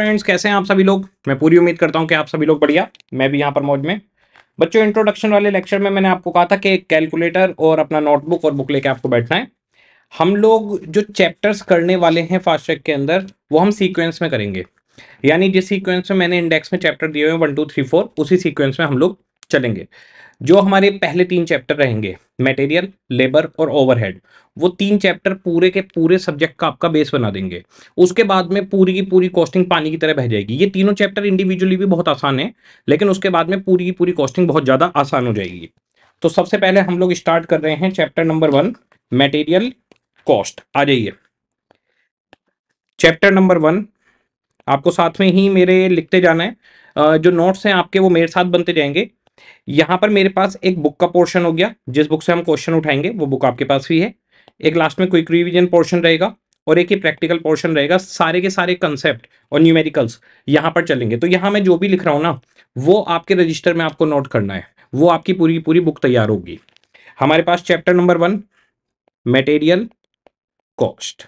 Friends कैसे हैं आप सभी लोग मैं पूरी उम्मीद करता हूं कि आप सभी लोग बढ़िया मैं भी यहां पर मौज में बच्चों इंट्रोडक्शन वाले लेक्चर में मैंने आपको कहा था कि कैलकुलेटर और अपना नोटबुक और बुक लेके आपको बैठना है हम लोग जो चैप्टर्स करने वाले हैं फास्ट ट्रैक के अंदर वो हम सीक्वेंस में करेंगे यानी जिस सीक्वेंस में मैंने इंडेक्स में चैप्टर दिए हुए वन टू थ्री फोर उसी सीक्वेंस में हम लोग चलेंगे जो हमारे पहले तीन चैप्टर रहेंगे मटेरियल लेबर और ओवरहेड वो तीन चैप्टर पूरे के पूरे सब्जेक्ट का आपका बेस बना देंगे उसके बाद में पूरी की पूरी कॉस्टिंग पानी की तरह बह जाएगी ये तीनों चैप्टर इंडिविजुअली भी बहुत आसान है लेकिन उसके बाद में पूरी की पूरी कॉस्टिंग बहुत ज़्यादा आसान हो जाएगी तो सबसे पहले हम लोग स्टार्ट कर रहे हैं chapter number one material cost आ जाइए चैप्टर नंबर वन आपको साथ में ही मेरे लिखते जाना है जो नोट्स हैं आपके वो मेरे साथ बनते जाएंगे यहां पर मेरे पास एक बुक का पोर्शन हो गया जिस बुक से हम क्वेश्चन उठाएंगे वो बुक आपके पास भी है एक लास्ट में क्विक रिविजन पोर्शन रहेगा और एक ही प्रैक्टिकल पोर्शन रहेगा सारे के सारे कंसेप्ट और न्यूमेरिकल्स यहां पर चलेंगे तो यहां मैं जो भी लिख रहा हूं ना वो आपके रजिस्टर में आपको नोट करना है वो आपकी पूरी पूरी बुक तैयार होगी हमारे पास chapter number one material cost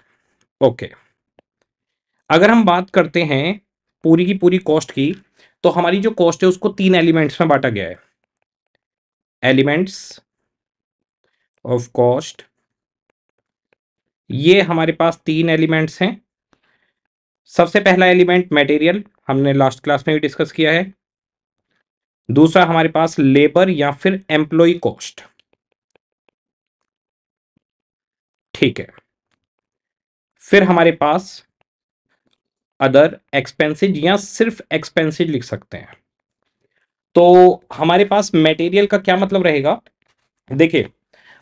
okay अगर हम बात करते हैं पूरी की पूरी कॉस्ट की तो हमारी जो कॉस्ट है उसको तीन एलिमेंट्स में बांटा गया है एलिमेंट्स ऑफ कॉस्ट ये हमारे पास तीन एलिमेंट्स हैं सबसे पहला एलिमेंट मटेरियल हमने लास्ट क्लास में भी डिस्कस किया है दूसरा हमारे पास लेबर या फिर एम्प्लॉय कॉस्ट ठीक है फिर हमारे पास अदर एक्सपेंसिज या सिर्फ एक्सपेंसिज लिख सकते हैं तो हमारे पास मटेरियल का क्या मतलब रहेगा देखिए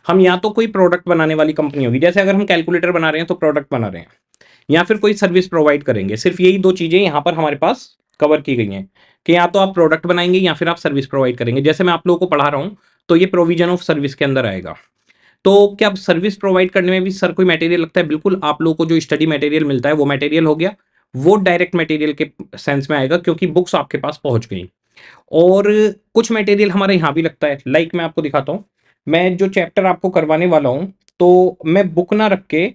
हम या तो कोई प्रोडक्ट बनाने वाली कंपनी होगी जैसे अगर हम कैलकुलेटर बना रहे हैं तो प्रोडक्ट बना रहे हैं या फिर कोई सर्विस प्रोवाइड करेंगे सिर्फ यही दो चीज़ें यहां पर हमारे पास कवर की गई हैं कि या तो आप प्रोडक्ट बनाएंगे या फिर आप सर्विस प्रोवाइड करेंगे जैसे मैं आप लोगों को पढ़ा रहा हूँ तो ये प्रोविजन ऑफ सर्विस के अंदर आएगा तो क्या सर्विस प्रोवाइड करने में भी सर कोई मटेरियल लगता है बिल्कुल आप लोगों को जो स्टडी मटेरियल मिलता है वो मटेरियल हो गया वो डायरेक्ट मटेरियल के सेंस में आएगा क्योंकि बुक्स आपके पास पहुंच गई और कुछ मटेरियल हमारे यहाँ भी लगता है लाइक मैं आपको दिखाता हूँ मैं जो चैप्टर आपको करवाने वाला हूँ तो मैं बुक ना रख के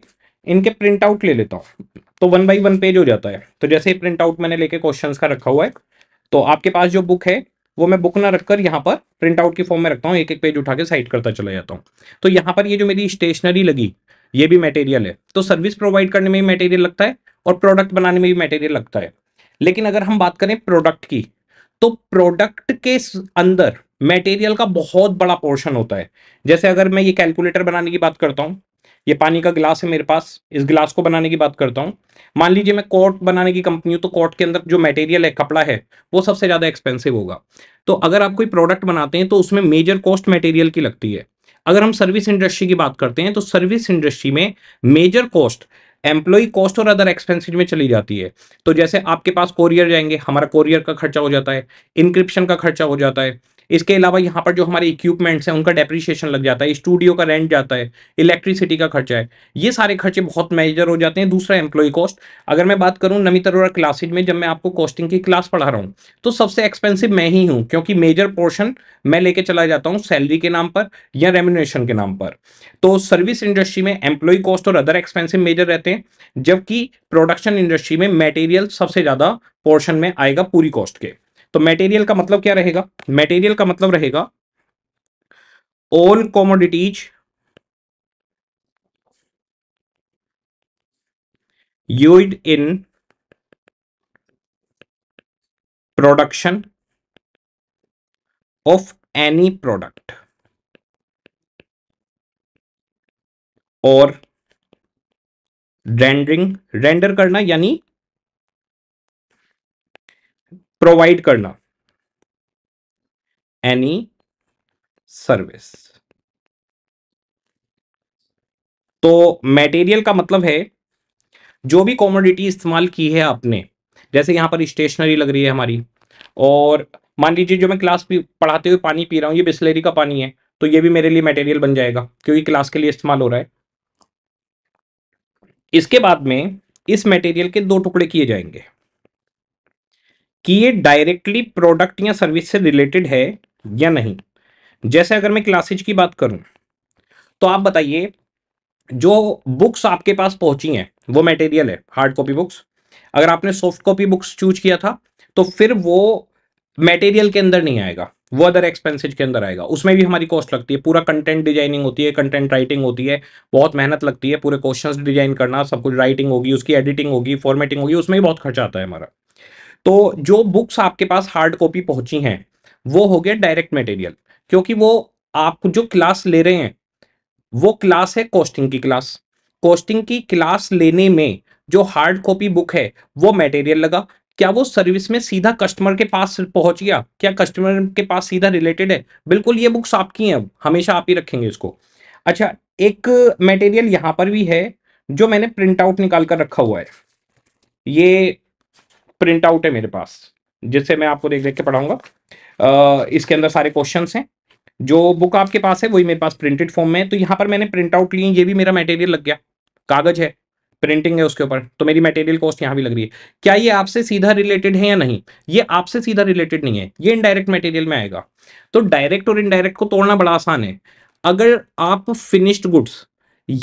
इनके प्रिंट आउट ले लेता हूँ तो वन बाई वन पेज हो जाता है तो जैसे ही प्रिंट आउट मैंने लेके क्वेश्चन का रखा हुआ है तो आपके पास जो बुक है वो मैं बुक ना रखकर यहाँ पर प्रिंट आउट की फॉर्म में रखता हूँ एक एक पेज उठा के साइड करता चला जाता हूँ तो यहाँ पर ये जो मेरी स्टेशनरी लगी ये भी मटेरियल है तो सर्विस प्रोवाइड करने में भी मटेरियल लगता है और प्रोडक्ट बनाने में भी मटेरियल लगता है लेकिन अगर हम बात करें प्रोडक्ट की तो प्रोडक्ट के अंदर मटेरियल का बहुत बड़ा पोर्शन होता है जैसे अगर मैं ये कैलकुलेटर बनाने की बात करता हूँ ये पानी का गिलास है मेरे पास इस गिलास को बनाने की बात करता हूँ मान लीजिए मैं कोट बनाने की कंपनी हूँ तो कोट के अंदर जो मटेरियल है कपड़ा है वो सबसे ज़्यादा एक्सपेंसिव होगा तो अगर आप कोई प्रोडक्ट बनाते हैं तो उसमें मेजर कॉस्ट मटेरियल की लगती है अगर हम सर्विस इंडस्ट्री की बात करते हैं तो सर्विस इंडस्ट्री में मेजर कॉस्ट एम्प्लॉय कॉस्ट और अदर एक्सपेंसिज में चली जाती है तो जैसे आपके पास कोरियर जाएंगे हमारा कोरियर का खर्चा हो जाता है इंक्रिप्शन का खर्चा हो जाता है इसके अलावा यहाँ पर जो हमारे इक्विपमेंट्स हैं उनका डेप्रिशिएशन लग जाता है स्टूडियो का रेंट जाता है इलेक्ट्रिसिटी का खर्चा है ये सारे खर्चे बहुत मेजर हो जाते हैं दूसरा एम्प्लॉय कॉस्ट अगर मैं बात करूँ नमित अरोरा क्लासेज में जब मैं आपको कॉस्टिंग की क्लास पढ़ा रहा हूँ तो सबसे एक्सपेंसिव मैं ही हूँ क्योंकि मेजर पोर्शन मैं लेके चला जाता हूँ सैलरी के नाम पर या रेम्यूनेशन के नाम पर तो सर्विस इंडस्ट्री में एम्प्लॉय कॉस्ट और अदर एक्सपेंसिव मेजर रहते हैं जबकि प्रोडक्शन इंडस्ट्री में मेटेरियल सबसे ज़्यादा पोर्शन में आएगा पूरी कॉस्ट के तो मेटेरियल का मतलब क्या रहेगा मेटेरियल का मतलब रहेगा all commodities use in production of any product और रेंडरिंग रेंडर करना यानी प्रोवाइड करना एनी सर्विस तो मटेरियल का मतलब है जो भी कॉमोडिटी इस्तेमाल की है आपने जैसे यहां पर स्टेशनरी लग रही है हमारी और मान लीजिए जो मैं क्लास पढ़ाते हुए पानी पी रहा हूं ये बिस्लेरी का पानी है तो ये भी मेरे लिए मटेरियल बन जाएगा क्योंकि क्लास के लिए इस्तेमाल हो रहा है इसके बाद में इस मटेरियल के दो टुकड़े किए जाएंगे कि ये डायरेक्टली प्रोडक्ट या सर्विस से रिलेटेड है या नहीं जैसे अगर मैं क्लासेज की बात करूं तो आप बताइए जो बुक्स आपके पास पहुंची हैं वो मटेरियल है हार्ड कॉपी बुक्स अगर आपने सॉफ्ट कॉपी बुक्स चूज किया था तो फिर वो मटेरियल के अंदर नहीं आएगा वो अदर एक्सपेंसेज के अंदर आएगा उसमें भी हमारी कॉस्ट लगती है पूरा कंटेंट डिजाइनिंग होती है कंटेंट राइटिंग होती है बहुत मेहनत लगती है पूरे क्वेश्चंस डिजाइन करना सब कुछ राइटिंग होगी उसकी एडिटिंग होगी फॉर्मेटिंग होगी उसमें भी बहुत खर्चा आता है हमारा तो जो बुक्स आपके पास हार्ड कॉपी पहुंची हैं वो हो गया डायरेक्ट मटेरियल क्योंकि वो आप जो क्लास ले रहे हैं वो क्लास है कॉस्टिंग की क्लास कॉस्टिंग की क्लास लेने में जो हार्ड कॉपी बुक है वो मटेरियल लगा क्या वो सर्विस में सीधा कस्टमर के पास पहुंच गया क्या कस्टमर के पास सीधा रिलेटेड है बिल्कुल ये बुक्स आपकी हैं हमेशा आप ही रखेंगे इसको अच्छा एक मटेरियल यहाँ पर भी है जो मैंने प्रिंट आउट निकाल कर रखा हुआ है ये प्रिंट आउट है मेरे पास जिससे मैं आपको देख देख के पढ़ाऊंगा इसके अंदर सारे क्वेश्चन हैं जो बुक आपके पास है वही मेरे पास प्रिंटेड फॉर्म में है तो यहाँ पर मैंने प्रिंट आउट ली ये भी मेरा मटेरियल लग गया कागज है प्रिंटिंग है उसके ऊपर तो मेरी मटेरियल कॉस्ट यहाँ भी लग रही है क्या ये आपसे सीधा रिलेटेड है या नहीं ये आपसे सीधा रिलेटेड नहीं है ये इनडायरेक्ट मटेरियल में आएगा तो डायरेक्ट और इनडायरेक्ट को तोड़ना बड़ा आसान है अगर आप फिनिश्ड गुड्स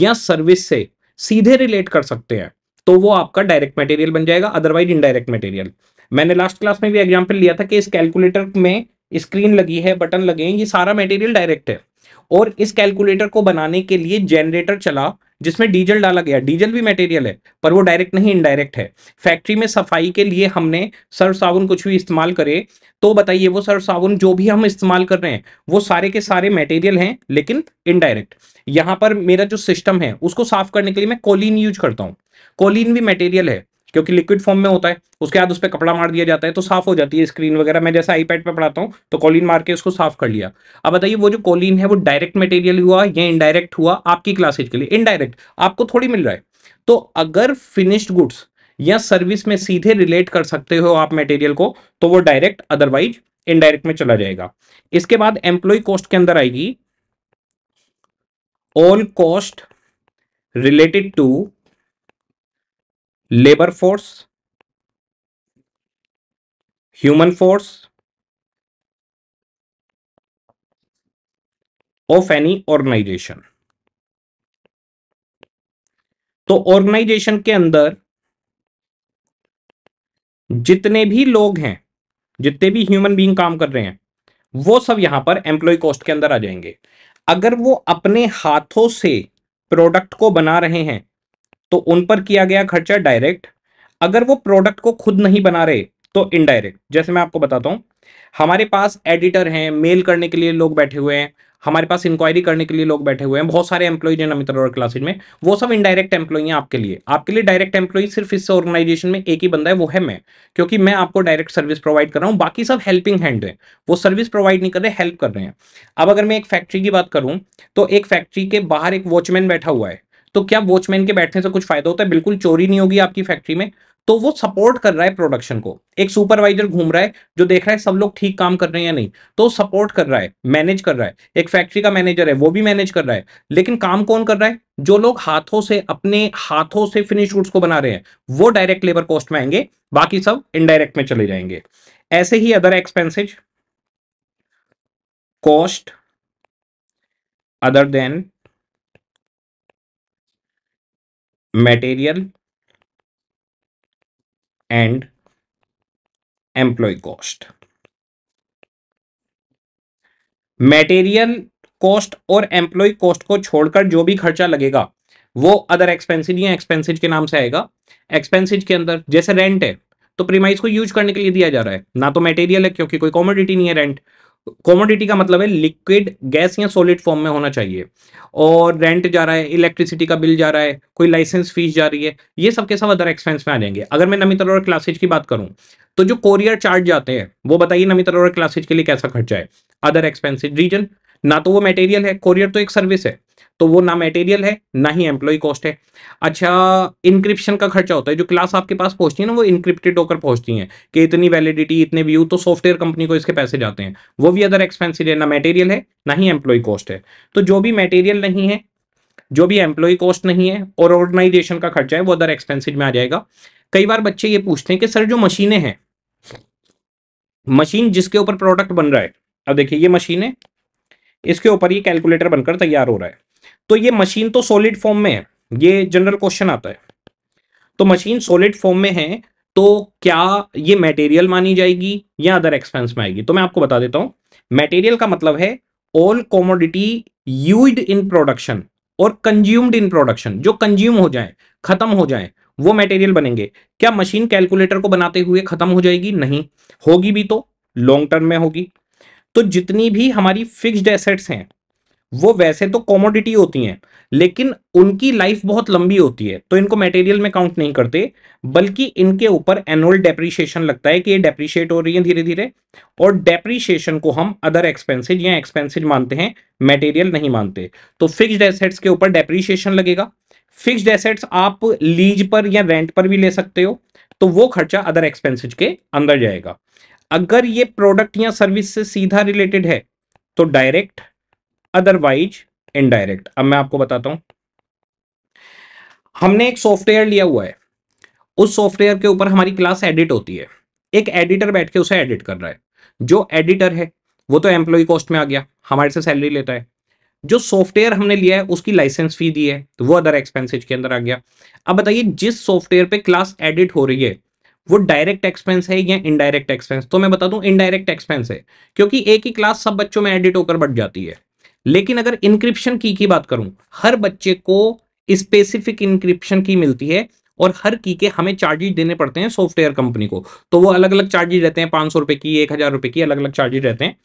या सर्विस से सीधे रिलेट कर सकते हैं तो वो आपका डायरेक्ट मटेरियल बन जाएगा अदरवाइज इनडायरेक्ट मटेरियल मैंने लास्ट क्लास में भी एग्जाम्पल लिया था कि इस कैलकुलेटर में स्क्रीन लगी है बटन लगे हैं ये सारा मटेरियल डायरेक्ट है और इस कैलकुलेटर को बनाने के लिए जनरेटर चला जिसमें डीजल डाला गया डीजल भी मटेरियल है पर वो डायरेक्ट नहीं इनडायरेक्ट है फैक्ट्री में सफाई के लिए हमने सर्फ साबुन कुछ भी इस्तेमाल करे तो बताइए वो सर्फ साबुन जो भी हम इस्तेमाल कर रहे हैं वो सारे के सारे मटेरियल हैं लेकिन इनडायरेक्ट यहाँ पर मेरा जो सिस्टम है उसको साफ करने के लिए मैं कोलिन यूज करता हूँ कोलिन भी मटेरियल है क्योंकि लिक्विड फॉर्म में होता है उसके बाद उस पर कपड़ा मार दिया जाता है तो साफ हो जाती है स्क्रीन वगैरह मैं जैसे आईपैड पे पढ़ाता हूँ तो कॉलिन मार के उसको साफ कर लिया अब बताइए वो जो कॉलिन है वो डायरेक्ट मटेरियल हुआ या इनडायरेक्ट हुआ आपकी क्लासेज के लिए इनडायरेक्ट आपको थोड़ी मिल रहा है तो अगर फिनिश्ड गुड्स या सर्विस में सीधे रिलेट कर सकते हो आप मटेरियल को तो वो डायरेक्ट अदरवाइज इनडायरेक्ट में चला जाएगा इसके बाद एम्प्लॉय कॉस्ट के अंदर आएगी all cost related to labour force human force of any organisation तो ऑर्गेनाइजेशन के अंदर जितने भी लोग हैं जितने भी ह्यूमन बीइंग काम कर रहे हैं वो सब यहां पर एम्प्लॉय कॉस्ट के अंदर आ जाएंगे अगर वो अपने हाथों से प्रोडक्ट को बना रहे हैं तो उन पर किया गया खर्चा डायरेक्ट अगर वो प्रोडक्ट को खुद नहीं बना रहे तो इनडायरेक्ट जैसे मैं आपको बताता हूँ हमारे पास एडिटर हैं मेल करने के लिए लोग बैठे हुए हैं हमारे पास इंक्वायरी करने के लिए लोग बैठे हुए हैं बहुत सारे एम्प्लॉज हैं नमित्र और क्लासेज में वो सब इनडायरेक्ट एम्प्लॉई हैं आपके लिए आपके लिए डायरेक्ट एम्प्लॉई सिर्फ इस ऑर्गेनाइजेशन में एक ही बंदा है वो है मैं क्योंकि मैं आपको डायरेक्ट सर्विस प्रोवाइड कर रहा हूँ बाकी सब हेल्पिंग हैंड है वो सर्विस प्रोवाइड नहीं कर रहे हेल्प कर रहे हैं अब अगर मैं एक फैक्ट्री की बात करूँ तो एक फैक्ट्री के बाहर एक वॉचमैन बैठा हुआ है तो क्या वॉचमैन के बैठने से कुछ फायदा होता है बिल्कुल चोरी नहीं होगी आपकी फैक्ट्री में तो वो सपोर्ट कर रहा है प्रोडक्शन को एक सुपरवाइजर घूम रहा है जो देख रहा है सब लोग ठीक काम कर रहे हैं या नहीं तो सपोर्ट कर रहा है मैनेज कर रहा है एक फैक्ट्री का मैनेजर है वो भी मैनेज कर रहा है लेकिन काम कौन कर रहा है जो लोग हाथों से अपने हाथों से फिनिश गुड्स को बना रहे हैं वो डायरेक्ट लेबर कॉस्ट में आएंगे बाकी सब इनडायरेक्ट में चले जाएंगे ऐसे ही other expenses cost other than material and employ cost material cost और एम्प्लॉय कॉस्ट को छोड़कर जो भी खर्चा लगेगा वो अदर एक्सपेंसिज या एक्सपेंसिज के नाम से आएगा एक्सपेंसिज के अंदर जैसे रेंट है तो प्रीमाइज को यूज करने के लिए दिया जा रहा है ना तो मटेरियल है क्योंकि कोई कॉमोडिटी नहीं है रेंट कॉमोडिटी का मतलब है लिक्विड गैस या सॉलिड फॉर्म में होना चाहिए और रेंट जा रहा है इलेक्ट्रिसिटी का बिल जा रहा है कोई लाइसेंस फीस जा रही है ये सब के सब अदर एक्सपेंस में आ जाएंगे अगर मैं नमी तरह क्लासेज की बात करूं तो जो कोरियर चार्ज जाते हैं वो बताइए नमी तरह क्लासेज के लिए कैसा खर्चा है अदर एक्सपेंसिव रीजन ना तो वो मटेरियल है कोरियर तो एक सर्विस है तो वो ना मेटेरियल है ना ही एम्प्लॉय कॉस्ट है अच्छा इंक्रिप्शन का खर्चा होता है जो क्लास आपके पास पहुंचती है ना वो इंक्रिप्टेड होकर पहुंचती है कि इतनी वैलिडिटी इतने व्यू तो सॉफ्टवेयर कंपनी को इसके पैसे जाते हैं वो भी अदर एक्सपेंसिव है ना मेटेरियल है ना ही एम्प्लॉय कॉस्ट है तो जो भी मेटेरियल नहीं है जो भी एम्प्लॉय कॉस्ट नहीं है और ऑर्गेनाइजेशन का खर्चा है वो अदर एक्सपेंसिव में आ जाएगा कई बार बच्चे ये पूछते हैं कि सर जो मशीनें हैं मशीन जिसके ऊपर प्रोडक्ट बन रहा है अब देखिए ये मशीन है इसके ऊपर ये कैलकुलेटर बनकर तैयार हो रहा है तो ये मशीन तो सॉलिड फॉर्म में है ये जनरल क्वेश्चन आता है तो मशीन सॉलिड फॉर्म में है तो क्या ये मटेरियल मानी जाएगी या अदर एक्सपेंस में आएगी तो मैं आपको बता देता हूं मटेरियल का मतलब है all commodity use in production और कंज्यूम्ड इन प्रोडक्शन जो कंज्यूम हो जाए खत्म हो जाए वो मटेरियल बनेंगे क्या मशीन कैलकुलेटर को बनाते हुए खत्म हो जाएगी नहीं होगी भी तो लॉन्ग टर्म में होगी तो जितनी भी हमारी फिक्स्ड एसेट्स हैं वो वैसे तो कॉमोडिटी होती हैं लेकिन उनकी लाइफ बहुत लंबी होती है तो इनको मटेरियल में काउंट नहीं करते बल्कि इनके ऊपर एनुअल डेप्रिशिएशन लगता है कि ये डेप्रिशिएट हो रही है धीरे धीरे और डेप्रिशिएशन को हम अदर एक्सपेंसिज या एक्सपेंसिज मानते हैं मटेरियल नहीं मानते तो फिक्स्ड एसेट्स के ऊपर डेप्रिशिएशन लगेगा फिक्स्ड एसेट्स आप लीज पर या रेंट पर भी ले सकते हो तो वो खर्चा अदर एक्सपेंसिज के अंदर जाएगा अगर ये प्रोडक्ट या सर्विस से सीधा रिलेटेड है तो डायरेक्ट अदरवाइज इनडायरेक्ट अब मैं आपको बताता हूं हमने एक सॉफ्टवेयर लिया हुआ है उस सॉफ्टवेयर के ऊपर हमारी क्लास एडिट होती है एक एडिटर बैठ के उसे एडिट कर रहा है जो एडिटर है वो तो एम्प्लॉय कॉस्ट में आ गया हमारे से सैलरी लेता है जो सॉफ्टवेयर हमने लिया है उसकी लाइसेंस फी दी है तो वो अदर एक्सपेंसेज के अंदर आ गया अब बताइए जिस सॉफ्टवेयर पे क्लास एडिट हो रही है वो डायरेक्ट एक्सपेंस है या इनडायरेक्ट एक्सपेंस तो मैं बता दूं इनडायरेक्ट एक्सपेंस है क्योंकि एक ही क्लास सब बच्चों में एडिट होकर बढ़ जाती है लेकिन अगर इंक्रिप्शन की की बात करूं हर बच्चे को स्पेसिफिक इंक्रिप्शन की मिलती है और हर की के हमें चार्जेज देने पड़ते हैं सॉफ्टवेयर कंपनी को तो वो अलग अलग चार्जेज रहते हैं पांच सौ रुपए की एक हज़ार रुपए की अलग अलग चार्जेज रहते हैं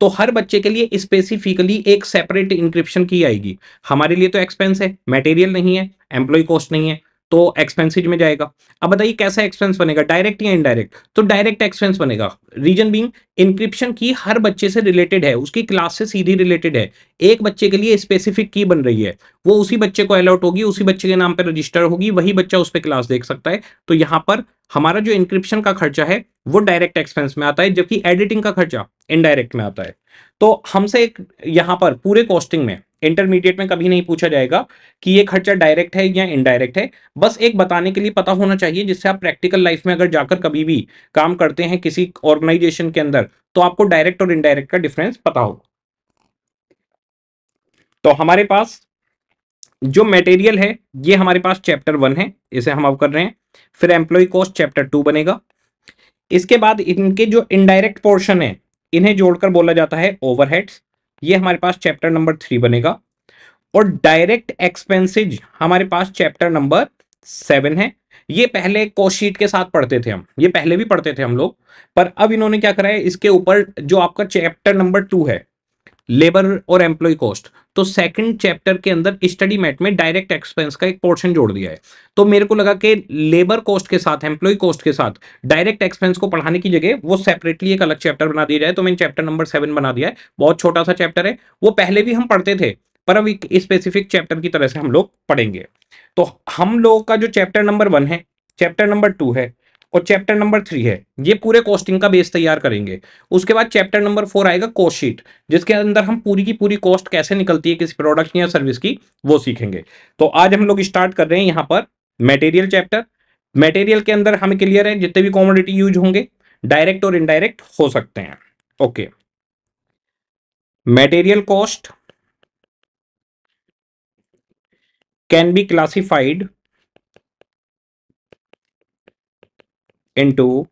तो हर बच्चे के लिए स्पेसिफिकली एक सेपरेट इंक्रिप्शन की आएगी हमारे लिए तो एक्सपेंस है मटेरियल नहीं है एम्प्लॉय कॉस्ट नहीं है तो एक्सपेंसिज में जाएगा अब बताइए कैसा एक्सपेंस बनेगा डायरेक्ट या इनडायरेक्ट तो डायरेक्ट एक्सपेंस बनेगा रीजन बींग इंक्रिप्शन की हर बच्चे से रिलेटेड है उसकी क्लास से सीधी रिलेटेड है एक बच्चे के लिए स्पेसिफिक की बन रही है वो उसी बच्चे को अलॉट होगी उसी बच्चे के नाम पर रजिस्टर होगी वही बच्चा उस पर क्लास देख सकता है तो यहाँ पर हमारा जो इंक्रिप्शन का खर्चा है वो डायरेक्ट एक्सपेंस में आता है जबकि एडिटिंग का खर्चा इनडायरेक्ट में आता है तो हमसे एक यहां पर पूरे कॉस्टिंग में इंटरमीडिएट में कभी नहीं पूछा जाएगा कि ये खर्चा डायरेक्ट है या इनडायरेक्ट है बस एक बताने के लिए पता होना चाहिए जिससे आप प्रैक्टिकल लाइफ में अगर जाकर कभी भी काम करते हैं किसी ऑर्गेनाइजेशन के अंदर तो आपको डायरेक्ट और इनडायरेक्ट का डिफरेंस पता होगा तो हमारे पास जो मटेरियल है ये हमारे पास चैप्टर वन है इसे हम अब कर रहे हैं फिर एम्प्लॉय कॉस्ट चैप्टर टू बनेगा इसके बाद इनके जो इनडायरेक्ट पोर्शन है इन्हें जोड़कर बोला जाता है ओवरहेड्स ये हमारे पास चैप्टर नंबर थ्री बनेगा और डायरेक्ट एक्सपेंसिज हमारे पास चैप्टर नंबर सेवन है ये पहले कोशीट के साथ पढ़ते थे हम ये पहले भी पढ़ते थे हम लोग पर अब इन्होंने क्या करा है इसके ऊपर जो आपका चैप्टर नंबर टू है लेबर और एम्प्लॉय कॉस्ट तो सेकंड चैप्टर के अंदर स्टडी मैट में डायरेक्ट एक्सपेंस का एक पोर्शन जोड़ दिया है तो मेरे को लगा कि लेबर कॉस्ट के साथ एम्प्लॉय कॉस्ट के साथ डायरेक्ट एक्सपेंस को पढ़ाने की जगह वो सेपरेटली एक अलग चैप्टर बना दिया जाए तो मैंने चैप्टर नंबर सेवन बना दिया है बहुत छोटा सा चैप्टर है वो पहले भी हम पढ़ते थे पर अब एक स्पेसिफिक चैप्टर की तरह से हम लोग पढ़ेंगे तो हम लोगों का जो चैप्टर नंबर वन है चैप्टर नंबर टू है और चैप्टर नंबर थ्री है ये पूरे कॉस्टिंग का बेस तैयार करेंगे उसके बाद चैप्टर नंबर फोर आएगा कॉस्ट शीट जिसके अंदर हम पूरी की पूरी कॉस्ट कैसे निकलती है किसी प्रोडक्ट या सर्विस की वो सीखेंगे तो आज हम लोग स्टार्ट कर रहे हैं यहाँ पर मेटेरियल चैप्टर मेटेरियल के अंदर हमें क्लियर है जितने भी कॉमोडिटी यूज होंगे डायरेक्ट और इनडायरेक्ट हो सकते हैं okay material cost can be classified into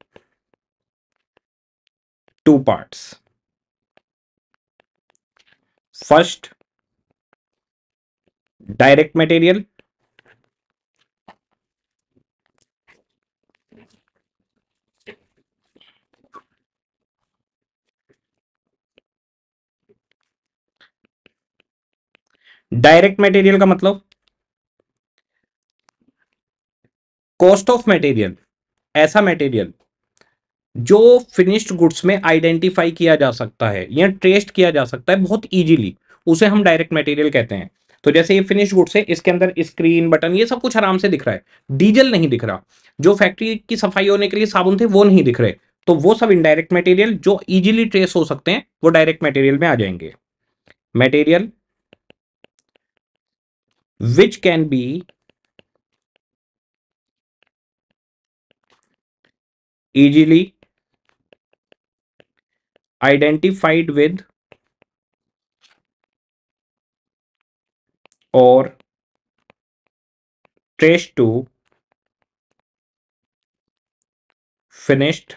two parts. First, direct material. Direct material का मतलब कॉस्ट ऑफ मटेरियल ऐसा मटेरियल जो फिनिश्ड गुड्स में आइडेंटिफाई किया जा सकता है या ट्रेस्ट किया जा सकता है बहुत इजीली उसे हम डायरेक्ट मटेरियल कहते हैं तो जैसे ये फिनिश्ड गुड्स है इसके अंदर स्क्रीन बटन ये सब कुछ आराम से दिख रहा है डीजल नहीं दिख रहा जो फैक्ट्री की सफाई होने के लिए साबुन थे वो नहीं दिख रहे तो वो सब इनडायरेक्ट मटेरियल जो इजिली ट्रेस हो सकते हैं वो डायरेक्ट मटेरियल में आ जाएंगे material which can be easily identified with or traced to finished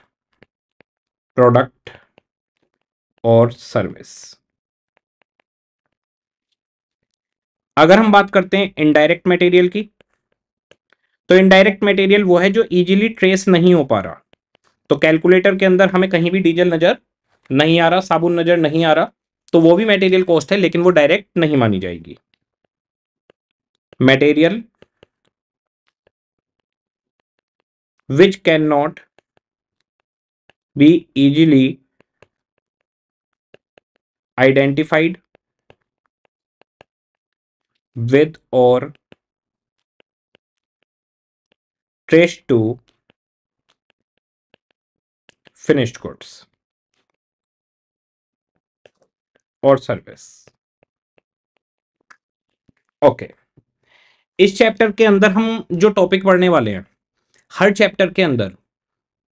product और सर्विस अगर हम बात करते हैं इनडायरेक्ट मटेरियल की तो इनडायरेक्ट मटेरियल वो है जो इजीली ट्रेस नहीं हो पा रहा तो कैलकुलेटर के अंदर हमें कहीं भी डीजल नज़र नहीं आ रहा साबुन नज़र नहीं आ रहा तो वो भी मटेरियल कॉस्ट है लेकिन वो डायरेक्ट नहीं मानी जाएगी material can not be easily identified with और trace to finished goods or service. Okay okay. इस चैप्टर के अंदर हम जो टॉपिक पढ़ने वाले हैं हर चैप्टर के अंदर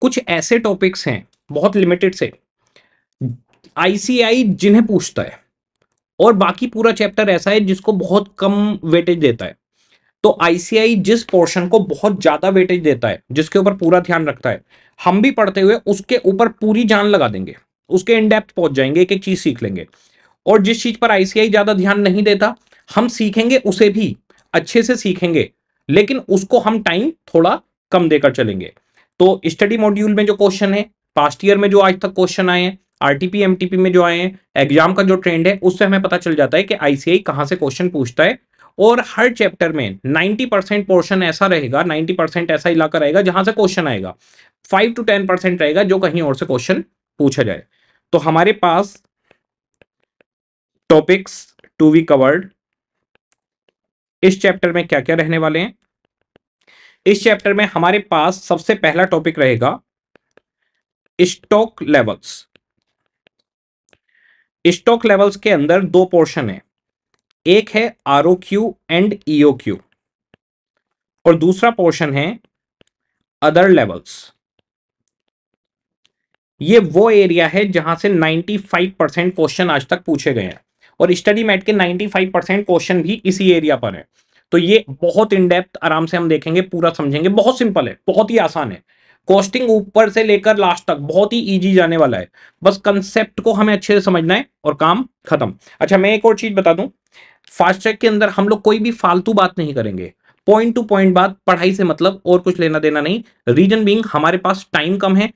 कुछ ऐसे टॉपिक्स हैं बहुत लिमिटेड से आईसीआई जिन्हें पूछता है और बाकी पूरा चैप्टर ऐसा है जिसको बहुत कम वेटेज देता है तो आईसीआई जिस पोर्शन को बहुत ज्यादा वेटेज देता है जिसके ऊपर पूरा ध्यान रखता है हम भी पढ़ते हुए उसके ऊपर पूरी जान लगा देंगे उसके इनडेप्थ पहुंच जाएंगे एक एक चीज सीख लेंगे और जिस चीज पर आईसीआई ज्यादा ध्यान नहीं देता हम सीखेंगे उसे भी अच्छे से सीखेंगे लेकिन उसको हम टाइम थोड़ा कम देकर चलेंगे तो स्टडी मॉड्यूल में जो क्वेश्चन है पास्ट ईयर में जो आज तक क्वेश्चन आए हैं आरटीपी एमटीपी में जो आए हैं एग्जाम का जो ट्रेंड है उससे हमें पता चल जाता है कि आईसीआई कहां से क्वेश्चन पूछता है और हर चैप्टर में 90 परसेंट पोर्शन ऐसा रहेगा 90 परसेंट ऐसा इलाका रहेगा जहां से क्वेश्चन आएगा फाइव टू टेन परसेंट रहेगा जो कहीं और से क्वेश्चन पूछा जाए तो हमारे पास टॉपिक्स टू बी कवर्ड इस चैप्टर में क्या क्या रहने वाले हैं इस चैप्टर में हमारे पास सबसे पहला टॉपिक रहेगा स्टॉक लेवल्स स्टॉक लेवल्स के अंदर दो पोर्शन है एक है R O Q and E O Q और दूसरा पोर्शन है अदर लेवल्स ये वो एरिया है जहां से 95 परसेंट क्वेश्चन आज तक पूछे गए हैं और स्टडी मैट के 95 परसेंट क्वेश्चन भी इसी एरिया पर है तो ये बहुत इनडेप्थ आराम से हम देखेंगे पूरा समझेंगे बहुत सिंपल है बहुत ही आसान है कॉस्टिंग ऊपर से लेकर लास्ट तक बहुत ही इजी जाने वाला है बस कंसेप्ट को हमें अच्छे से समझना है और काम खत्म अच्छा मैं एक और चीज बता दूं फास्ट ट्रैक के अंदर हम लोग कोई भी फालतू बात नहीं करेंगे पॉइंट टू पॉइंट बात पढ़ाई से मतलब और कुछ लेना देना नहीं रीजन बींग हमारे पास टाइम कम है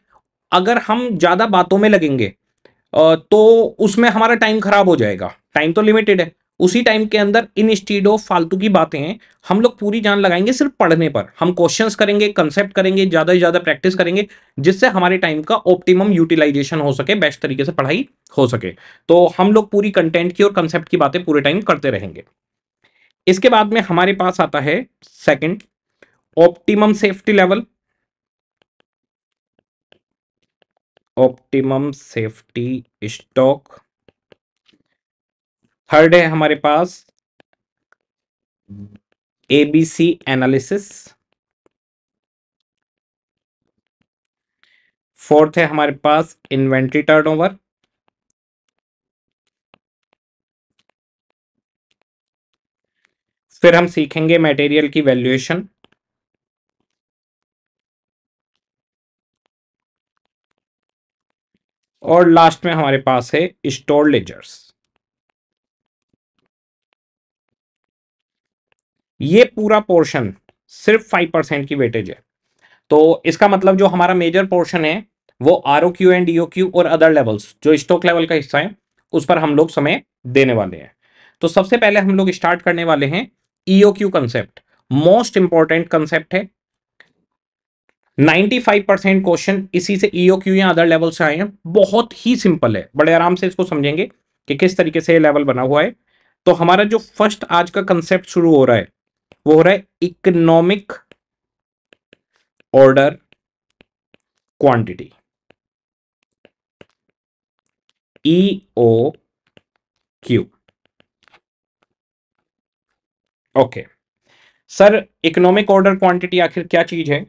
अगर हम ज़्यादा बातों में लगेंगे तो उसमें हमारा टाइम खराब हो जाएगा टाइम तो लिमिटेड है उसी टाइम के अंदर इन स्टीड ऑफ फालतू की बातें हैं हम लोग पूरी जान लगाएंगे सिर्फ पढ़ने पर हम क्वेश्चंस करेंगे कंसेप्ट करेंगे ज़्यादा से ज़्यादा प्रैक्टिस करेंगे जिससे हमारे टाइम का ऑप्टिमम यूटिलाइजेशन हो सके बेस्ट तरीके से पढ़ाई हो सके तो हम लोग पूरी कंटेंट की और कंसेप्ट की बातें पूरे टाइम करते रहेंगे इसके बाद में हमारे पास आता है second optimum safety level optimum safety stock third है हमारे पास एबीसी एनालिसिस फोर्थ है हमारे पास इन्वेंट्री टर्नओवर फिर हम सीखेंगे मटेरियल की वैल्यूएशन और लास्ट में हमारे पास है स्टोर लेजर्स ये पूरा पोर्शन सिर्फ फाइव परसेंट की वेटेज है तो इसका मतलब जो हमारा मेजर पोर्शन है वो R O Q and E O Q Q और अदर लेवल्स जो स्टॉक लेवल का हिस्सा है उस पर हम लोग समय देने वाले हैं तो सबसे पहले हम लोग स्टार्ट करने वाले हैं EO Q concept most important concept है 95 परसेंट क्वेश्चन इसी से ईओ e क्यू या अदर लेवल से आए हैं बहुत ही सिंपल है बड़े आराम से इसको समझेंगे कि किस तरीके से ये लेवल बना हुआ है तो हमारा जो फर्स्ट आज का कंसेप्ट शुरू हो रहा है वो हो रहा है economic order quantity O Q okay sir economic order quantity आखिर क्या चीज है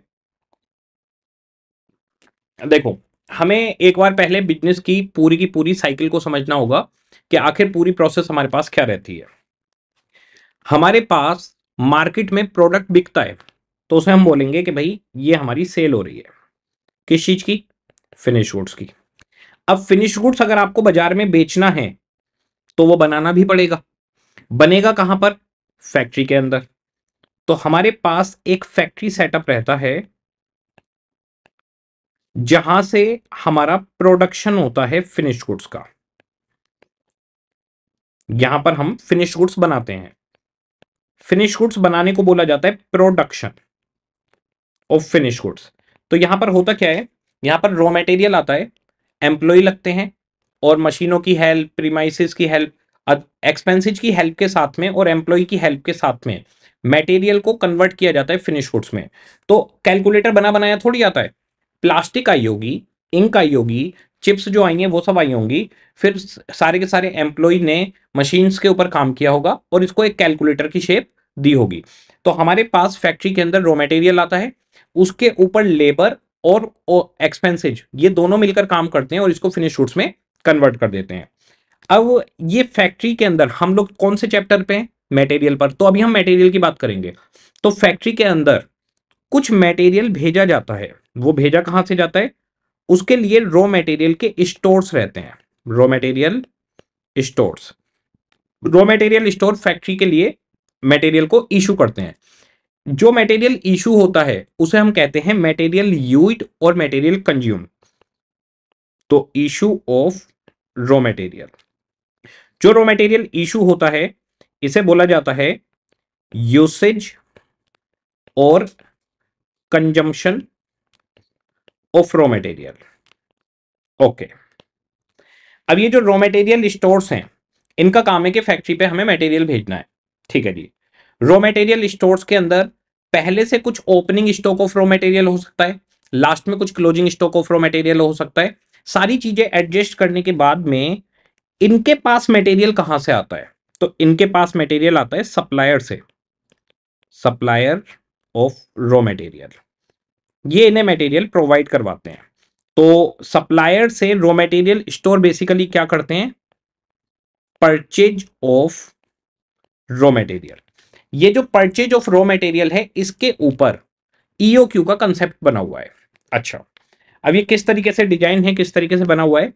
देखो हमें एक बार पहले बिजनेस की पूरी की पूरी साइकिल को समझना होगा कि आखिर पूरी प्रोसेस हमारे पास क्या रहती है हमारे पास मार्केट में प्रोडक्ट बिकता है तो उसे हम बोलेंगे कि भाई ये हमारी सेल हो रही है किस चीज़ की फिनिश गुड्स की अब फिनिश गुड्स अगर आपको बाजार में बेचना है तो वो बनाना भी पड़ेगा बनेगा कहां पर फैक्ट्री के अंदर तो हमारे पास एक फैक्ट्री सेटअप रहता है जहां से हमारा प्रोडक्शन होता है फिनिश गुड्स का यहां पर हम फिनिश गुड्स बनाते हैं फिनिश गुड्स बनाने को बोला जाता है प्रोडक्शन ऑफ फिनिश गुड्स तो यहां पर होता क्या है यहां पर रॉ मटेरियल आता है एम्प्लॉय लगते हैं और मशीनों की हेल्प प्रीमाइसिस की हेल्प एक्सपेंसिज की हेल्प के साथ में और एम्प्लॉय की हेल्प के साथ में मटेरियल को कन्वर्ट किया जाता है फिनिश गुड्स में तो कैलकुलेटर बना बनाया थोड़ी आता है प्लास्टिक आई होगी इंक आई होगी चिप्स जो आई हैं वो सब आई होंगी फिर सारे के सारे एम्प्लॉय ने मशीन्स के ऊपर काम किया होगा और इसको एक कैलकुलेटर की शेप दी होगी तो हमारे पास फैक्ट्री के अंदर रॉ मटेरियल आता है उसके ऊपर लेबर और एक्सपेंसिज ये दोनों मिलकर काम करते हैं और इसको फिनिश शूट्स में कन्वर्ट कर देते हैं अब ये फैक्ट्री के अंदर हम लोग कौन से चैप्टर पे हैं मटेरियल पर तो अभी हम मटेरियल की बात करेंगे तो फैक्ट्री के अंदर कुछ मटेरियल भेजा जाता है वो भेजा कहाँ से जाता है उसके लिए रॉ मटेरियल के स्टोर्स रहते हैं raw material stores raw material store factory के लिए मटेरियल को इशू करते हैं जो मटेरियल इशू होता है उसे हम कहते हैं मटेरियल यूज और मटेरियल कंज्यूम तो इशू ऑफ रॉ मटेरियल जो रॉ मटेरियल इशू होता है इसे बोला जाता है यूसेज और consumption of raw material okay अब ये जो रॉ मटेरियल स्टोर्स हैं इनका काम है कि फैक्ट्री पे हमें मटेरियल भेजना है ठीक है जी रॉ मटेरियल स्टोर्स के अंदर पहले से कुछ opening stock of raw material हो सकता है लास्ट में कुछ closing stock of raw material हो सकता है सारी चीजें एडजस्ट करने के बाद में इनके पास मटेरियल कहां से आता है तो इनके पास मटेरियल आता है सप्लायर से सप्लायर ऑफ रॉ मटेरियल ये इन्हें मटेरियल प्रोवाइड करवाते हैं तो सप्लायर से रॉ मटेरियल स्टोर बेसिकली क्या करते हैं परचेज ऑफ रॉ मटेरियल ये जो परचेज ऑफ रॉ मटेरियल है इसके ऊपर ईओ e क्यू का कंसेप्ट बना हुआ है अच्छा अब ये किस तरीके से डिजाइन है किस तरीके से बना हुआ है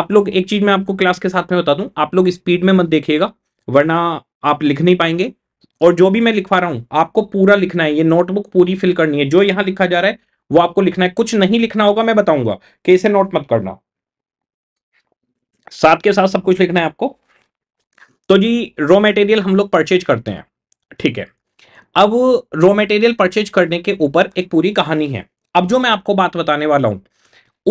आप लोग एक चीज मैं आपको क्लास के साथ में बता दूं आप लोग स्पीड में मत देखिएगा वरना आप लिख नहीं पाएंगे और जो भी मैं लिखवा रहा हूं आपको पूरा लिखना है ये नोटबुक पूरी फिल करनी है जो यहां लिखा जा रहा है वो आपको लिखना है कुछ नहीं लिखना होगा मैं बताऊंगा कि इसे नोट मत करना साथ के साथ सब कुछ लिखना है आपको तो जी रॉ मटेरियल हम लोग परचेज करते हैं ठीक है अब रॉ मटेरियल परचेज करने के ऊपर एक पूरी कहानी है अब जो मैं आपको बात बताने वाला हूं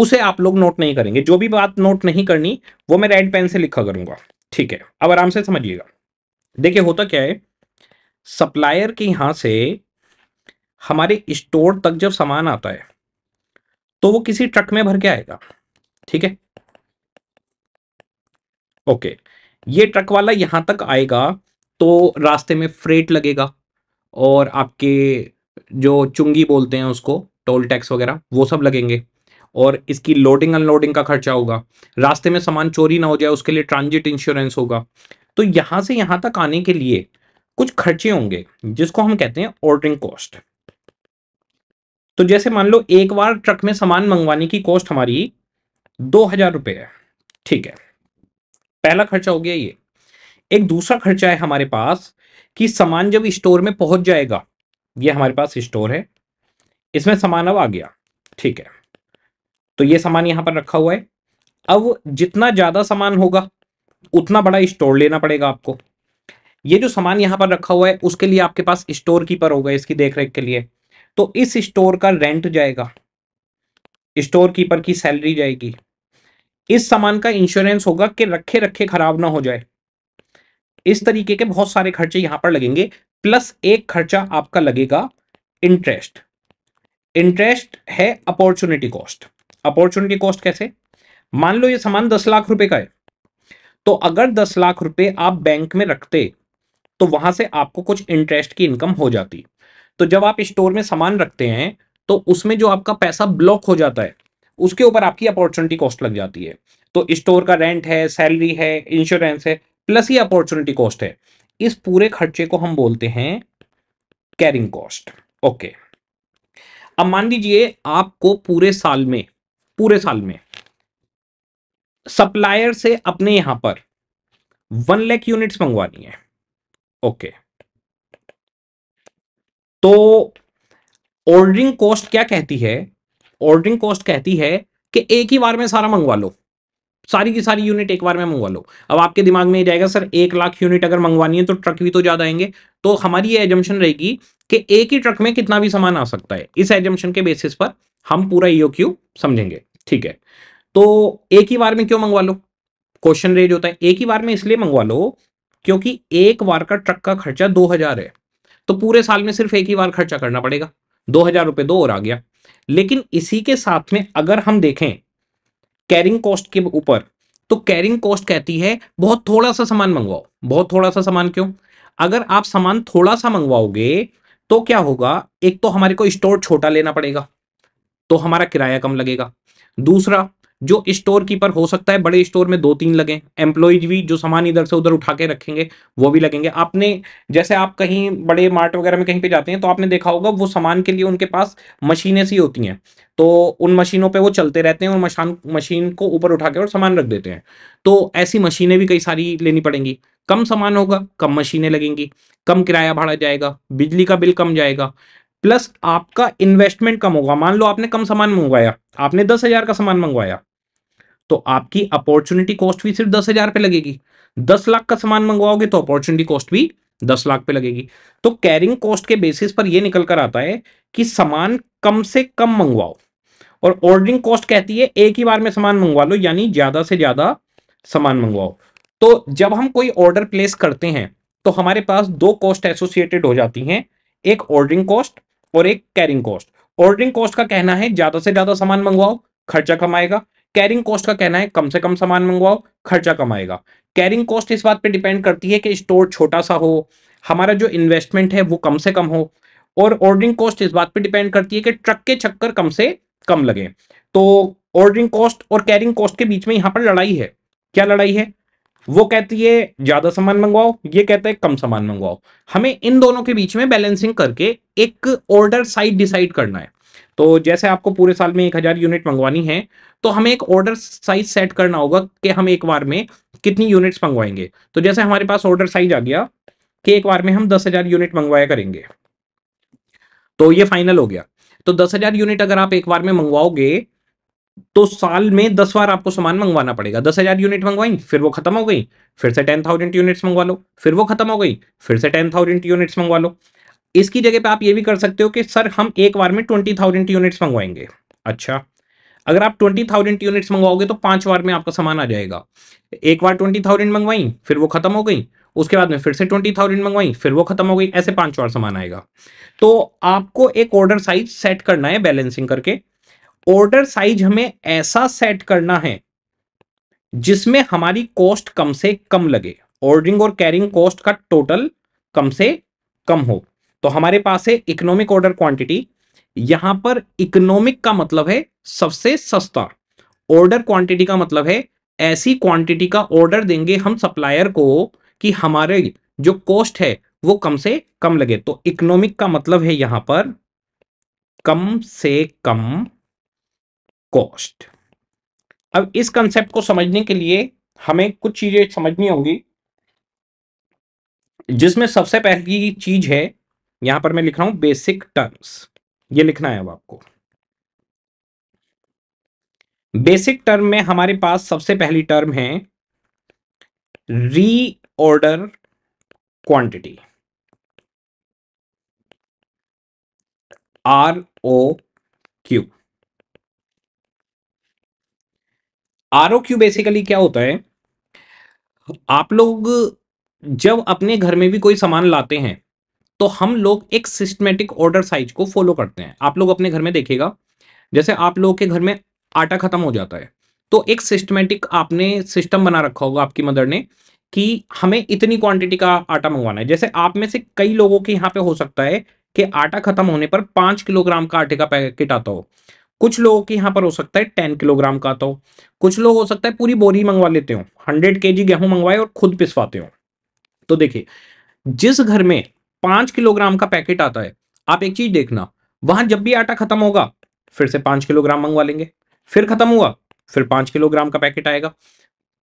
उसे आप लोग नोट नहीं करेंगे जो भी बात नोट नहीं करनी वो मैं रेड पेन से लिखा करूंगा ठीक है अब आराम से समझिएगा देखिए होता क्या है सप्लायर के यहाँ से हमारे स्टोर तक जब सामान आता है तो वो किसी ट्रक में भर के आएगा ठीक है ओके ये ट्रक वाला यहाँ तक आएगा तो रास्ते में फ्रेट लगेगा और आपके जो चुंगी बोलते हैं उसको टोल टैक्स वगैरह वो सब लगेंगे और इसकी लोडिंग अनलोडिंग का खर्चा होगा रास्ते में सामान चोरी ना हो जाए उसके लिए ट्रांजिट इंश्योरेंस होगा तो यहां से यहां तक आने के लिए कुछ खर्चे होंगे जिसको हम कहते हैं ऑर्डरिंग कॉस्ट तो जैसे मान लो एक बार ट्रक में सामान मंगवाने की कॉस्ट हमारी दो हजार रुपये है ठीक है पहला खर्चा हो गया ये एक दूसरा खर्चा है हमारे पास कि सामान जब स्टोर में पहुंच जाएगा ये हमारे पास स्टोर है इसमें सामान अब आ गया ठीक है तो ये सामान यहां पर रखा हुआ है अब जितना ज़्यादा सामान होगा उतना बड़ा स्टोर लेना पड़ेगा आपको ये जो सामान यहाँ पर रखा हुआ है उसके लिए आपके पास स्टोर कीपर होगा इसकी देखरेख के लिए तो इस स्टोर का रेंट जाएगा स्टोर कीपर की सैलरी जाएगी इस सामान का इंश्योरेंस होगा कि रखे रखे खराब ना हो जाए इस तरीके के बहुत सारे खर्चे यहां पर लगेंगे प्लस एक खर्चा आपका लगेगा इंटरेस्ट इंटरेस्ट है अपॉर्चुनिटी कॉस्ट अपॉर्चुनिटी कॉस्ट कैसे मान लो ये सामान दस लाख रुपए का है तो अगर दस लाख रुपए आप बैंक में रखते तो वहां से आपको कुछ इंटरेस्ट की इनकम हो जाती तो जब आप स्टोर में सामान रखते हैं तो उसमें जो आपका पैसा ब्लॉक हो जाता है उसके ऊपर आपकी अपॉर्चुनिटी कॉस्ट लग जाती है तो स्टोर का रेंट है सैलरी है इंश्योरेंस है प्लस ही अपॉर्चुनिटी कॉस्ट है इस पूरे खर्चे को हम बोलते हैं कैरिंग कॉस्ट ओके अब मान लीजिए आपको पूरे साल में पूरे साल में सप्लायर से अपने यहां पर वन लैख यूनिट्स मंगवानी है ओके तो ऑर्डरिंग कॉस्ट क्या कहती है ऑर्डरिंग कॉस्ट कहती है कि एक ही बार में सारा मंगवा लो सारी की सारी यूनिट एक बार में मंगवा लो अब आपके दिमाग में ये जाएगा सर एक लाख यूनिट अगर मंगवानी है तो ट्रक भी तो ज़्यादा आएंगे तो हमारी ये एजम्पन रहेगी कि एक ही ट्रक में कितना भी सामान आ सकता है इस एजम्पन के बेसिस पर हम पूरा ईओ क्यू समझेंगे ठीक है तो एक ही बार में क्यों मंगवा लो क्वेश्चन रेज होता है एक ही बार में इसलिए मंगवा लो क्योंकि एक बार का ट्रक का खर्चा दो हजार है तो पूरे साल में सिर्फ एक ही बार खर्चा करना पड़ेगा दो हजार रुपये दो और आ गया लेकिन इसी के साथ में अगर हम देखें कैरिंग कॉस्ट के ऊपर तो कैरिंग कॉस्ट कहती है बहुत थोड़ा सा सामान मंगवाओ बहुत थोड़ा सा सामान क्यों अगर आप सामान थोड़ा सा मंगवाओगे तो क्या होगा एक तो हमारे को स्टोर छोटा लेना पड़ेगा तो हमारा किराया कम लगेगा दूसरा जो स्टोर कीपर हो सकता है बड़े स्टोर में दो तीन लगे एम्प्लॉयज भी जो सामान इधर से उधर उठा के रखेंगे वो भी लगेंगे आपने जैसे आप कहीं बड़े मार्ट वगैरह में कहीं पे जाते हैं तो आपने देखा होगा वो सामान के लिए उनके पास मशीनें सी होती हैं तो उन मशीनों पे वो चलते रहते हैं और मशान मशीन को ऊपर उठा के और सामान रख देते हैं तो ऐसी मशीनें भी कई सारी लेनी पड़ेंगी कम सामान होगा कम मशीनें लगेंगी कम किराया भाड़ा जाएगा बिजली का बिल कम जाएगा प्लस आपका इन्वेस्टमेंट कम होगा मान लो आपने कम सामान मंगवाया आपने दस हजार का सामान मंगवाया तो आपकी अपॉर्चुनिटी कॉस्ट भी सिर्फ दस हजार पे लगेगी दस लाख का सामान मंगवाओगे तो अपॉर्चुनिटी कॉस्ट भी दस लाख पे लगेगी तो कैरिंग कॉस्ट के बेसिस पर यह निकल कर आता है कि सामान कम से कम मंगवाओ और ऑर्डरिंग कॉस्ट कहती है एक ही बार में सामान मंगवा लो यानी ज्यादा से ज्यादा सामान मंगवाओ तो जब हम कोई ऑर्डर प्लेस करते हैं तो हमारे पास दो कॉस्ट एसोसिएटेड हो जाती हैं एक ऑर्डरिंग कॉस्ट और एक कैरिंग कॉस्ट ऑर्डरिंग कॉस्ट का कहना है ज्यादा से ज्यादा सामान मंगवाओ खर्चा कम आएगा कैरिंग कॉस्ट का कहना है कम से कम सामान मंगवाओ खर्चा कम आएगा कैरिंग कॉस्ट इस बात पे डिपेंड करती है कि स्टोर छोटा सा हो हमारा जो इन्वेस्टमेंट है वो कम से कम हो और ऑर्डरिंग कॉस्ट इस बात पे डिपेंड करती है कि ट्रक के चक्कर कम से कम लगे तो ऑर्डरिंग कॉस्ट और कैरिंग कॉस्ट के बीच में यहाँ पर लड़ाई है क्या लड़ाई है वो कहती है ज्यादा सामान मंगवाओ ये कहता है कम सामान मंगवाओ हमें इन दोनों के बीच में बैलेंसिंग करके एक ऑर्डर साइड डिसाइड करना है तो जैसे आपको पूरे साल में एक हज़ार यूनिट मंगवानी है तो हमें एक ऑर्डर साइज सेट करना होगा कि हम एक बार में कितनी यूनिट्स मंगवाएंगे तो जैसे हमारे पास ऑर्डर साइज आ गया कि एक बार में हम दस हज़ार यूनिट मंगवाया करेंगे तो ये फाइनल हो गया तो दस हज़ार यूनिट अगर आप एक बार में मंगवाओगे तो साल में दस बार आपको सामान मंगवाना पड़ेगा दस हजार यूनिट मंगवाई फिर वो खत्म हो गई फिर से टेन थाउजेंड यूनिट्स मंगवा लो फिर वो खत्म हो गई फिर से टेन थाउजेंड यूनिट्स मंगवा लो इसकी जगह पे आप ये भी कर सकते हो कि सर हम एक बार में ट्वेंटी थाउजेंड यूनिट्स मंगवाएंगे अच्छा अगर आप ट्वेंटी थाउजेंड यूनिट्स मंगवाओगे तो पांच बार में आपका सामान आ जाएगा एक बार ट्वेंटी थाउजेंड मंगवाई फिर वो खत्म हो गई उसके बाद में फिर से ट्वेंटी थाउजेंड मंगवाई फिर वो खत्म हो गई ऐसे पांच बार सामान आएगा तो आपको एक ऑर्डर साइज सेट करना है बैलेंसिंग करके ऑर्डर साइज हमें ऐसा सेट करना है जिसमें हमारी कॉस्ट कम से कम लगे ऑर्डरिंग और कैरिंग कॉस्ट का टोटल कम से कम हो तो हमारे पास है इकोनॉमिक ऑर्डर क्वांटिटी यहां पर इकोनॉमिक का मतलब है सबसे सस्ता ऑर्डर क्वांटिटी का मतलब है ऐसी क्वांटिटी का ऑर्डर देंगे हम सप्लायर को कि हमारे जो कॉस्ट है वो कम से कम लगे तो इकोनॉमिक का मतलब है यहां पर कम से कम कॉस्ट अब इस कंसेप्ट को समझने के लिए हमें कुछ चीजें समझनी होंगी जिसमें सबसे पहली चीज है यहां पर मैं लिख रहा हूं बेसिक टर्म्स ये लिखना है अब आपको बेसिक टर्म में हमारे पास सबसे पहली टर्म है reorder quantity R O Q R O Q basically क्या होता है आप लोग जब अपने घर में भी कोई सामान लाते हैं तो हम लोग एक सिस्टमेटिक ऑर्डर साइज को फॉलो करते हैं आप लोग अपने घर में देखेगा जैसे आप लोगों के घर में आटा खत्म हो जाता है तो एक सिस्टमेटिक आपने सिस्टम बना रखा होगा आपकी मदर ने कि हमें इतनी क्वांटिटी का आटा मंगवाना है जैसे आप में से कई लोगों के यहाँ पे हो सकता है कि आटा खत्म होने पर पांच किलोग्राम का आटे का पैकेट आता हो कुछ लोगों के यहाँ पर हो सकता है टेन किलोग्राम का आता हो कुछ लोग हो सकता है पूरी बोरी मंगवा लेते हो हंड्रेड के जी मंगवाए और खुद पिसवाते हो तो देखिए जिस घर में पांच किलोग्राम का पैकेट आता है आप एक चीज देखना वहां जब भी आटा खत्म होगा फिर से पांच किलोग्राम मंगवा लेंगे फिर खत्म हुआ फिर पांच किलोग्राम का पैकेट आएगा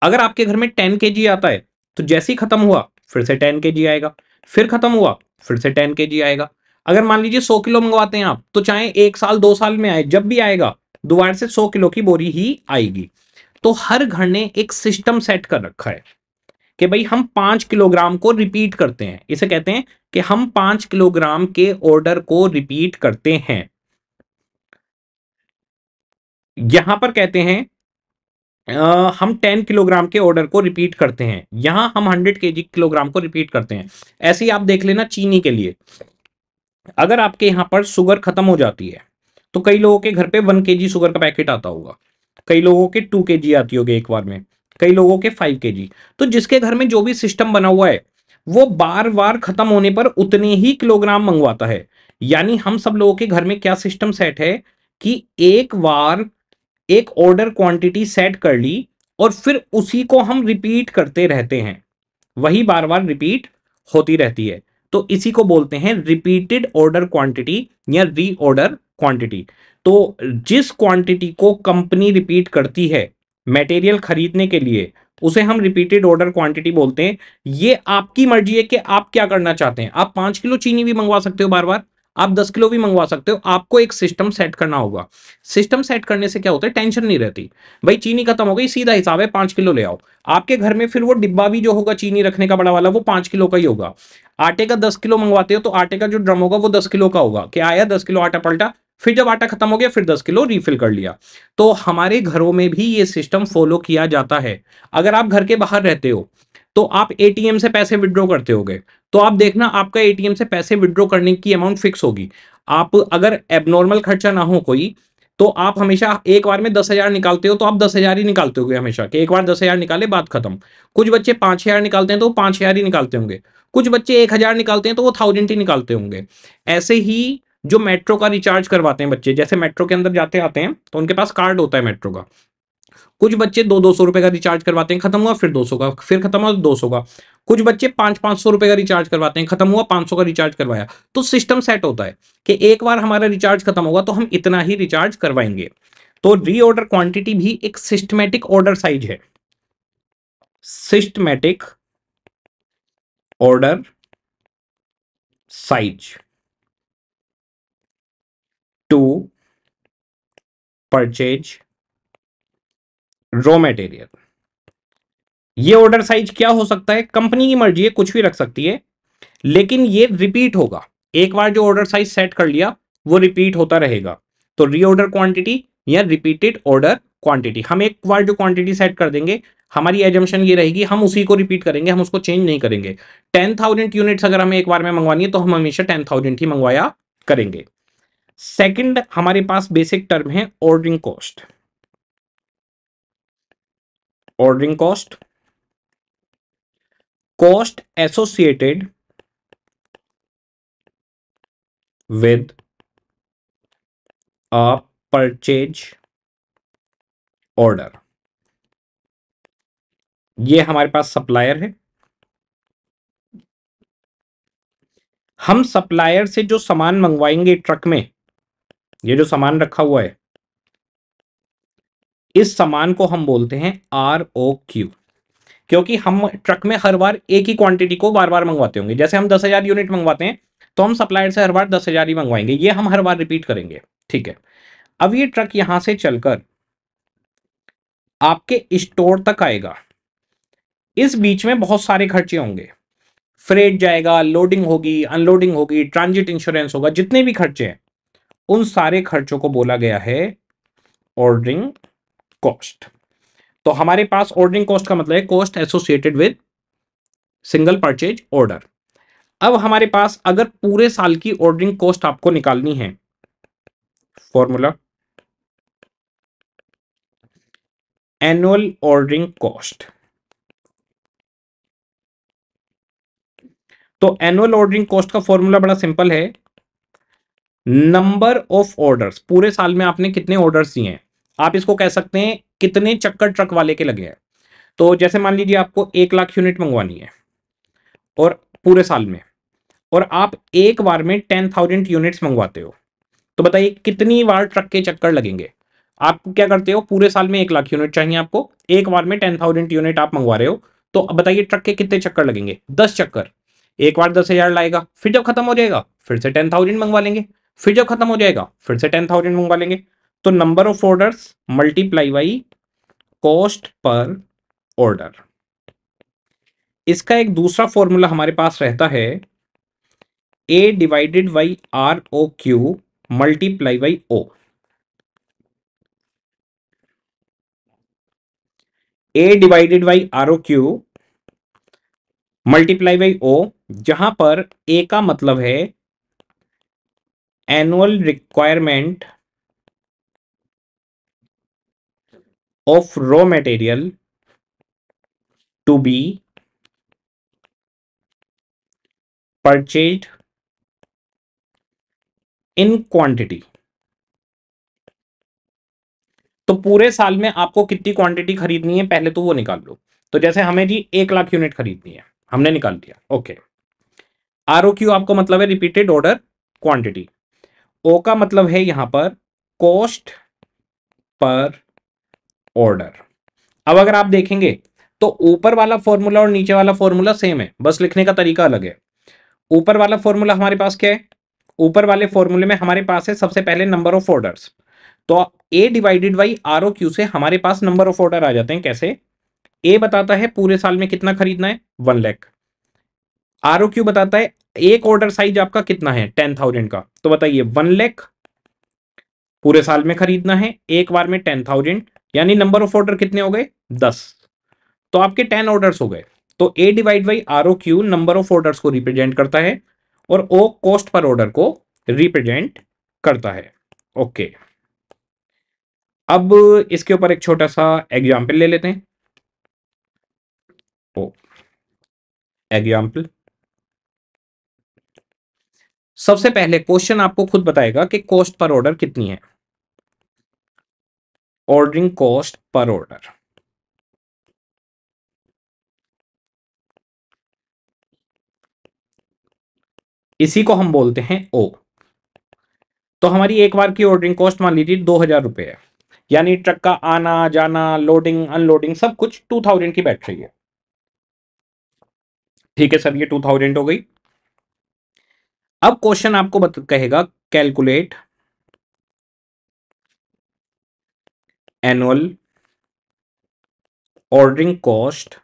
अगर आपके घर में टेन के आता है तो जैसे ही खत्म हुआ फिर से टेन के आएगा फिर खत्म हुआ फिर से टेन के आएगा अगर मान लीजिए सौ किलो मंगवाते हैं आप तो चाहे एक साल दो साल में आए जब भी आएगा दोबारा से सौ किलो की बोरी ही आएगी तो हर घर ने एक सिस्टम सेट कर रखा है कि भाई हम पांच किलोग्राम को रिपीट करते हैं इसे कहते हैं कि हम पांच किलोग्राम के ऑर्डर को रिपीट करते हैं यहां पर कहते हैं आ, हम टेन किलोग्राम के ऑर्डर को रिपीट करते हैं यहां हम हंड्रेड के किलोग्राम को रिपीट करते हैं ऐसे ही आप देख लेना चीनी के लिए अगर आपके यहां पर शुगर खत्म हो जाती है तो कई लोगों के घर पे वन के शुगर का पैकेट आता होगा कई लोगों के टू के आती होगी एक बार में कई लोगों के फाइव के तो जिसके घर में जो भी सिस्टम बना हुआ है वो बार बार खत्म होने पर उतने ही किलोग्राम मंगवाता है यानी हम सब लोगों के घर में क्या सिस्टम सेट है कि एक बार एक ऑर्डर क्वांटिटी सेट कर ली और फिर उसी को हम रिपीट करते रहते हैं वही बार बार रिपीट होती रहती है तो इसी को बोलते हैं रिपीटेड ऑर्डर क्वांटिटी या री ऑर्डर क्वांटिटी तो जिस क्वांटिटी को कंपनी रिपीट करती है मटेरियल खरीदने के लिए उसे हम रिपीटेड ऑर्डर क्वांटिटी बोलते हैं ये आपकी मर्जी है कि आप क्या करना चाहते हैं आप पांच किलो चीनी भी मंगवा सकते हो बार बार आप दस किलो भी मंगवा सकते हो आपको एक सिस्टम सेट करना होगा सिस्टम सेट करने से क्या होता है टेंशन नहीं रहती भाई चीनी खत्म हो गई सीधा हिसाब है पांच किलो ले आओ आपके घर में फिर वो डिब्बा भी जो होगा चीनी रखने का बड़ा वाला वो पांच किलो का ही होगा आटे का दस किलो मंगवाते हो तो आटे का जो ड्रम होगा वो दस किलो का होगा क्या आया दस किलो आटा पलटा फिर जब आटा खत्म हो गया फिर दस किलो रिफिल कर लिया तो हमारे घरों में भी ये सिस्टम फॉलो किया जाता है अगर आप घर के बाहर रहते हो तो आप एटीएम से पैसे विड्रॉ करते हो तो आप देखना आपका एटीएम से पैसे विड्रॉ करने की अमाउंट फिक्स होगी आप अगर एबनॉर्मल खर्चा ना हो कोई तो आप हमेशा एक बार में दस हज़ार निकालते हो तो आप दस हज़ार ही निकालते होंगे हमेशा कि एक बार दस हज़ार निकाले बात खत्म कुछ बच्चे पांच हज़ार निकालते हैं तो वो हज़ार ही निकालते होंगे कुछ बच्चे एक हज़ार निकालते हैं तो वो थाउजेंड ही निकालते होंगे ऐसे ही जो मेट्रो का रिचार्ज करवाते हैं बच्चे जैसे मेट्रो के अंदर जाते आते हैं तो उनके पास कार्ड होता है मेट्रो का कुछ बच्चे दो दो सौ रुपए का रिचार्ज करवाते हैं खत्म हुआ फिर दो सौ का फिर खत्म हुआ तो दो सौ का कुछ बच्चे पांच पांच सौ रुपए का रिचार्ज करवाते हैं खत्म हुआ पांच सौ का रिचार्ज करवाया तो सिस्टम सेट होता है कि एक बार हमारा रिचार्ज खत्म होगा तो हम इतना ही रिचार्ज करवाएंगे तो रीऑर्डर क्वांटिटी भी एक सिस्टमेटिक ऑर्डर साइज है systematic order size to purchase raw material ये ऑर्डर साइज क्या हो सकता है कंपनी की मर्जी है कुछ भी रख सकती है लेकिन ये रिपीट होगा एक बार जो ऑर्डर साइज सेट कर लिया वो रिपीट होता रहेगा तो रीऑर्डर क्वांटिटी या रिपीटेड ऑर्डर क्वांटिटी हम एक बार जो क्वांटिटी सेट कर देंगे हमारी एजम्पन ये रहेगी हम उसी को रिपीट करेंगे हम उसको चेंज नहीं करेंगे टेन थाउजेंड यूनिट्स अगर हमें एक बार में मंगवानी है तो हम हमेशा टेन थाउजेंड ही मंगवाया करेंगे सेकंड हमारे पास बेसिक टर्म है ordering cost ordering cost cost associated with a purchase order ये हमारे पास सप्लायर है हम सप्लायर से जो सामान मंगवाएंगे ट्रक में ये जो सामान रखा हुआ है इस सामान को हम बोलते हैं आर ओ क्यू क्योंकि हम ट्रक में हर बार एक ही क्वांटिटी को बार बार मंगवाते होंगे जैसे हम दस हजार यूनिट मंगवाते हैं तो हम सप्लायर से हर बार दस हजार ही मंगवाएंगे ये हम हर बार रिपीट करेंगे ठीक है अब ये ट्रक यहां से चलकर आपके स्टोर तक आएगा इस बीच में बहुत सारे खर्चे होंगे फ्रेट जाएगा लोडिंग होगी अनलोडिंग होगी ट्रांजिट इंश्योरेंस होगा जितने भी खर्चे हैं उन सारे खर्चों को बोला गया है ऑर्डरिंग कॉस्ट तो हमारे पास ऑर्डरिंग कॉस्ट का मतलब है cost associated with single purchase order अब हमारे पास अगर पूरे साल की ऑर्डरिंग कॉस्ट आपको निकालनी है फॉर्मूला एनुअल ऑर्डरिंग कॉस्ट तो एनुअल ऑर्डरिंग कॉस्ट का फॉर्मूला बड़ा सिंपल है नंबर ऑफ ऑर्डर्स पूरे साल में आपने कितने ऑर्डर्स दिए हैं आप इसको कह सकते हैं कितने चक्कर ट्रक वाले के लगे हैं तो जैसे मान लीजिए आपको एक लाख यूनिट मंगवानी है और पूरे साल में और आप एक बार में टेन थाउजेंड यूनिट्स मंगवाते हो तो बताइए कितनी बार ट्रक के चक्कर लगेंगे आप क्या करते हो पूरे साल में एक लाख यूनिट चाहिए आपको एक बार में टेन थाउजेंड यूनिट आप मंगवा रहे हो तो बताइए ट्रक के कितने चक्कर लगेंगे दस चक्कर एक बार दस हजार लाएगा फिर जब खत्म हो जाएगा फिर से टेन थाउजेंड मंगवा लेंगे फिर जब खत्म हो जाएगा फिर से टेन थाउजेंड मंगवा लेंगे तो number of order multiply by cost per order इसका एक दूसरा फॉर्मूला हमारे पास रहता है A divided by R O Q multiply by O A divided by R O Q multiply by O जहां पर ए का मतलब है annual requirement of raw material to be purchased in quantity तो पूरे साल में आपको कितनी क्वांटिटी खरीदनी है पहले तो वो निकाल लो तो जैसे हमें जी एक लाख यूनिट खरीदनी है हमने निकाल दिया ओके आर ओ क्यू आपको मतलब है रिपीटेड ऑर्डर क्वांटिटी ओ का मतलब है यहां पर कॉस्ट पर ऑर्डर अब अगर आप देखेंगे तो ऊपर वाला फॉर्मूला और नीचे वाला फॉर्मूला सेम है बस लिखने का तरीका अलग है ऊपर वाला फॉर्मूला हमारे पास क्या है ऊपर वाले फॉर्मूले में हमारे पास है सबसे पहले नंबर ऑफ ऑर्डर तो A divided by R O Q से हमारे पास नंबर ऑफ ऑर्डर आ जाते हैं कैसे ए बताता है पूरे साल में कितना खरीदना है one lakh R O Q बताता है एक ऑर्डर साइज आपका कितना है टेन थाउजेंड का तो बताइए वन लैख पूरे साल में खरीदना है एक बार में टेन थाउजेंड यानी नंबर ऑफ ऑर्डर कितने हो गए दस तो आपके टेन ऑर्डर्स हो गए तो A divide by R O Q number of orders को रिप्रेजेंट करता है और ओ कॉस्ट पर ऑर्डर को रिप्रेजेंट करता है ओके अब इसके ऊपर एक छोटा सा एग्जाम्पल ले लेते हैं ओ oh. एग्जाम्पल सबसे पहले क्वेश्चन आपको खुद बताएगा कि कॉस्ट पर ऑर्डर कितनी है ऑर्डरिंग कॉस्ट पर ऑर्डर इसी को हम बोलते हैं ओ तो हमारी एक बार की ऑर्डरिंग कॉस्ट मान लीजिए दो हजार रुपये है यानी ट्रक का आना जाना लोडिंग अनलोडिंग सब कुछ टू थाउजेंड की बैठ रही है ठीक है सर ये टू थाउजेंड हो गई अब क्वेश्चन आपको कहेगा calculate annual ordering cost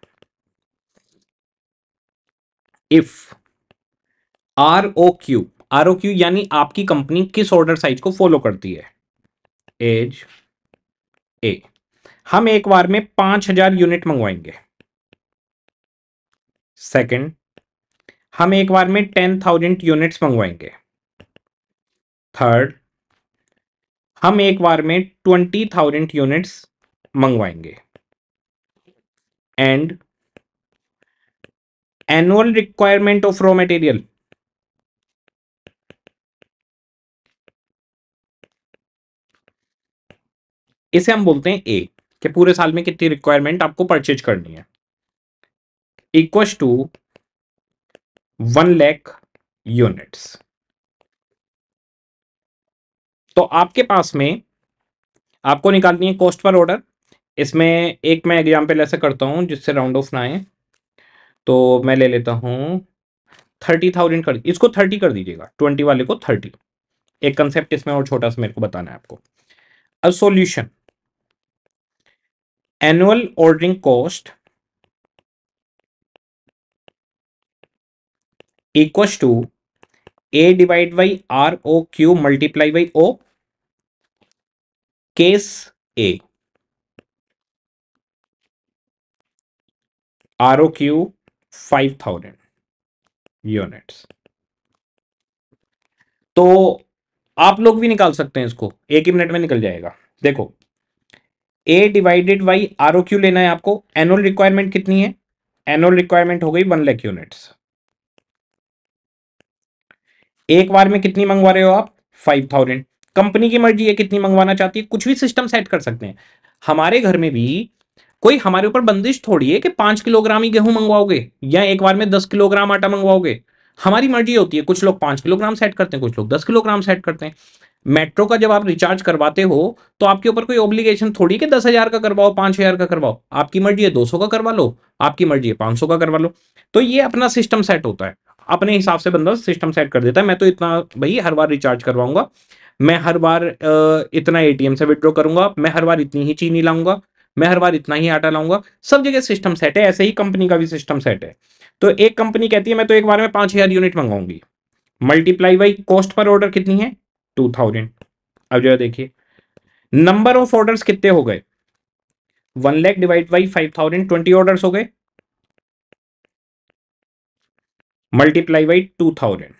O Q R O Q यानी आपकी कंपनी किस ऑर्डर साइज को फॉलो करती है एज ए हम एक बार में पांच हजार यूनिट मंगवाएंगे सेकंड हम एक बार में टेन थाउजेंड यूनिट्स मंगवाएंगे थर्ड हम एक बार में ट्वेंटी थाउजेंड यूनिट्स मंगवाएंगे and annual requirement of raw material इसे हम बोलते हैं ए कि पूरे साल में कितनी रिक्वायरमेंट आपको परचेज करनी है equal to one lakh units तो आपके पास में आपको निकालनी है कॉस्ट पर ऑर्डर इसमें एक मैं एग्जाम्पल ऐसा करता हूँ जिससे राउंड ऑफ ना आए तो मैं ले लेता हूँ थर्टी थाउजेंड कर इसको थर्टी कर दीजिएगा ट्वेंटी वाले को थर्टी एक कंसेप्ट इसमें और छोटा सा मेरे को बताना है आपको a solution annual ordering cost equals to A divide by R O Q multiply by O case A R O Q five thousand units तो आप लोग भी निकाल सकते हैं इसको एक ही मिनट में निकल जाएगा देखो A divided by R O Q लेना है आपको एनुअल रिक्वायरमेंट कितनी है एनुअल रिक्वायरमेंट हो गई वन लैख यूनिट्स एक बार में कितनी मंगवा रहे हो आप फाइव थाउजेंड कंपनी की मर्जी है कितनी मंगवाना चाहती है कुछ भी सिस्टम सेट कर सकते हैं हमारे घर में भी कोई हमारे ऊपर बंदिश थोड़ी है कि पांच किलोग्राम ही गेहूं मंगवाओगे या एक बार में दस किलोग्राम आटा मंगवाओगे हमारी मर्जी होती है कुछ लोग पांच किलोग्राम सेट करते हैं कुछ लोग दस किलोग्राम सेट करते हैं मेट्रो का जब आप रिचार्ज करवाते हो तो आपके ऊपर कोई ऑब्लिगेशन थोड़ी कि दस हजार का करवाओ पांच हजार का करवाओ आपकी मर्जी है दो सौ का करवा लो आपकी मर्जी है पांच सौ का करवा लो तो ये अपना सिस्टम सेट होता है अपने हिसाब से बंदा सिस्टम सेट कर देता है मैं तो इतना भाई हर बार रिचार्ज करवाऊंगा मैं हर बार इतना एटीएम से विड्रॉ करूंगा मैं हर बार इतनी ही चीनी लाऊंगा मैं हर बार इतना ही आटा लाऊंगा सब जगह सिस्टम सेट है ऐसे ही कंपनी का भी सिस्टम सेट है तो एक कंपनी कहती है मैं तो एक बार में पांच हज़ार यूनिट मंगाऊंगी multiply by cost per order कितनी है टू थाउजेंड अब जो देखिए नंबर ऑफ ऑर्डर कितने हो गए one lakh divide by five thousand twenty order हो गए मल्टीप्लाई बाई टू थाउजेंड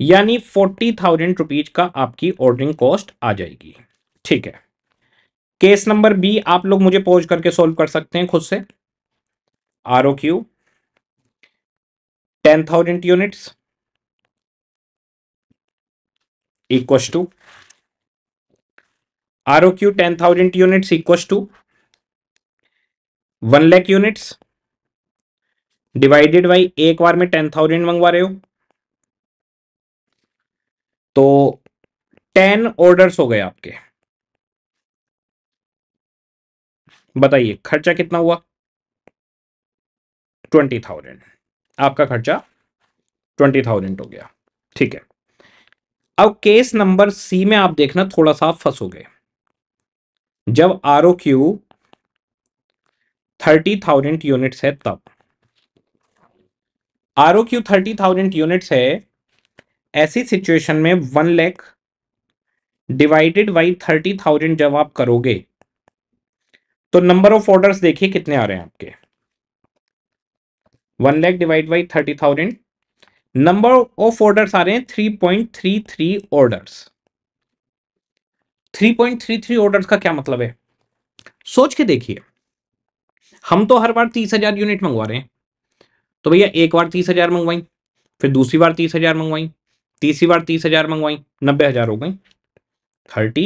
यानी फोर्टी थाउजेंड रुपीज का आपकी ऑर्डरिंग कॉस्ट आ जाएगी ठीक है केस नंबर बी आप लोग मुझे पहुंच करके सॉल्व कर सकते हैं खुद से R O Q ten thousand units equal to R O Q ten thousand units equal to one lakh units divided by एक बार में टेन थाउजेंड मंगवा रहे हो तो टेन ऑर्डर्स हो गए आपके बताइए खर्चा कितना हुआ ट्वेंटी थाउजेंड आपका खर्चा ट्वेंटी थाउजेंड हो गया ठीक है अब केस नंबर सी में आप देखना थोड़ा सा आप फंसोगे जब R O Q thirty thousand units है तब R O Q thirty thousand units है ऐसी सिचुएशन में one lakh divided by thirty thousand जब आप करोगे तो नंबर ऑफ ऑर्डर्स देखिए कितने आ रहे हैं आपके one lakh divide by thirty thousand number of orders आ रहे हैं three point three three orders three point three three orders का क्या मतलब है सोच के देखिए हम तो हर बार तीस हजार यूनिट मंगवा रहे हैं तो भैया एक बार तीस हजार मंगवाई फिर दूसरी बार तीस हजार मंगवाई तीसरी बार तीस हजार मंगवाई नब्बे हजार हो गई थर्टी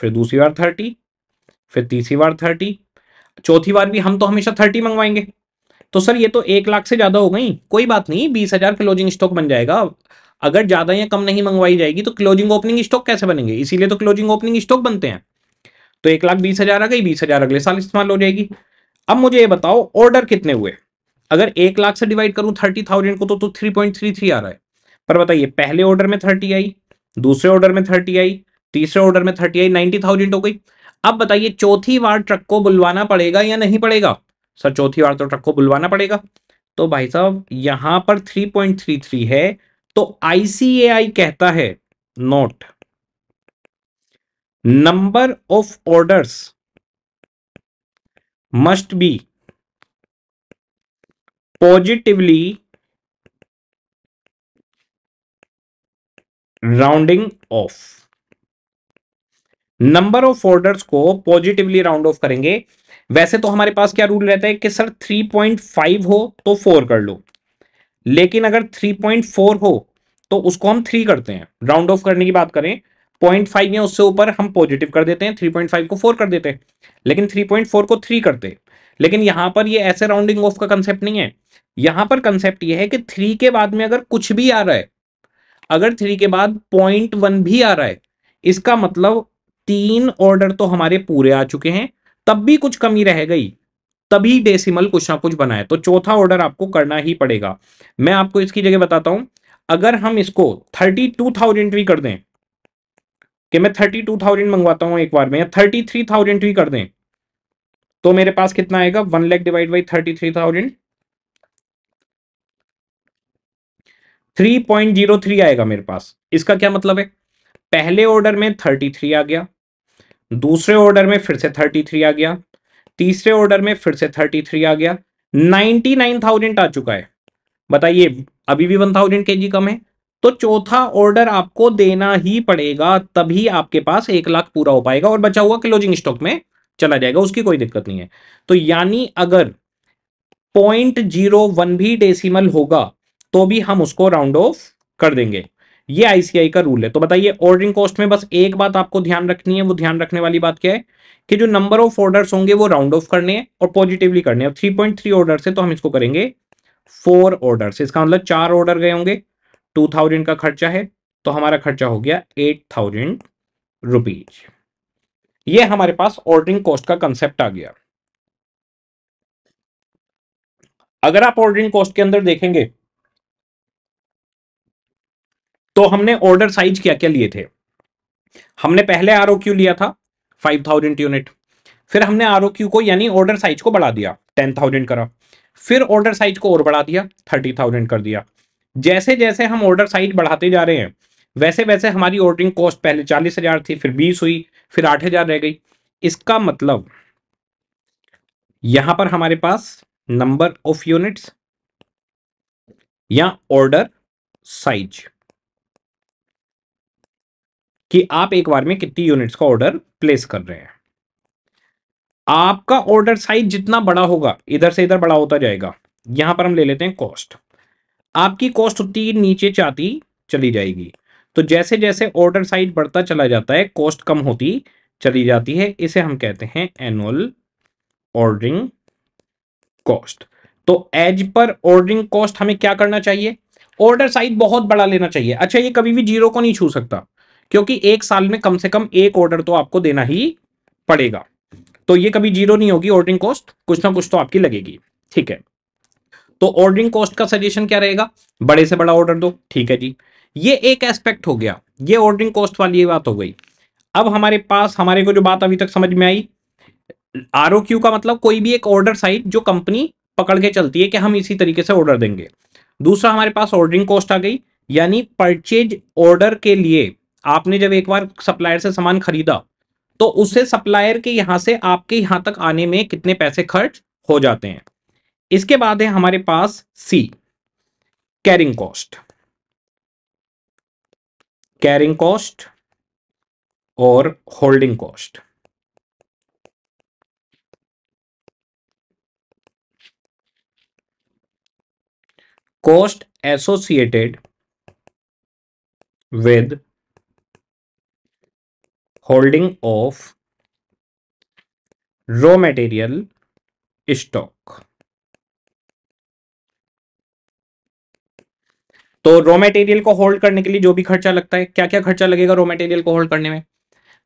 फिर दूसरी बार थर्टी फिर तीसरी बार थर्टी चौथी बार भी हम तो हमेशा थर्टी मंगवाएंगे तो सर ये तो एक लाख से ज़्यादा हो गई कोई बात नहीं बीस हज़ार क्लोजिंग स्टॉक बन जाएगा अगर ज़्यादा या कम नहीं मंगवाई जाएगी तो क्लोजिंग ओपनिंग स्टॉक कैसे बनेंगे इसीलिए तो क्लोजिंग ओपनिंग स्टॉक बनते हैं तो एक लाख बीस हज़ार आ गई बीस हज़ार अगले साल इस्तेमाल हो जाएगी अब मुझे ये बताओ ऑर्डर कितने हुए अगर एक लाख से डिवाइड करूं थर्टी थाउजेंड को तो, थ्री पॉइंट थ्री थ्री आ रहा है पर बताइए पहले ऑर्डर में थर्टी आई दूसरे ऑर्डर में थर्टी आई तीसरे ऑर्डर में थर्टी आई नाइनटी थाउजेंड हो गई अब बताइए चौथी बार ट्रक को बुलवाना पड़ेगा या नहीं पड़ेगा सर चौथी बार तो ट्रक को बुलवाना पड़ेगा तो भाई साहब यहां पर थ्री पॉइंट थ्री थ्री है तो आईसीएआई कहता है note number of orders must be positively rounding off number of orders को पॉजिटिवली राउंड ऑफ करेंगे वैसे तो हमारे पास क्या रूल रहता है कि सर 3.5 हो तो 4 कर लो लेकिन अगर 3.4 हो तो उसको हम 3 करते हैं राउंड ऑफ करने की बात करें पॉइंट फाइव या उससे ऊपर हम पॉजिटिव कर देते हैं थ्री पॉइंट फाइव को फोर कर देते हैं लेकिन थ्री पॉइंट फोर को थ्री करते हैं लेकिन यहां पर ये ऐसे राउंडिंग ऑफ का कंसेप्ट नहीं है यहां पर कंसेप्ट ये है कि थ्री के बाद में अगर कुछ भी आ रहा है अगर थ्री के बाद पॉइंट वन भी आ रहा है इसका मतलब तीन ऑर्डर तो हमारे पूरे आ चुके हैं तब भी कुछ कमी रह गई तभी डेसिमल कुछ ना कुछ बनाए तो चौथा ऑर्डर आपको करना ही पड़ेगा मैं आपको इसकी जगह बताता हूं अगर हम इसको थर्टी टू थाउजेंड भी कर दें कि मैं थर्टी टू थाउजेंड मंगवाता हूं एक बार में या थर्टी थ्री थाउजेंड भी कर दें तो मेरे पास कितना आएगा one lakh divide by thirty three thousand three point zero three आएगा मेरे पास इसका क्या मतलब है पहले ऑर्डर में थर्टी थ्री आ गया दूसरे ऑर्डर में फिर से थर्टी थ्री आ गया तीसरे ऑर्डर में फिर से थर्टी थ्री आ गया नाइनटी नाइन थाउजेंड आ चुका है बताइए अभी भी वन थाउजेंड के जी कम है तो चौथा ऑर्डर आपको देना ही पड़ेगा तभी आपके पास एक लाख पूरा हो पाएगा और बचा हुआ क्लोजिंग स्टॉक में चला जाएगा उसकी कोई दिक्कत नहीं है तो यानी अगर पॉइंट जीरो वन भी डेसिमल होगा तो भी हम उसको राउंड ऑफ कर देंगे ये आईसीआई का रूल है तो बताइए ऑर्डरिंग कॉस्ट में बस एक बात आपको ध्यान रखनी है वो ध्यान रखने वाली बात क्या है कि जो नंबर ऑफ ऑर्डर्स होंगे वो राउंड ऑफ करने हैं और पॉजिटिवली करने हैं थ्री पॉइंट थ्री ऑर्डर है तो हम इसको करेंगे फोर ऑर्डर इसका मतलब चार ऑर्डर गए होंगे टू थाउजेंड का खर्चा है तो हमारा खर्चा हो गया एट थाउजेंड रुपीज ये हमारे पास ऑर्डरिंग कॉस्ट का कंसेप्ट आ गया अगर आप ऑर्डरिंग कॉस्ट के अंदर देखेंगे तो हमने ऑर्डर साइज क्या क्या लिए थे हमने पहले आर लिया था 5000 यूनिट फिर हमने आर को यानी ऑर्डर साइज को बढ़ा दिया 10,000 करा फिर ऑर्डर साइज को और बढ़ा दिया 30,000 कर दिया जैसे जैसे हम ऑर्डर साइज बढ़ाते जा रहे हैं वैसे वैसे हमारी ऑर्डरिंग कॉस्ट पहले चालीस हजार थी फिर बीस हुई फिर आठ हजार रह गई इसका मतलब यहां पर हमारे पास नंबर ऑफ यूनिट्स या ऑर्डर साइज कि आप एक बार में कितनी यूनिट्स का ऑर्डर प्लेस कर रहे हैं आपका ऑर्डर साइज जितना बड़ा होगा इधर से इधर बड़ा होता जाएगा यहां पर हम ले लेते हैं कॉस्ट आपकी कॉस्ट उतनी नीचे चाहती चली जाएगी तो जैसे जैसे ऑर्डर साइज बढ़ता चला जाता है कॉस्ट कम होती चली जाती है इसे हम कहते हैं एनुअल ऑर्डरिंग कॉस्ट तो एज पर ऑर्डरिंग कॉस्ट हमें क्या करना चाहिए ऑर्डर साइज बहुत बड़ा लेना चाहिए अच्छा ये कभी भी जीरो को नहीं छू सकता क्योंकि एक साल में कम से कम एक ऑर्डर तो आपको देना ही पड़ेगा तो ये कभी जीरो नहीं होगी ऑर्डरिंग कॉस्ट कुछ ना कुछ तो आपकी लगेगी ठीक है तो ऑर्डरिंग कॉस्ट का सजेशन क्या रहेगा बड़े से बड़ा ऑर्डर दो ठीक है जी ये एक एस्पेक्ट हो गया ये ऑर्डरिंग कॉस्ट वाली बात हो गई अब हमारे पास हमारे को जो बात अभी तक समझ में आई आर का मतलब कोई भी एक ऑर्डर साइट जो कंपनी पकड़ के चलती है कि हम इसी तरीके से ऑर्डर देंगे दूसरा हमारे पास ऑर्डरिंग कॉस्ट आ गई यानी परचेज ऑर्डर के लिए आपने जब एक बार सप्लायर से सामान खरीदा तो उसे सप्लायर के यहां से आपके यहां तक आने में कितने पैसे खर्च हो जाते हैं इसके बाद है हमारे पास C carrying cost carrying cost or holding cost. Cost associated with holding of raw material stock. तो रॉ मटेरियल को होल्ड करने के लिए जो भी खर्चा लगता है क्या क्या खर्चा लगेगा रॉ मटेरियल को होल्ड करने में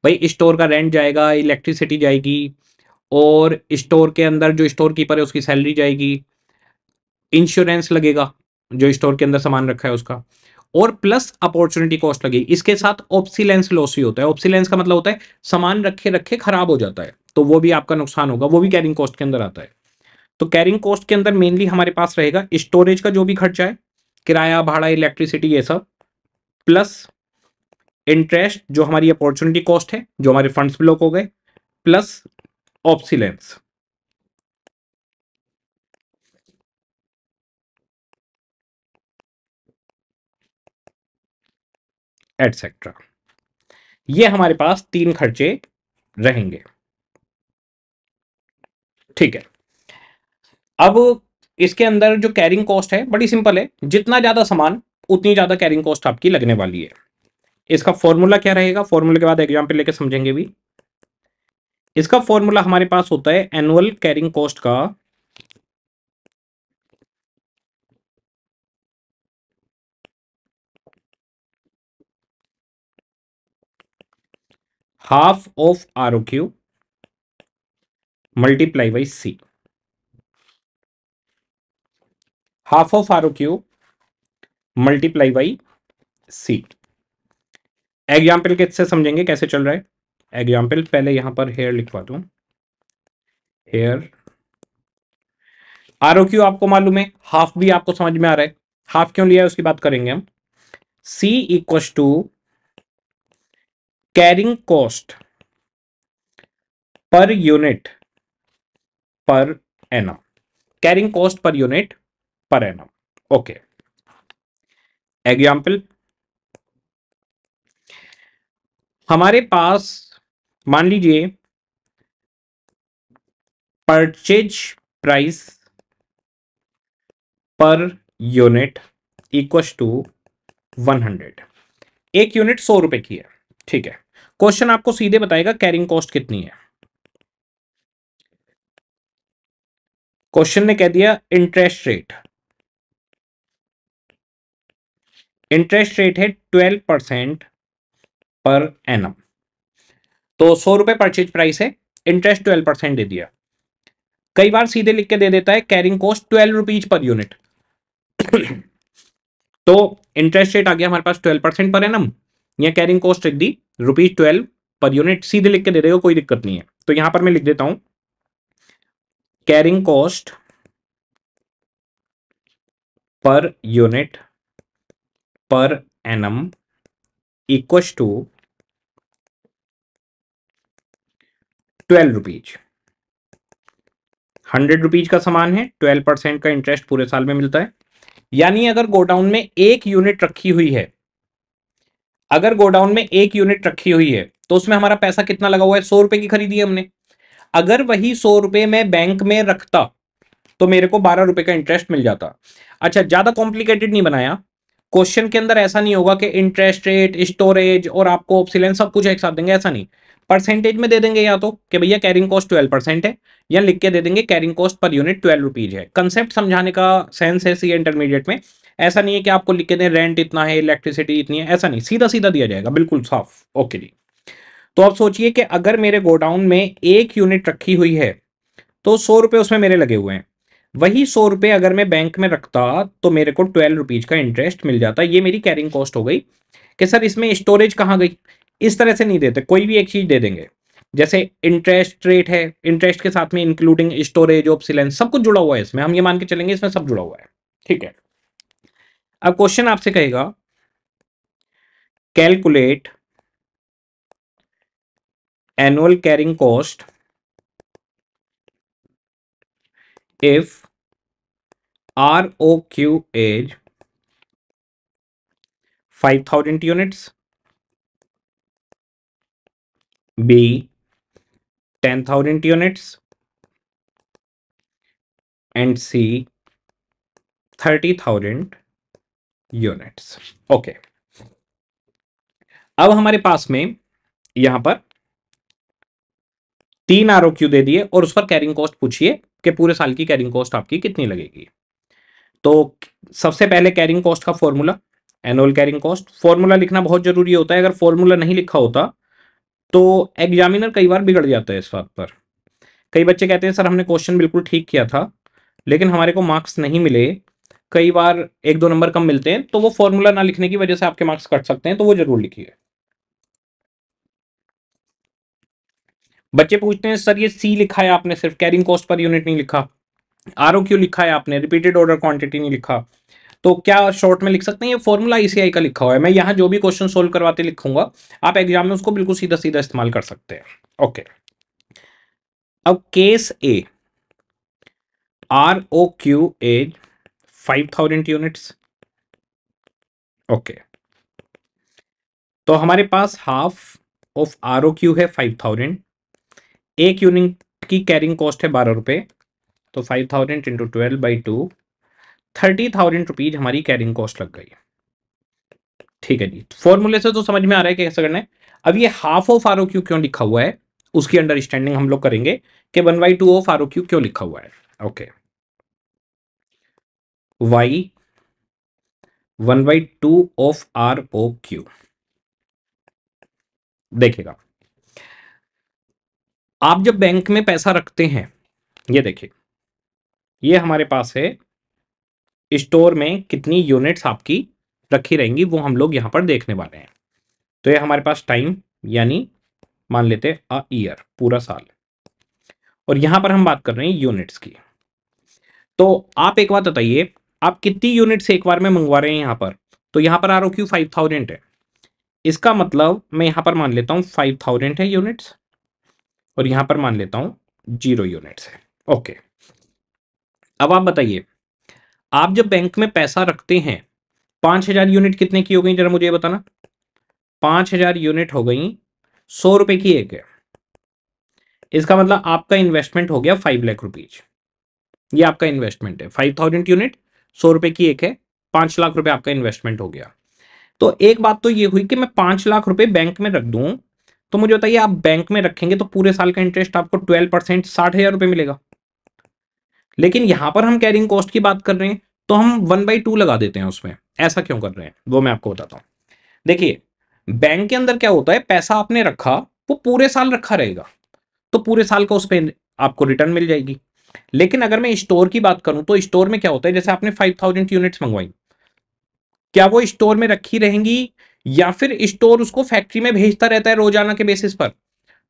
भाई स्टोर का रेंट जाएगा इलेक्ट्रिसिटी जाएगी और स्टोर के अंदर जो स्टोर कीपर है उसकी सैलरी जाएगी इंश्योरेंस लगेगा जो स्टोर के अंदर सामान रखा है उसका और प्लस अपॉर्चुनिटी कॉस्ट लगेगी इसके साथ ऑप्सीलेंस लॉस भी होता है ऑप्सीलेंस का मतलब होता है सामान रखे रखे खराब हो जाता है तो वो भी आपका नुकसान होगा वो भी कैरिंग कॉस्ट के अंदर आता है तो कैरिंग कॉस्ट के अंदर मेनली हमारे पास रहेगा स्टोरेज का जो भी खर्चा है किराया भाड़ा इलेक्ट्रिसिटी ये सब प्लस इंटरेस्ट जो हमारी अपॉर्चुनिटी कॉस्ट है जो हमारे फंड्स ब्लॉक हो गए प्लस ऑप्सिलेंस एटसेट्रा ये हमारे पास तीन खर्चे रहेंगे ठीक है अब इसके अंदर जो कैरिंग कॉस्ट है बड़ी सिंपल है जितना ज़्यादा सामान उतनी ज़्यादा कैरिंग कॉस्ट आपकी लगने वाली है इसका फॉर्मूला क्या रहेगा फॉर्मूला के बाद एग्जाम्पल लेकर समझेंगे भी इसका फॉर्मूला हमारे पास होता है एनुअल कैरिंग कॉस्ट का half of R O Q multiply by C of R O Q multiply by C example किससे समझेंगे कैसे चल रहा है एग्जाम्पल पहले यहां पर हेयर लिखवा दू हेयर आर ओ क्यू आपको मालूम है हाफ भी आपको समझ में आ रहा है हाफ क्यों लिया है उसकी बात करेंगे हम C equal to carrying cost per unit per annum carrying cost per unit per annum okay example हमारे पास मान लीजिए purchase price per unit equal to 100 एक यूनिट सौ रुपए की है ठीक है क्वेश्चन आपको सीधे बताएगा कैरिंग कॉस्ट कितनी है क्वेश्चन ने कह दिया इंटरेस्ट रेट इंटरेस्ट रेट है ट्वेल्व परसेंट पर एन तो सौ रुपए परचेज प्राइस है इंटरेस्ट ट्वेल्व परसेंट दे दिया कई बार सीधे लिख के दे देता है carrying cost twelve rupees per unit तो इंटरेस्ट रेट आ गया हमारे पास ट्वेल्व परसेंट पर एम या कैरिंग कॉस्ट लिख दी रुपीज ट्वेल्व पर यूनिट सीधे लिख के दे रहे हो कोई दिक्कत नहीं है तो यहां पर मैं लिख देता हूं carrying cost per unit annum equal to twelve rupees hundred rupees का सामान है ट्वेल्व परसेंट का इंटरेस्ट पूरे साल में मिलता है यानी अगर गोडाउन में एक यूनिट रखी हुई है अगर गोडाउन में एक यूनिट रखी हुई है तो उसमें हमारा पैसा कितना लगा हुआ है सौ रुपए की खरीदी है हमने अगर वही सौ रुपए मैं बैंक में रखता तो मेरे को बारह रुपए का इंटरेस्ट मिल जाता अच्छा ज्यादा कॉम्प्लिकेटेड नहीं बनाया क्वेश्चन के अंदर ऐसा नहीं होगा कि इंटरेस्ट रेट स्टोरेज और आपको ऑप्शिलेंस सब कुछ एक साथ देंगे ऐसा नहीं परसेंटेज में दे देंगे या तो कि भैया कैरिंग कॉस्ट ट्वेल्व परसेंट है या लिख के दे देंगे carrying cost per unit twelve rupees है कंसेप्ट समझाने का सेंस है सी इंटरमीडिएट में ऐसा नहीं है कि आपको लिख के दें रेंट इतना है इलेक्ट्रिसिटी इतनी है ऐसा नहीं सीधा सीधा दिया जाएगा बिल्कुल साफ ओके जी तो आप सोचिए कि अगर मेरे गोडाउन में एक यूनिट रखी हुई है तो सौ रुपये उसमें मेरे लगे हुए हैं वही सौ रुपए अगर मैं बैंक में रखता तो मेरे को ट्वेल्व रुपीज़ का इंटरेस्ट मिल जाता ये मेरी कैरिंग कॉस्ट हो गई कि सर इसमें स्टोरेज कहाँ गई इस तरह से नहीं देते कोई भी एक चीज़ दे देंगे जैसे इंटरेस्ट रेट है इंटरेस्ट के साथ में इंक्लूडिंग स्टोरेज ऑप्सिलेंस सब कुछ जुड़ा हुआ है इसमें हम ये मान के चलेंगे इसमें सब जुड़ा हुआ है ठीक है अब क्वेश्चन आपसे कहेगा calculate annual carrying cost if ROQ is 5000 units, B 10,000 units, and C 30,000 units. Okay. अब हमारे पास में यहाँ पर तीन आर दे दिए और उस पर कैरिंग कॉस्ट पूछिए कि पूरे साल की कैरिंग कॉस्ट आपकी कितनी लगेगी तो सबसे पहले कैरिंग कॉस्ट का formula annual carrying cost formula लिखना बहुत जरूरी होता है अगर फॉर्मूला नहीं लिखा होता तो एग्जामिनर कई बार बिगड़ जाता है इस बात पर कई बच्चे कहते हैं सर हमने क्वेश्चन बिल्कुल ठीक किया था लेकिन हमारे को मार्क्स नहीं मिले कई बार एक दो नंबर कम मिलते हैं तो वो फॉर्मूला ना लिखने की वजह से आपके मार्क्स कट सकते हैं तो वो जरूर लिखिए बच्चे पूछते हैं सर ये सी लिखा है आपने सिर्फ कैरिंग कॉस्ट पर यूनिट नहीं लिखा आर क्यू लिखा है आपने रिपीटेड ऑर्डर क्वांटिटी नहीं लिखा तो क्या शॉर्ट में लिख सकते हैं ये फॉर्मूला आईसीआई का लिखा हुआ है मैं यहाँ जो भी क्वेश्चन सोल्व करवाते लिखूंगा आप एग्जाम में उसको बिल्कुल सीधा सीधा इस्तेमाल कर सकते हैं ओके अब case A R O Q A five thousand units okay तो हमारे पास half of R O Q है फाइव थाउजेंड एक यूनिट की कैरिंग कॉस्ट है बारह रुपये तो five thousand into twelve by two thirty thousand rupees हमारी कैरिंग कॉस्ट लग गई ठीक है जी फॉर्मूले से तो समझ में आ रहा है कि कैसे करना है अब ये half of R O Q क्यों लिखा हुआ है उसकी अंडरस्टैंडिंग हम लोग करेंगे कि one by two of R O Q क्यों लिखा हुआ है okay why one by two of R O Q देखिएगा आप जब बैंक में पैसा रखते हैं ये देखिए ये हमारे पास है स्टोर में कितनी यूनिट्स आपकी रखी रहेंगी वो हम लोग यहाँ पर देखने वाले हैं तो ये हमारे पास टाइम यानी मान लेते अ ईयर पूरा साल और यहाँ पर हम बात कर रहे हैं यूनिट्स की तो आप एक बात बताइए आप कितनी यूनिट्स एक बार में मंगवा रहे हैं यहाँ पर तो यहाँ पर R O Q five thousand है इसका मतलब मैं यहाँ पर मान लेता हूँ फाइव थाउजेंड है यूनिट्स और यहां पर मान लेता हूं जीरो यूनिट्स है ओके अब आप बताइए आप जब बैंक में पैसा रखते हैं पांच हज़ार यूनिट कितने की हो गई जरा मुझे बताना पांच हज़ार यूनिट हो गई सौ रुपए की एक है इसका मतलब आपका इन्वेस्टमेंट हो गया फाइव लाख रुपीज ये आपका इन्वेस्टमेंट है फाइव थाउजेंड यूनिट सौ रुपए की एक है पांच लाख रुपए आपका इन्वेस्टमेंट हो गया तो एक बात तो ये हुई कि मैं पांच लाख रुपए बैंक में रख दूँ तो मुझे बताइए आप बैंक में रखेंगे तो पूरे साल का इंटरेस्ट आपको ट्वेल्व परसेंट साठ हजार रुपए मिलेगा लेकिन यहां पर हम कैरिंग कॉस्ट की बात कर रहे हैं तो हम वन बाई टू लगा देते हैं उसमें ऐसा क्यों कर रहे हैं वो मैं आपको बताता हूं देखिए बैंक के अंदर क्या होता है पैसा आपने रखा वो पूरे साल रखा रहेगा तो पूरे साल का उस पर आपको रिटर्न मिल जाएगी लेकिन अगर मैं स्टोर की बात करूं तो स्टोर में क्या होता है जैसे आपने फाइव थाउजेंड यूनिट्स मंगवाई क्या वो स्टोर में रखी रहेंगी या फिर स्टोर उसको फैक्ट्री में भेजता रहता है रोजाना के बेसिस पर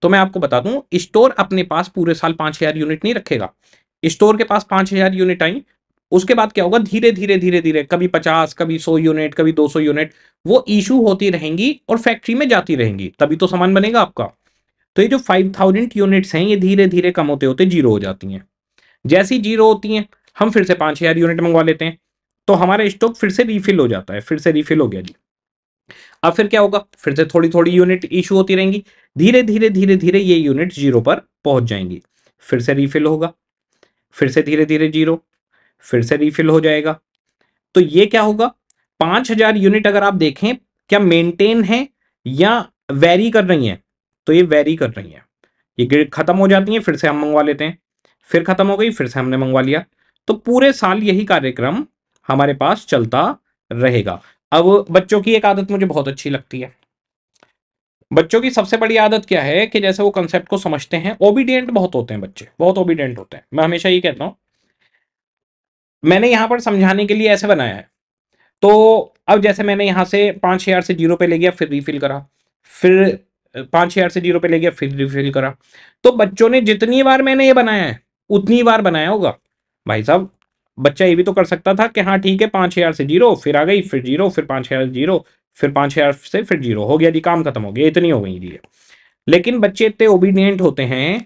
तो मैं आपको बता दूं स्टोर अपने पास पूरे साल पांच हजार यूनिट नहीं रखेगा स्टोर के पास पांच हजार यूनिट आई उसके बाद क्या होगा धीरे धीरे धीरे धीरे कभी पचास कभी सौ यूनिट कभी दो सौ यूनिट वो इशू होती रहेंगी और फैक्ट्री में जाती रहेंगी तभी तो सामान बनेगा आपका तो ये जो फाइव थाउजेंड यूनिट्स हैं ये धीरे धीरे कम होते होते जीरो हो जाती हैं जैसी जीरो होती हैं हम फिर से पांच हज़ार यूनिट मंगवा लेते हैं तो हमारा स्टॉक फिर से रीफिल हो जाता है फिर से रिफिल हो गया जी अब फिर क्या होगा फिर से थोड़ी थोड़ी यूनिट इशू होती रहेंगी धीरे धीरे धीरे धीरे ये यूनिट जीरो पर पहुंच जाएंगी फिर से रिफिल होगा फिर से धीरे धीरे जीरो फिर से रिफिल हो जाएगा तो ये क्या होगा पांच हजार यूनिट अगर आप देखें क्या मेंटेन है या वेरी कर रही है तो ये वेरी कर रही है ये खत्म हो जाती है फिर से हम मंगवा लेते हैं फिर खत्म हो गई फिर से हमने मंगवा लिया तो पूरे साल यही कार्यक्रम हमारे पास चलता रहेगा अब बच्चों की एक आदत मुझे बहुत अच्छी लगती है बच्चों की सबसे बड़ी आदत क्या है कि जैसे वो कंसेप्ट को समझते हैं ओबीडियंट बहुत होते हैं बच्चे बहुत ओबीडियंट होते हैं मैं हमेशा ये कहता हूँ मैंने यहाँ पर समझाने के लिए ऐसे बनाया है तो अब जैसे मैंने यहाँ से पांच हजार से जीरो पे ले गया फिर रीफिल करा फिर पाँच हजार से जीरो पे ले गया फिर रीफिल करा तो बच्चों ने जितनी बार मैंने ये बनाया है उतनी बार बनाया होगा भाई साहब बच्चा ये भी तो कर सकता था कि हाँ ठीक है पांच हजार से जीरो फिर आ गई फिर जीरो फिर पांच हजार जीरो फिर पांच हजार से फिर जीरो हो गया जी काम खत्म हो गया इतनी हो गई जी लेकिन बच्चे इतने ओबीडियंट होते हैं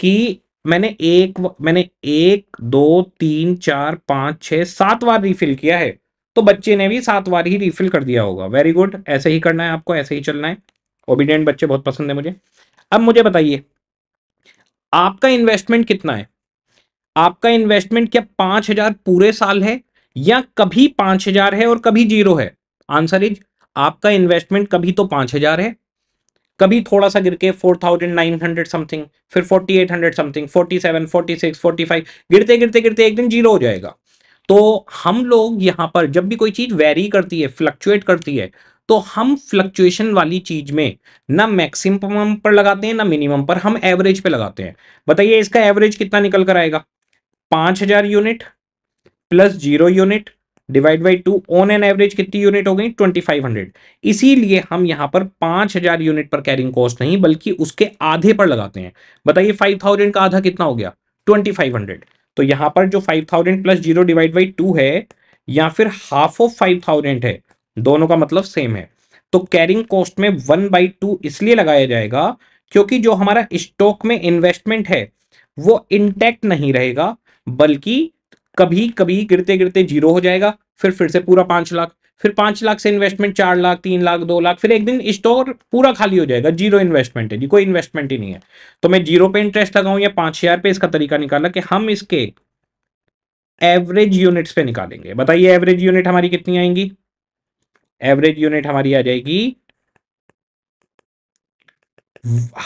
कि मैंने एक मैंने एक दो तीन चार पांच छह सात बार रिफिल किया है तो बच्चे ने भी सात बार ही रिफिल कर दिया होगा वेरी गुड ऐसे ही करना है आपको ऐसे ही चलना है ओबीडियंट बच्चे बहुत पसंद है मुझे अब मुझे बताइए आपका इन्वेस्टमेंट कितना है आपका इन्वेस्टमेंट क्या पांच हजार पूरे साल है या कभी पांच हजार है और कभी जीरो है आंसर इज आपका इन्वेस्टमेंट कभी तो पांच हजार है कभी थोड़ा सा गिर के four thousand nine hundred something फिर forty eight hundred something forty seven forty six forty five गिरते गिरते गिरते एक दिन जीरो हो जाएगा तो हम लोग यहां पर जब भी कोई चीज़ वेरी करती है फ्लक्चुएट करती है तो हम फ्लक्चुएशन वाली चीज में ना मैक्सिमम पर लगाते हैं ना मिनिमम पर हम एवरेज पे लगाते हैं बताइए इसका एवरेज कितना निकल कर आएगा पांच हजार unit plus zero unit divide by two on an average कितनी यूनिट हो गई ट्वेंटी फाइव हंड्रेड इसीलिए हम यहां पर पांच हजार यूनिट पर कैरिंग कॉस्ट नहीं बल्कि उसके आधे पर लगाते हैं बताइए फाइव थाउजेंड का आधा कितना हो गया ट्वेंटी फाइव हंड्रेड तो यहां पर जो five thousand plus zero divide by two है या फिर हाफ ऑफ फाइव थाउजेंड है दोनों का मतलब सेम है तो कैरिंग कॉस्ट में वन बाई टू इसलिए लगाया जाएगा क्योंकि जो हमारा स्टॉक में इन्वेस्टमेंट है वो इंटैक्ट नहीं रहेगा बल्कि कभी कभी गिरते गिरते जीरो हो जाएगा फिर फिर से पूरा पांच लाख फिर पांच लाख से इन्वेस्टमेंट चार लाख तीन लाख दो लाख फिर एक दिन स्टोर पूरा खाली हो जाएगा जीरो इन्वेस्टमेंट है जी कोई इन्वेस्टमेंट ही नहीं है तो मैं जीरो पे इंटरेस्ट लगाऊं या पांच हजार पे इसका तरीका निकाला कि हम इसके एवरेज यूनिट्स पे निकालेंगे बताइए एवरेज यूनिट हमारी कितनी आएंगी एवरेज यूनिट हमारी आ जाएगी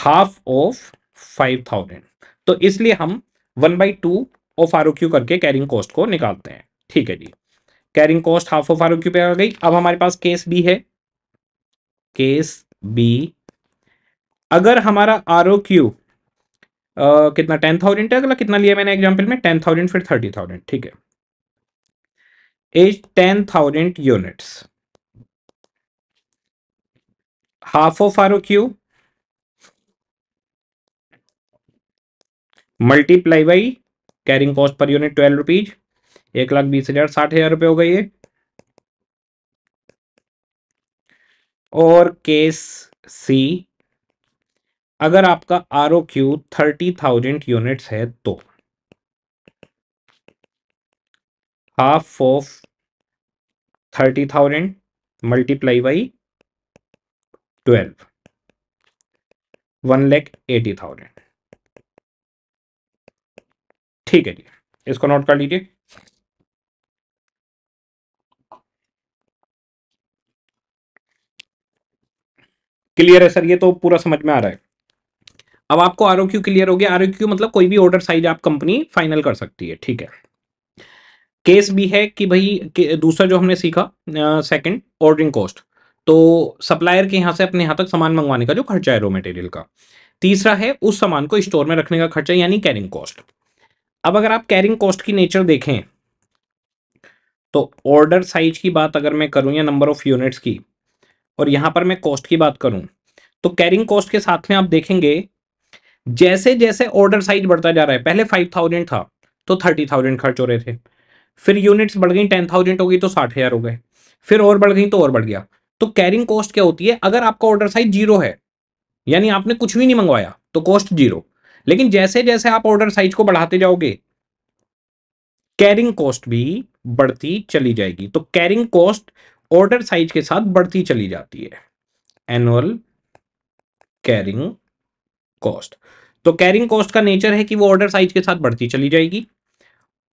हाफ ऑफ फाइव थाउजेंड तो इसलिए हम one by two of R Q करके कैरिंग कॉस्ट को निकालते हैं ठीक है जी carrying cost half of R Q पे आ गई अब हमारे पास केस बी है केस बी अगर हमारा आर क्यू कितना टेन थाउजेंड है अगला कितना लिया मैंने एग्जाम्पल में टेन थाउजेंड फिर थर्टी थाउजेंड ठीक है as ten thousand units half of R Q multiply by carrying cost per unit twelve rupees एक लाख बीस हजार साठ हजार रुपये हो गई है और केस सी अगर आपका R O Q thirty thousand units है तो half of thirty thousand multiply by twelve one lakh eighty thousand ठीक है जी इसको नोट कर लीजिए क्लियर है सर ये तो पूरा समझ में आ रहा है अब आपको आर क्लियर हो गया आर मतलब कोई भी ऑर्डर साइज आप कंपनी फाइनल कर सकती है ठीक है केस भी है कि भाई दूसरा जो हमने सीखा सेकंड ऑर्डरिंग कॉस्ट तो सप्लायर के यहाँ से अपने यहाँ तक सामान मंगवाने का जो खर्चा है रो मटेरियल का तीसरा है उस सामान को स्टोर में रखने का खर्चा यानी कैरिंग कॉस्ट अब अगर आप कैरिंग कॉस्ट की नेचर देखें तो ऑर्डर साइज की बात अगर मैं करूं या नंबर ऑफ यूनिट्स की और यहां पर मैं कॉस्ट की बात करूं तो कैरिंग कॉस्ट के साथ में आप देखेंगे जैसे जैसे ऑर्डर साइज बढ़ता जा रहा है पहले फाइव थाउजेंड था तो थर्टी थाउजेंड खर्च हो रहे थे फिर यूनिट्स बढ़ गई टेन थाउजेंड हो गई तो साठ हज़ार हो गए फिर और बढ़ गई तो और बढ़ गया तो कैरिंग कॉस्ट क्या होती है अगर आपका ऑर्डर साइज जीरो है यानी आपने कुछ भी नहीं मंगवाया तो कॉस्ट जीरो लेकिन जैसे जैसे आप ऑर्डर साइज को बढ़ाते जाओगे कैरिंग कॉस्ट भी बढ़ती चली जाएगी तो कैरिंग कॉस्ट ऑर्डर साइज के साथ बढ़ती चली जाती है एनुअल कैरिंग कॉस्ट तो कैरिंग कॉस्ट का नेचर है कि वो ऑर्डर साइज के साथ बढ़ती चली जाएगी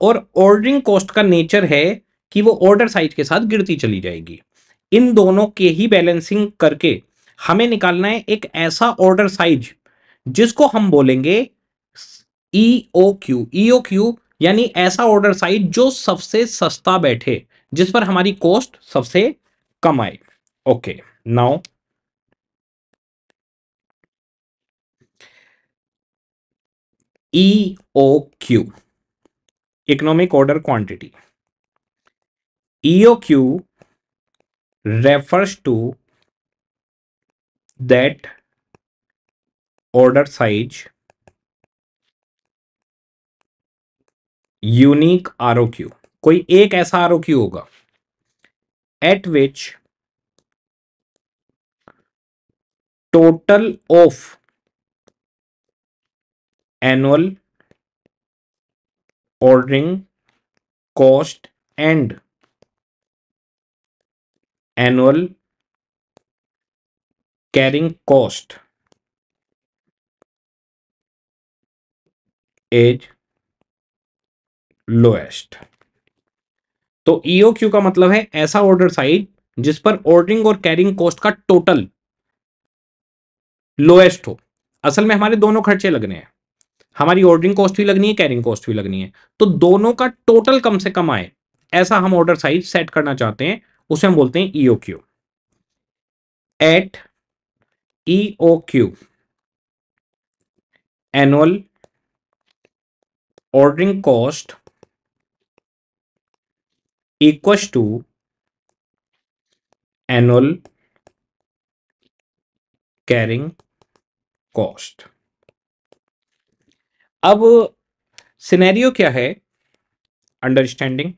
और ऑर्डरिंग कॉस्ट का नेचर है कि वो ऑर्डर साइज के साथ गिरती चली जाएगी इन दोनों के ही बैलेंसिंग करके हमें निकालना है एक ऐसा ऑर्डर साइज जिसको हम बोलेंगे ईओ क्यू ईओ क्यू यानी ऐसा ऑर्डर साइज जो सबसे सस्ता बैठे जिस पर हमारी कॉस्ट सबसे कम आए okay now Q economic order quantity E O Q refers to that order size unique R O Q कोई एक ऐसा आर ओ क्यू होगा at which total of annual ordering cost and annual carrying cost is lowest तो E O e Q का मतलब है ऐसा order size जिस पर ऑर्डरिंग और कैरिंग कॉस्ट का टोटल लोएस्ट हो असल में हमारे दोनों खर्चे लगने हैं हमारी ऑर्डरिंग कॉस्ट भी लगनी है कैरिंग कॉस्ट भी लगनी है तो दोनों का टोटल कम से कम आए ऐसा हम ऑर्डर साइज सेट करना चाहते हैं उसे हम बोलते हैं EO O Q EO E एनुअल ordering cost equals to annual carrying cost अब सिनेरियो क्या है अंडरस्टैंडिंग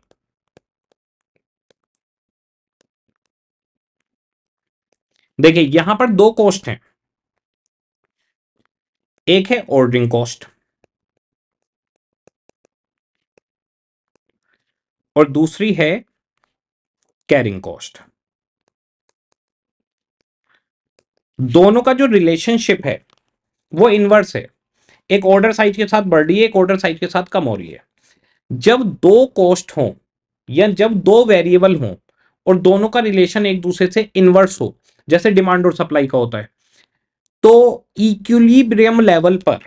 देखिए यहां पर दो कॉस्ट हैं एक है ऑर्डरिंग कॉस्ट और दूसरी है कैरिंग कॉस्ट दोनों का जो रिलेशनशिप है वो इन्वर्स है एक ऑर्डर साइज के साथ बढ़ रही है एक ऑर्डर साइज के साथ कम हो रही है जब दो कॉस्ट हो या जब दो वेरिएबल हो और दोनों का रिलेशन एक दूसरे से इन्वर्स हो जैसे डिमांड और सप्लाई का होता है तो इक्विलिब्रियम लेवल पर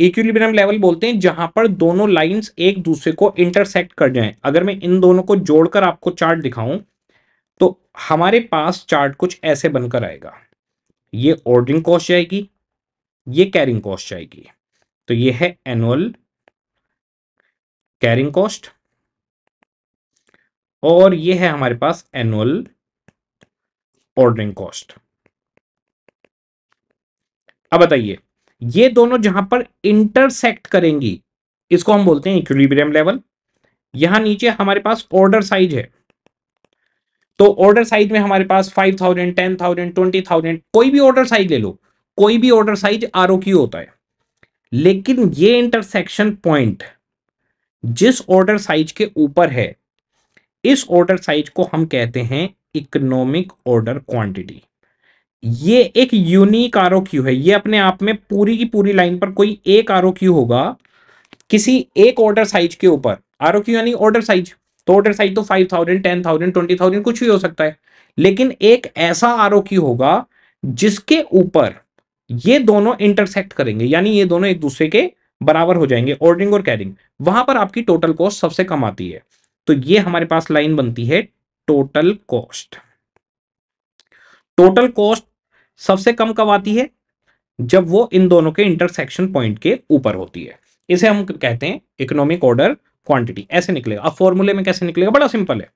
इक्विलिब्रियम लेवल बोलते हैं जहां पर दोनों लाइंस एक दूसरे को इंटरसेक्ट कर जाएं अगर मैं इन दोनों को जोड़कर आपको चार्ट दिखाऊं तो हमारे पास चार्ट कुछ ऐसे बनकर आएगा ये ऑर्डरिंग कॉस्ट जाएगी ये कैरिंग कॉस्ट जाएगी तो ये है एनुअल कैरिंग कॉस्ट और ये है हमारे पास एनुअल ऑर्डरिंग कॉस्ट अब बताइए ये दोनों जहां पर इंटरसेक्ट करेंगी इसको हम बोलते हैं इक्विलिब्रियम लेवल यहां नीचे हमारे पास ऑर्डर साइज है तो ऑर्डर साइज में हमारे पास five thousand ten thousand twenty thousand कोई भी ऑर्डर साइज ले लो कोई भी ऑर्डर साइज आर होता है लेकिन ये इंटरसेक्शन पॉइंट जिस ऑर्डर साइज के ऊपर है इस ऑर्डर साइज को हम कहते हैं इकोनॉमिक ऑर्डर क्वांटिटी ये एक यूनिक आर क्यू है ये अपने आप में पूरी की पूरी लाइन पर कोई एक आर क्यू होगा किसी एक ऑर्डर साइज के ऊपर आर क्यू यानी ऑर्डर साइज तो ऑर्डर साइज तो five thousand ten thousand twenty thousand कुछ भी हो सकता है लेकिन एक ऐसा आर क्यू होगा जिसके ऊपर ये दोनों इंटरसेक्ट करेंगे यानी ये दोनों एक दूसरे के बराबर हो जाएंगे ऑर्डरिंग और कैरिंग वहां पर आपकी टोटल कॉस्ट सबसे कम आती है तो ये हमारे पास लाइन बनती है टोटल कॉस्ट टोटल कॉस्ट सबसे कम कब आती है जब वो इन दोनों के इंटरसेक्शन पॉइंट के ऊपर होती है इसे हम कहते हैं इकोनॉमिक ऑर्डर क्वांटिटी ऐसे निकलेगा अब फॉर्मूले में कैसे निकलेगा बड़ा सिंपल है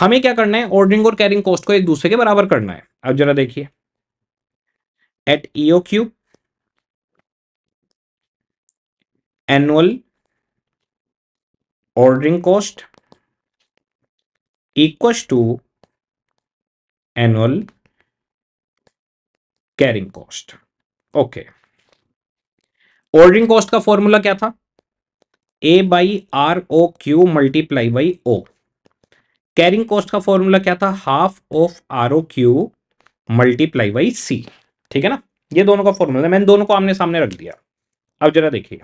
हमें क्या करना है ऑर्डरिंग और कैरिंग कॉस्ट को एक दूसरे के बराबर करना है अब जरा देखिए at E O Q annual ordering cost equal to annual carrying cost okay ordering cost का फॉर्मूला क्या था A by R O Q multiply by O carrying cost का फॉर्मूला क्या था half of R O Q multiply by C ठीक है ना ये दोनों का फॉर्मूला मैंने दोनों को आमने सामने रख दिया अब जरा देखिए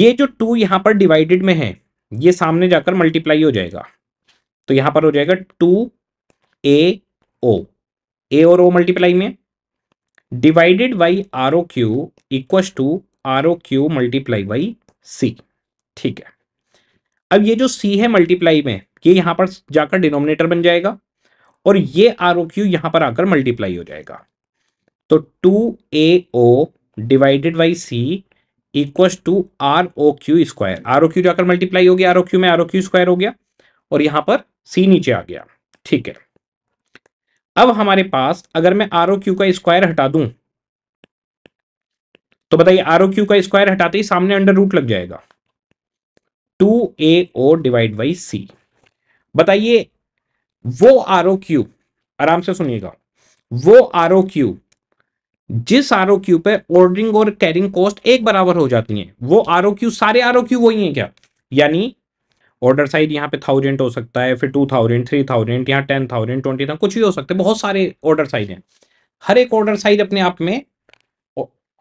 ये जो टू यहां पर डिवाइडेड में है ये सामने जाकर मल्टीप्लाई हो जाएगा तो यहां पर हो जाएगा टू ए ओ ए और ओ मल्टीप्लाई में divided by R O Q equal to R O Q multiply by C ठीक है अब ये जो सी है मल्टीप्लाई में ये यहां पर जाकर डिनोमिनेटर बन जाएगा और ये आर ओ क्यू यहां पर आकर मल्टीप्लाई हो जाएगा तो two A O divided by C equal to R O Q square R O Q जाकर मल्टीप्लाई हो गया आर ओ क्यू में आर ओ क्यू स्क्वायर हो गया और यहां पर सी नीचे आ गया ठीक है अब हमारे पास अगर मैं आर ओ क्यू का स्क्वायर हटा दूं तो बताइए आर ओ क्यू का स्क्वायर हटाते ही सामने अंडर रूट लग जाएगा two A O divide by C बताइए वो आर ओ क्यू आराम से सुनिएगा वो आर ओ क्यू जिस आर ओ क्यू पर ऑर्डरिंग और कैरिंग कॉस्ट एक बराबर हो जाती है वो आर ओ क्यू सारे आर ओ क्यू वही है क्या यानी ऑर्डर साइज यहाँ पे थाउजेंड हो सकता है फिर टू थाउजेंड थ्री थाउजेंड यहाँ टेन थाउजेंड ट्वेंटी थाउजेंड कुछ भी हो सकते हैं बहुत सारे ऑर्डर साइज हैं हर एक ऑर्डर साइज अपने आप में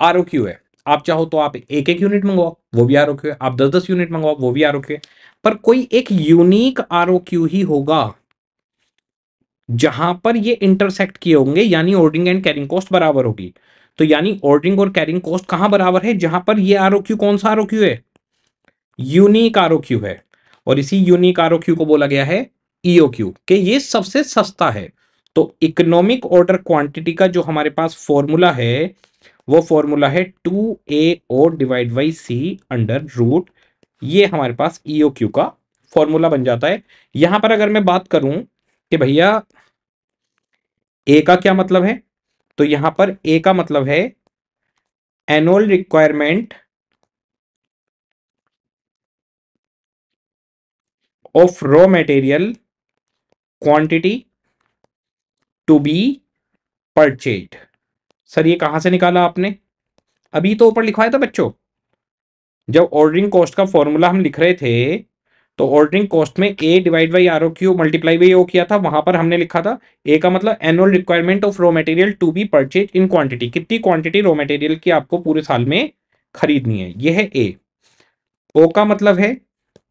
आर है आप चाहो तो आप एक एक यूनिट मंगवाओ वो भी आर है आप दस दस यूनिट मंगवाओ वो भी आर है पर कोई एक यूनिक आर ही होगा जहां पर ये इंटरसेक्ट किए होंगे यानी ऑर्डरिंग एंड कैरिंग कॉस्ट बराबर होगी तो यानी ऑर्डरिंग और कैरिंग कॉस्ट कहां बराबर है जहां पर ये आर कौन सा आर है यूनिक आर है और इसी यूनिक आर को बोला गया है क्यू e के ये सबसे सस्ता है तो इकोनॉमिक ऑर्डर क्वांटिटी का जो हमारे पास फॉर्मूला है वो फॉर्मूला है two A O divide by C under root ये हमारे पास क्यू e का फॉर्मूला बन जाता है यहां पर अगर मैं बात करूं कि भैया ए का क्या मतलब है तो यहां पर ए का मतलब है annual requirement of raw material quantity to be purchased sir ये कहाँ से निकाला आपने अभी तो ऊपर लिखवाया था बच्चों जब ऑर्डरिंग कॉस्ट का फॉर्मूला हम लिख रहे थे तो ऑर्डरिंग कॉस्ट में A divide by R O Q multiply by O किया था वहां पर हमने लिखा था ए का मतलब annual requirement of raw material to be purchase in quantity कितनी क्वांटिटी रॉ मटेरियल की आपको पूरे साल में खरीदनी है यह है ए ओ का मतलब है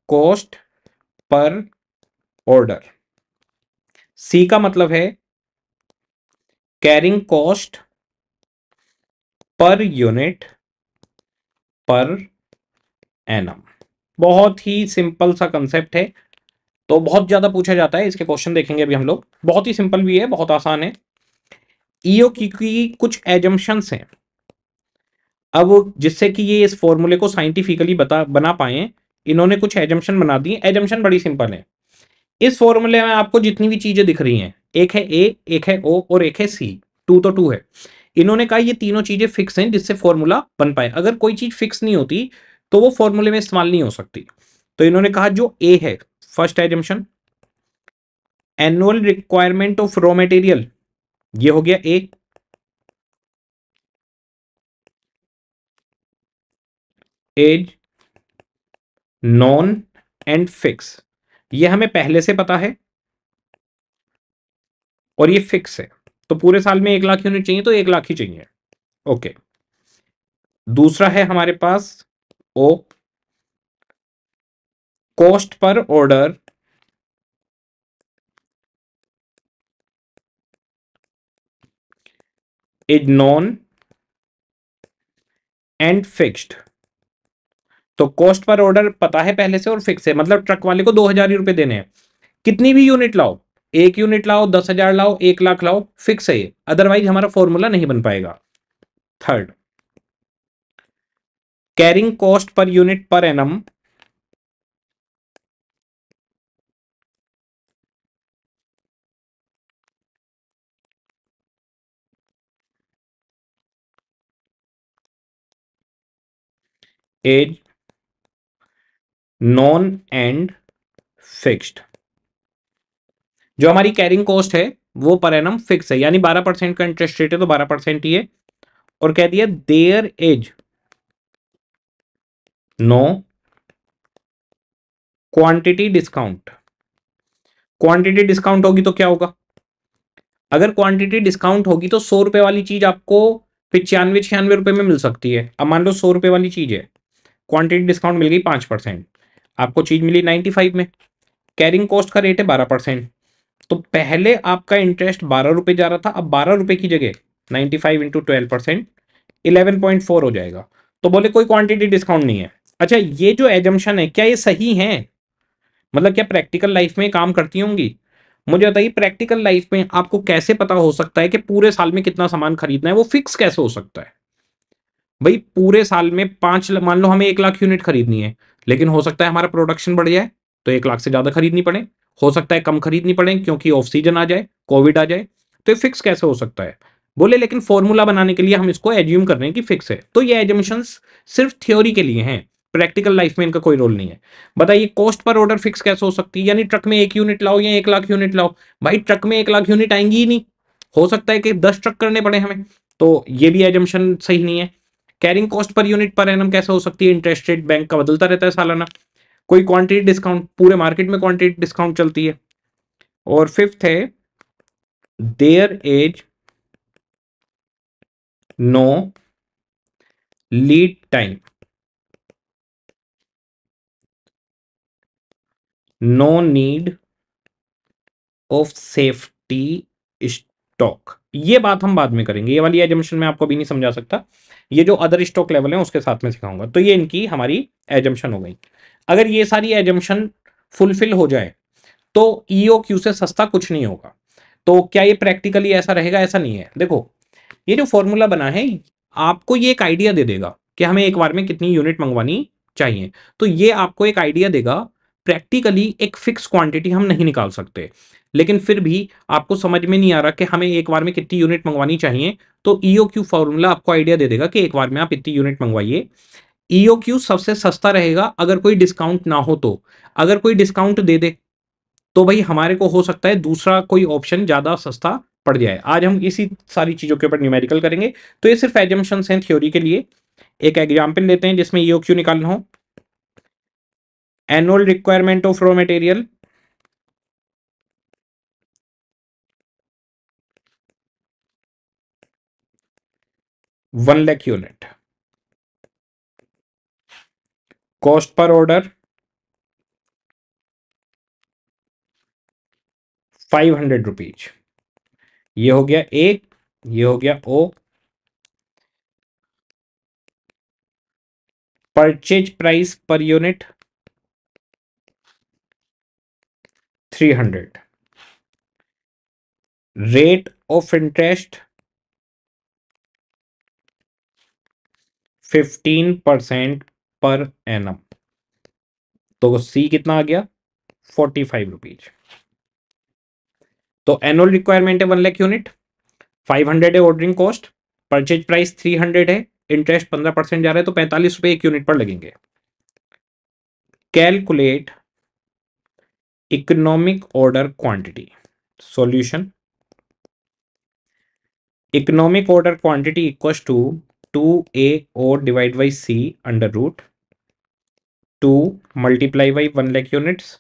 कॉस्ट पर ऑर्डर सी का मतलब है carrying cost per unit per annum बहुत ही सिंपल सा कंसेप्ट है तो बहुत ज़्यादा पूछा जाता है इसके क्वेश्चन देखेंगे अभी हम लोग बहुत ही सिंपल भी है बहुत आसान है ईओ की, की कुछ एजम्पन्स हैं अब जिससे कि ये इस फॉर्मूले को साइंटिफिकली बता बना पाए इन्होंने कुछ एजम्पन बना दी एजम्पन बड़ी सिंपल है इस फॉर्मूले में आपको जितनी भी चीजें दिख रही हैं एक है ए एक है ओ और एक है सी टू तो टू है इन्होंने कहा ये तीनों चीजें फिक्स हैं जिससे फॉर्मूला बन पाए अगर कोई चीज फिक्स नहीं होती तो वो फॉर्मूले में इस्तेमाल नहीं हो सकती तो इन्होंने कहा जो ए है first assumption annual requirement of raw material ये हो गया A is known and fix ये हमें पहले से पता है और ये फिक्स है तो पूरे साल में एक लाख यूनिट चाहिए तो एक लाख ही चाहिए ओके दूसरा है हमारे पास O cost per order is known and fixed तो कॉस्ट पर ऑर्डर पता है पहले से और फिक्स है मतलब ट्रक वाले को दो हजार ही देने हैं कितनी भी यूनिट लाओ एक यूनिट लाओ दस हजार लाओ एक लाख लाओ फिक्स है अदरवाइज हमारा फॉर्मूला नहीं बन पाएगा third carrying cost per unit per annum is known and fixed जो हमारी कैरिंग कॉस्ट है वो पर एनम फिक्स है यानी बारह परसेंट का इंटरेस्ट रेट है तो बारह परसेंट ही है और कह दिया there is no quantity discount quantity discount होगी तो क्या होगा अगर क्वांटिटी डिस्काउंट होगी तो सौ रुपए वाली चीज आपको पिचानवे छियानवे रुपए में मिल सकती है अब मान लो सौ रुपए वाली चीज है क्वांटिटी डिस्काउंट मिल गई पांच परसेंट आपको चीज मिली नाइन्टी फाइव में कैरिंग कॉस्ट का रेट है बारह परसेंट तो पहले आपका इंटरेस्ट बारह रुपये जा रहा था अब बारह रुपये की जगह ninety five into twelve percent eleven point four हो जाएगा तो बोले कोई क्वांटिटी डिस्काउंट नहीं है अच्छा ये जो एजम्पन है क्या ये सही है मतलब क्या प्रैक्टिकल लाइफ में काम करती होंगी मुझे बताइए प्रैक्टिकल लाइफ में आपको कैसे पता हो सकता है कि पूरे साल में कितना सामान खरीदना है वो फिक्स कैसे हो सकता है भाई पूरे साल में पांच मान लो हमें एक लाख यूनिट खरीदनी है लेकिन हो सकता है हमारा प्रोडक्शन बढ़ जाए तो एक लाख से ज्यादा खरीदनी पड़े हो सकता है कम खरीदनी पड़े क्योंकि ऑफ सीजन आ जाए कोविड आ जाए तो ये फिक्स कैसे हो सकता है बोले लेकिन फॉर्मूला बनाने के लिए हम इसको एज्यूम कर रहे हैं कि फिक्स है तो ये एजम्पन्स सिर्फ थ्योरी के लिए हैं प्रैक्टिकल लाइफ में इनका कोई रोल नहीं है बताइए कॉस्ट पर ऑर्डर फिक्स कैसे हो सकती है यानी ट्रक में एक यूनिट लाओ या एक लाख यूनिट लाओ भाई ट्रक में एक लाख यूनिट आएंगी ही नहीं हो सकता है कि दस ट्रक करने पड़े हमें तो ये भी एजम्पन सही नहीं है carrying cost per unit per annum कैसे हो सकती है इंटरेस्ट रेट बैंक का बदलता रहता है सालाना कोई क्वांटिटी डिस्काउंट पूरे मार्केट में क्वांटिटी डिस्काउंट चलती है और फिफ्थ है there is no lead time no need of safety stock ये बात हम बाद में करेंगे ये वाली एजम्पन मैं आपको अभी नहीं समझा सकता ये जो अदर स्टॉक लेवल है उसके साथ में सिखाऊंगा तो ये इनकी हमारी एजम्पन हो गई अगर ये सारी एजम्पन फुलफिल हो जाए तो ईओ e क्यू से सस्ता कुछ नहीं होगा तो क्या ये प्रैक्टिकली ऐसा रहेगा ऐसा नहीं है देखो ये जो फॉर्मूला बना है आपको ये एक आइडिया दे देगा कि हमें एक बार में कितनी यूनिट मंगवानी चाहिए तो ये आपको एक आइडिया देगा प्रैक्टिकली एक फिक्स क्वांटिटी हम नहीं निकाल सकते लेकिन फिर भी आपको समझ में नहीं आ रहा कि हमें एक बार में कितनी यूनिट मंगवानी चाहिए तो ईओ क्यू फॉर्मूला आपको आइडिया दे देगा कि एक बार में आप इतनी यूनिट मंगवाइए ईओ e क्यू सबसे सस्ता रहेगा अगर कोई डिस्काउंट ना हो तो अगर कोई डिस्काउंट दे दे तो भाई हमारे को हो सकता है दूसरा कोई ऑप्शन ज़्यादा सस्ता पड़ जाए आज हम इसी सारी चीज़ों के ऊपर न्यूमेरिकल करेंगे तो ये सिर्फ एजम्पन हैं थ्योरी के लिए एक एग्जाम्पल लेते हैं जिसमें ईओ e क्यू निकालना हो annual requirement of raw material one lakh unit cost per order five hundred rupees ये हो गया ए ये हो गया O purchase price per unit three hundred rate of interest fifteen percent per annum तो C कितना आ गया फोर्टी फाइव रुपीज तो एनुअल रिक्वायरमेंट है one lakh unit five hundred है ordering cost purchase price three hundred है इंटरेस्ट पंद्रह परसेंट जा रहा है तो पैंतालीस रुपए एक यूनिट पर लगेंगे calculate economic order quantity solution economic order quantity equal to two A और divide by C under root two multiply by one lakh units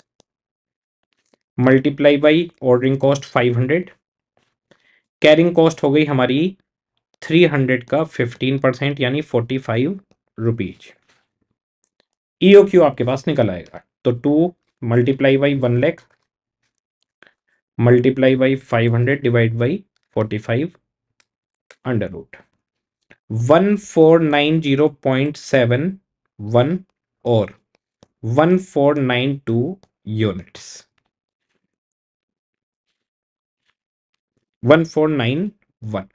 multiply by ordering cost five hundred carrying cost हो गई हमारी three hundred का fifteen percent यानी forty five rupees E O Q आपके पास निकल आएगा तो two multiply by one lakh multiply by five hundred divide by forty five under root one four nine zero point seven one और one four nine two units one four nine one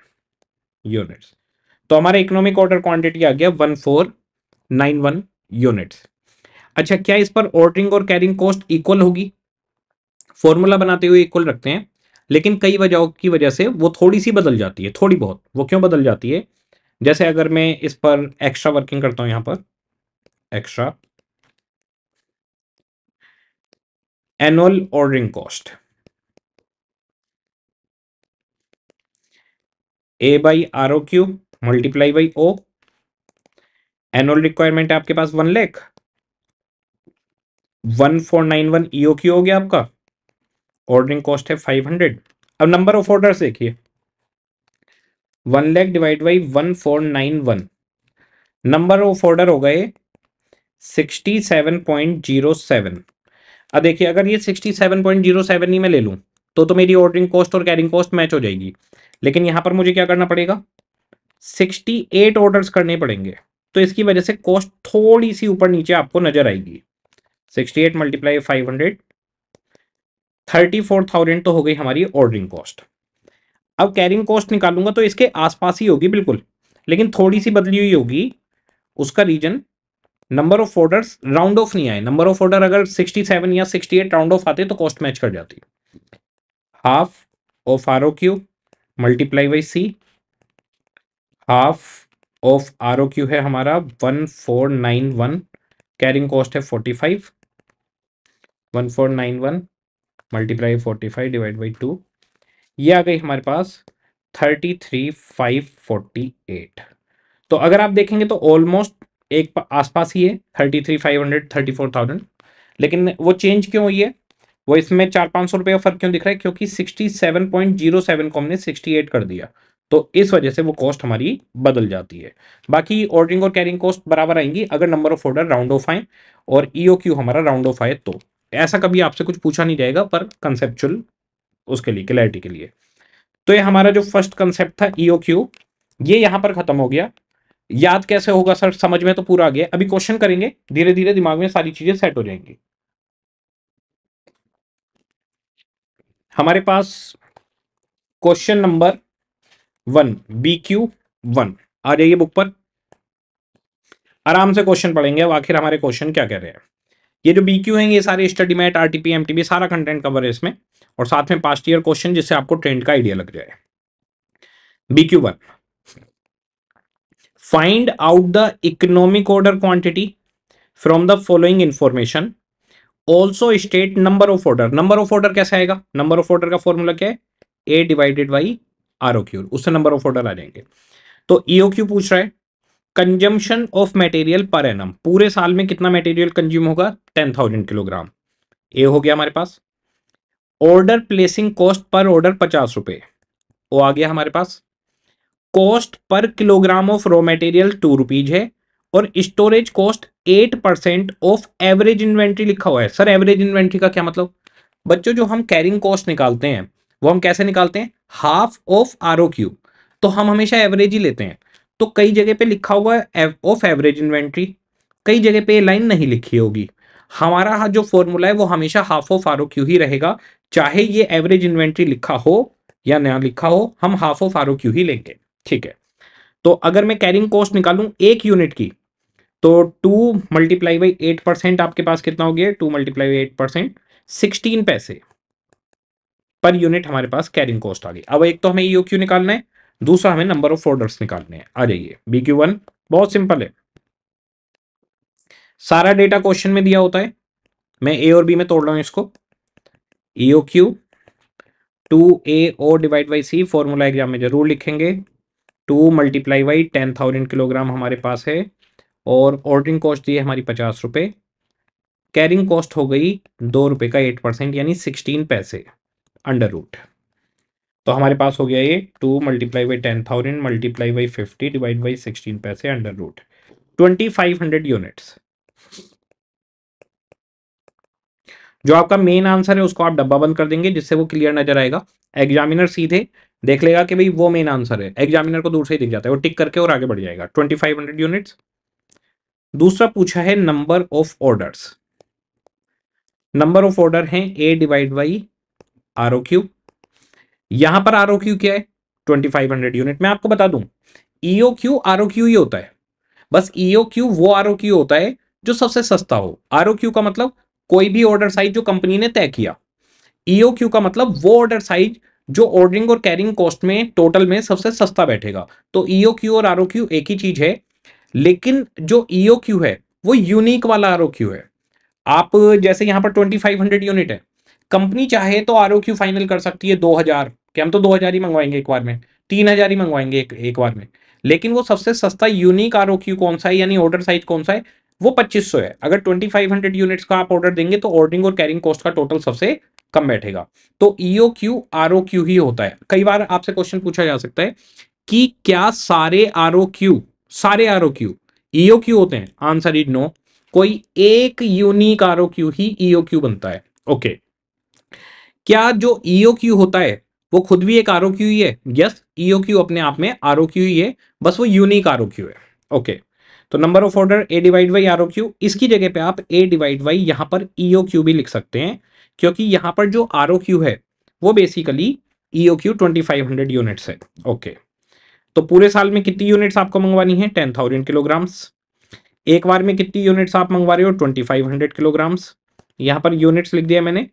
units तो हमारा economic order quantity आ गया one four nine one units अच्छा क्या इस पर ordering और कैरिंग कॉस्ट इक्वल होगी फॉर्मूला बनाते हुए इक्वल रखते हैं लेकिन कई वजहों की वजह से वो थोड़ी सी बदल जाती है थोड़ी बहुत वो क्यों बदल जाती है जैसे अगर मैं इस पर एक्स्ट्रा वर्किंग करता हूं यहां पर extra annual ordering cost A by R O Q multiply by O annual requirement है आपके पास one lakh one four nine one E O Q हो गया आपका ऑर्डरिंग कॉस्ट है फाइव हंड्रेड अब नंबर ऑफ ऑर्डर देखिए one lakh divide by one four nine one number of order हो गए sixty seven point zero seven अब देखिए अगर ये sixty seven point zero seven ही मैं ले लूँ तो तो मेरी ऑर्डरिंग कॉस्ट और कैरिंग कॉस्ट मैच हो जाएगी लेकिन यहाँ पर मुझे क्या करना पड़ेगा सिक्सटी एट ऑर्डर्स करने पड़ेंगे तो इसकी वजह से कॉस्ट थोड़ी सी ऊपर नीचे आपको नजर आएगी sixty eight multiply five hundred thirty four thousand तो हो गई हमारी ऑर्डरिंग कॉस्ट अब कैरिंग कॉस्ट निकालूंगा तो इसके आसपास ही होगी बिल्कुल लेकिन थोड़ी सी बदली हुई होगी उसका reason number of orders round off नहीं आए नंबर ऑफ ऑर्डर अगर 67 या 68 राउंड ऑफ आते तो कॉस्ट मैच कर जाती half of R O Q multiply by C half of R O Q है हमारा one four nine one carrying cost है forty five one four nine one multiply forty five divide by two ये आ गई हमारे पास thirty three five forty eight तो अगर आप देखेंगे तो ऑलमोस्ट एक आसपास ही है thirty three five hundred thirty four thousand लेकिन वो चेंज क्यों हुई है वो इसमें चार पाँच सौ रुपये का फर्क क्यों दिख रहा है क्योंकि sixty seven point zero seven को हमने सिक्सटी एट कर दिया तो इस वजह से वो कॉस्ट हमारी बदल जाती है बाकी ऑर्डरिंग और कैरिंग कॉस्ट बराबर आएंगी अगर number of order round off आए और ईओ e हमारा राउंड ऑफ आए तो ऐसा कभी आपसे कुछ पूछा नहीं जाएगा पर कंसेप्चुअल उसके लिए क्लैरिटी के लिए तो ये हमारा जो फर्स्ट कंसेप्ट था ईओ e क्यू ये यहां पर खत्म हो गया याद कैसे होगा सर समझ में तो पूरा आ गया अभी क्वेश्चन करेंगे धीरे धीरे दिमाग में सारी चीजें सेट हो जाएंगी हमारे पास question number one B Q one आ जाइए बुक पर आराम से क्वेश्चन पढ़ेंगे अब आखिर हमारे क्वेश्चन क्या कह रहे हैं ये जो बी क्यू है ये सारे study mat R T M सारा कंटेंट कवर है इसमें और साथ में पास्ट ईयर क्वेश्चन जिससे आपको ट्रेंड का आइडिया लग जाए B Q one find out the economic order quantity from the following information also state number of order number of order कैसे आएगा नंबर ऑफ ऑर्डर का फॉर्मूला क्या है A divided by R O Q उससे number of order आ जाएंगे तो E O e Q पूछ रहा है consumption of material per annum पूरे साल में कितना मटेरियल कंज्यूम होगा टेन थाउजेंड किलोग्राम ए हो गया हमारे पास order placing cost per order पचास रुपए वो आ गया हमारे पास cost per kilogram of raw material two rupees है और storage cost eight percent of average inventory लिखा हुआ है सर एवरेज इन्वेंट्री का क्या मतलब बच्चों जो हम कैरिंग कॉस्ट निकालते हैं वो हम कैसे निकालते हैं हाफ ऑफ आर ओ तो हम हमेशा एवरेज ही लेते हैं तो कई जगह पे लिखा हुआ है ऑफ एवरेज इन्वेंट्री कई जगह पे ये लाइन नहीं लिखी होगी हमारा जो फॉर्मूला है वो हमेशा हाफ ऑफ आर क्यू ही रहेगा चाहे ये एवरेज इन्वेंट्री लिखा हो या नया लिखा हो हम हाफ ऑफ आर क्यू ही लेंगे ठीक है तो अगर मैं कैरिंग कॉस्ट निकालू एक यूनिट की तो two multiply by eight percent आपके पास कितना हो गया two multiply by eight percent sixteen पैसे पर यूनिट हमारे पास कैरिंग कॉस्ट आ गई अब एक तो हमें ईओ e क्यू निकालना है दूसरा हमें नंबर ऑफ ऑर्डर निकालने हैं आ जाइए बी क्यू वन बहुत सिंपल है सारा डेटा क्वेश्चन में दिया होता है मैं ए और बी में तोड़ रहा हूं इसको E O Q two A O divide by C formula exam में जरूर लिखेंगे two multiply by ten thousand kilogram हमारे पास है और ऑर्डरिंग कॉस्ट दी है हमारी पचास रुपये कैरिंग कॉस्ट हो गई दो रुपये का एट परसेंट यानी सिक्सटीन पैसे अंडर रूट तो हमारे पास हो गया ये two multiply by ten thousand multiply by fifty divide by sixteen पैसे under root twenty five hundred units जो आपका मेन आंसर है उसको आप डब्बा बंद कर देंगे जिससे वो क्लियर नजर आएगा एग्जामिनर सीधे देख लेगा कि भाई वो मेन आंसर है एग्जामिनर को दूर से ही दिख जाता है वो टिक करके और आगे बढ़ जाएगा ट्वेंटी फाइव हंड्रेड यूनिट्स दूसरा पूछा है number of orders number of order हैं A divide by R O cube यहां पर आर क्या है 2500 यूनिट मैं आपको बता दू ईओ क्यू आर ही होता है बस ईओ e क्यू वो आर होता है जो सबसे सस्ता हो आर का मतलब कोई भी ऑर्डर साइज जो कंपनी ने तय किया ईओ e क्यू का मतलब वो ऑर्डर साइज जो ऑर्डरिंग और कैरिंग कॉस्ट में टोटल में सबसे सस्ता बैठेगा तो ईओ e क्यू और आर एक ही चीज है लेकिन जो ईओ क्यू है वो यूनिक वाला आर है आप जैसे यहां पर 2500 यूनिट है कंपनी चाहे तो आर फाइनल कर सकती है दो हजार कि हम तो दो हजार ही मंगवाएंगे एक बार में तीन हजार ही मंगवाएंगे एक एक बार में लेकिन वो सबसे सस्ता यूनिक आर कौन सा है यानी ऑर्डर साइज कौन सा है वो 2500 है अगर 2500 यूनिट्स का आप ऑर्डर देंगे तो ऑर्डरिंग और कैरिंग कॉस्ट का टोटल सबसे कम बैठेगा तो E O Q R O Q ही होता है कई बार आपसे क्वेश्चन पूछा जा सकता है कि क्या सारे आर ओ क्यू सारे R O Q E O Q होते हैं आंसर इज नो कोई एक यूनिक आर ओ क्यू ही ईओ e क्यू बनता है ओके okay. क्या जो ईओ e क्यू होता है वो खुद भी एक आरओ क्यू ही है यस ईओ क्यू अपने आप में आर ओ क्यू ही है बस वो यूनिक आर ओ क्यू है ओके तो number of order A divide by R O Q इसकी जगह पे आप ए डिवाइड बाई यहाँ पर ईओ e क्यू भी लिख सकते हैं क्योंकि यहाँ पर जो आर ओ क्यू है वो basically E O Q twenty five hundred units है ओके तो पूरे साल में कितनी यूनिट्स आपको मंगवानी है टेन थाउजेंड किलोग्राम्स एक बार में कितनी यूनिट्स आप मंगवा रहे हो ट्वेंटी फाइव हंड्रेड किलोग्राम्स यहां पर यूनिट्स लिख दिया मैंने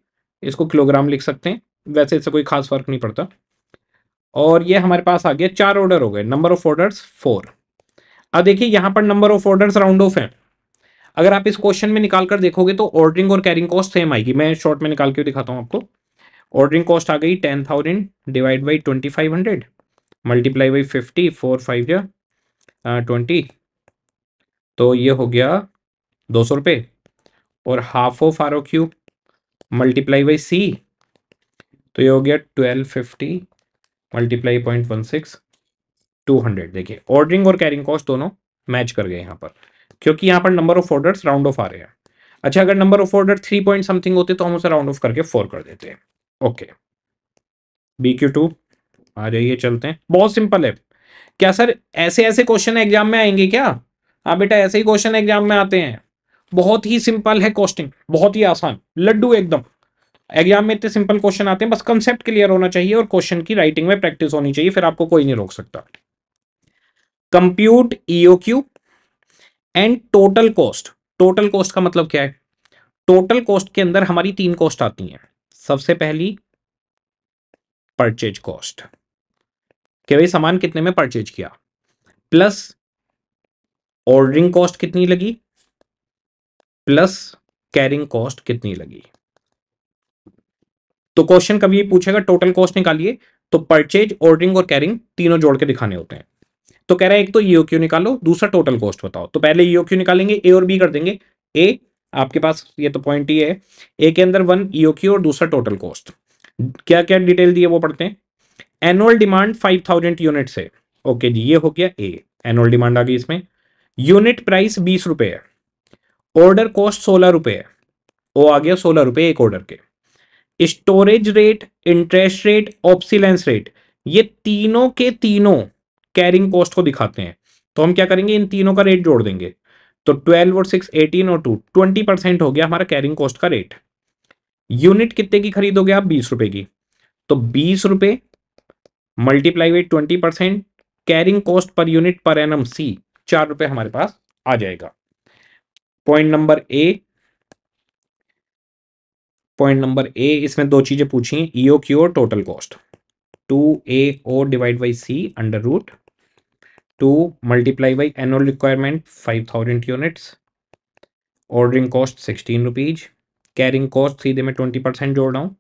इसको किलोग्राम लिख सकते हैं वैसे इससे कोई खास फर्क नहीं पड़ता और ये हमारे पास आ गया चार ऑर्डर हो गए नंबर ऑफ ऑर्डर्स फोर अब देखिए यहां पर number of orders round off है अगर आप इस क्वेश्चन में निकाल कर देखोगे तो ऑर्डरिंग और कैरिंग कॉस्ट सेम आएगी मैं शॉर्ट में निकाल के दिखाता हूँ आपको ऑर्डरिंग कॉस्ट आ गई ten thousand divide by twenty five hundred multiply by fifty four five या ट्वेंटी तो ये हो गया दो सौ रुपये और half of R O Q multiply by C तो ये हो गया twelve fifty multiply point one six two hundred देखिए ऑर्डरिंग और कैरिंग कॉस्ट दोनों मैच कर गए यहाँ पर क्योंकि यहाँ पर number of orders round off आ रहे हैं अच्छा अगर number of order three point something होते तो हम उसे राउंड ऑफ करके फोर कर देते हैं ओके बी क्यू टू आ जाइए चलते हैं बहुत सिंपल है क्या सर ऐसे ऐसे क्वेश्चन एग्जाम में आएंगे क्या हाँ बेटा ऐसे ही क्वेश्चन एग्जाम में आते हैं बहुत ही सिंपल है कॉस्टिंग बहुत ही आसान लड्डू एकदम एग्जाम में इतने सिंपल क्वेश्चन आते हैं बस कंसेप्ट क्लियर होना चाहिए और क्वेश्चन की राइटिंग में प्रैक्टिस होनी चाहिए फिर आपको कोई नहीं रोक सकता compute EOQ and total cost total cost का मतलब क्या है टोटल कॉस्ट के अंदर हमारी तीन कॉस्ट आती हैं सबसे पहली परचेज कॉस्ट कि भाई सामान कितने में परचेज किया प्लस ऑर्डरिंग कॉस्ट कितनी लगी प्लस कैरिंग कॉस्ट कितनी लगी तो क्वेश्चन कभी पूछेगा टोटल कॉस्ट निकालिए तो परचेज ऑर्डरिंग और कैरिंग तीनों जोड़ के दिखाने होते हैं तो कह रहा है एक तो ईओ e क्यू निकालो दूसरा टोटल कॉस्ट बताओ तो पहले ईओ e क्यू निकालेंगे ए और बी कर देंगे ए आपके पास ये तो पॉइंट ही है ए के अंदर वन ईओ क्यू और दूसरा टोटल कॉस्ट क्या क्या डिटेल दिए वो पढ़ते हैं annual demand five thousand unit है ओके जी ये हो गया ए एनुअल डिमांड आ गई इसमें यूनिट प्राइस बीस रुपए है ऑर्डर कॉस्ट सोलह रुपए है वो आ गया सोलह रुपए एक ऑर्डर के storage rate interest rate obsolescence rate ये तीनों के तीनों कैरिंग कॉस्ट को दिखाते हैं तो हम क्या करेंगे इन तीनों का रेट जोड़ देंगे तो ट्वेल्व और सिक्स एटीन और टू ट्वेंटी परसेंट हो गया हमारा कैरिंग कॉस्ट का रेट यूनिट कितने की खरीदोगे आप बीस रुपए की तो बीस रुपए multiply with twenty percent carrying cost per unit per annum C चार रुपए हमारे पास आ जाएगा point number A point number A इसमें दो चीजें पूछी हैं ईओ e क्यू और total cost two A O divide by C under root two multiply by annual requirement five thousand units ordering cost sixteen rupees carrying cost सीधे में twenty percent जोड़ रहा हूँ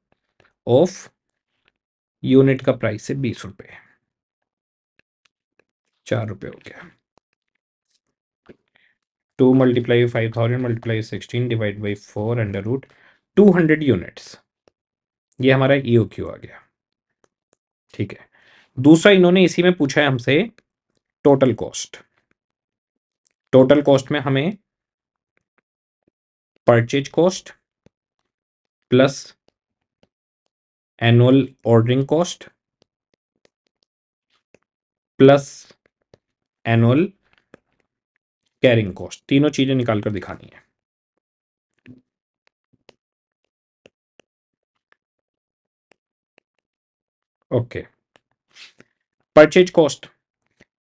ऑफ यूनिट का price है बीस रुपये चार रुपये हो गया 2 multiply 5000 multiply 16 divide by four under root two hundred units ये हमारा ई e क्यू आ गया ठीक है दूसरा इन्होंने इसी में पूछा है हमसे टोटल कॉस्ट टोटल कॉस्ट में हमें purchase cost plus annual ordering cost plus annual carrying cost तीनों चीज़ें निकाल कर दिखानी है ओके परचेज कॉस्ट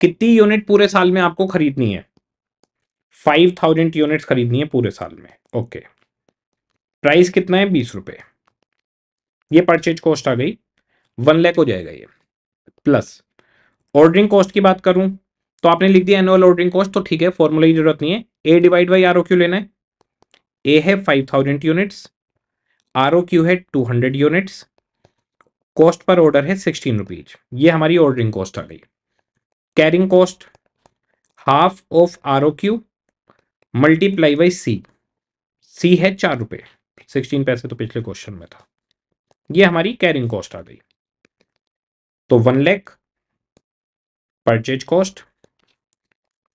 कितनी यूनिट पूरे साल में आपको खरीदनी है फाइव थाउजेंड यूनिट खरीदनी है पूरे साल में ओके okay. प्राइस कितना है बीस रुपए ये परचेज कॉस्ट आ गई वन लैक हो जाएगा ये प्लस ऑर्डरिंग कॉस्ट की बात करूं तो आपने लिख दिया एनुअल ऑर्डरिंग कॉस्ट तो ठीक है फॉर्मूला की जरूरत नहीं है A divide by R Q लेना है ए है five thousand units R Q है two hundred units cost per order है सिक्सटीन रुपीज ये हमारी ऑर्डरिंग कॉस्ट आ गई carrying cost half of R Q multiply by C C है चार रुपये सिक्सटीन पैसे तो पिछले क्वेश्चन में था ये हमारी कैरिंग कॉस्ट आ गई तो one lakh purchase cost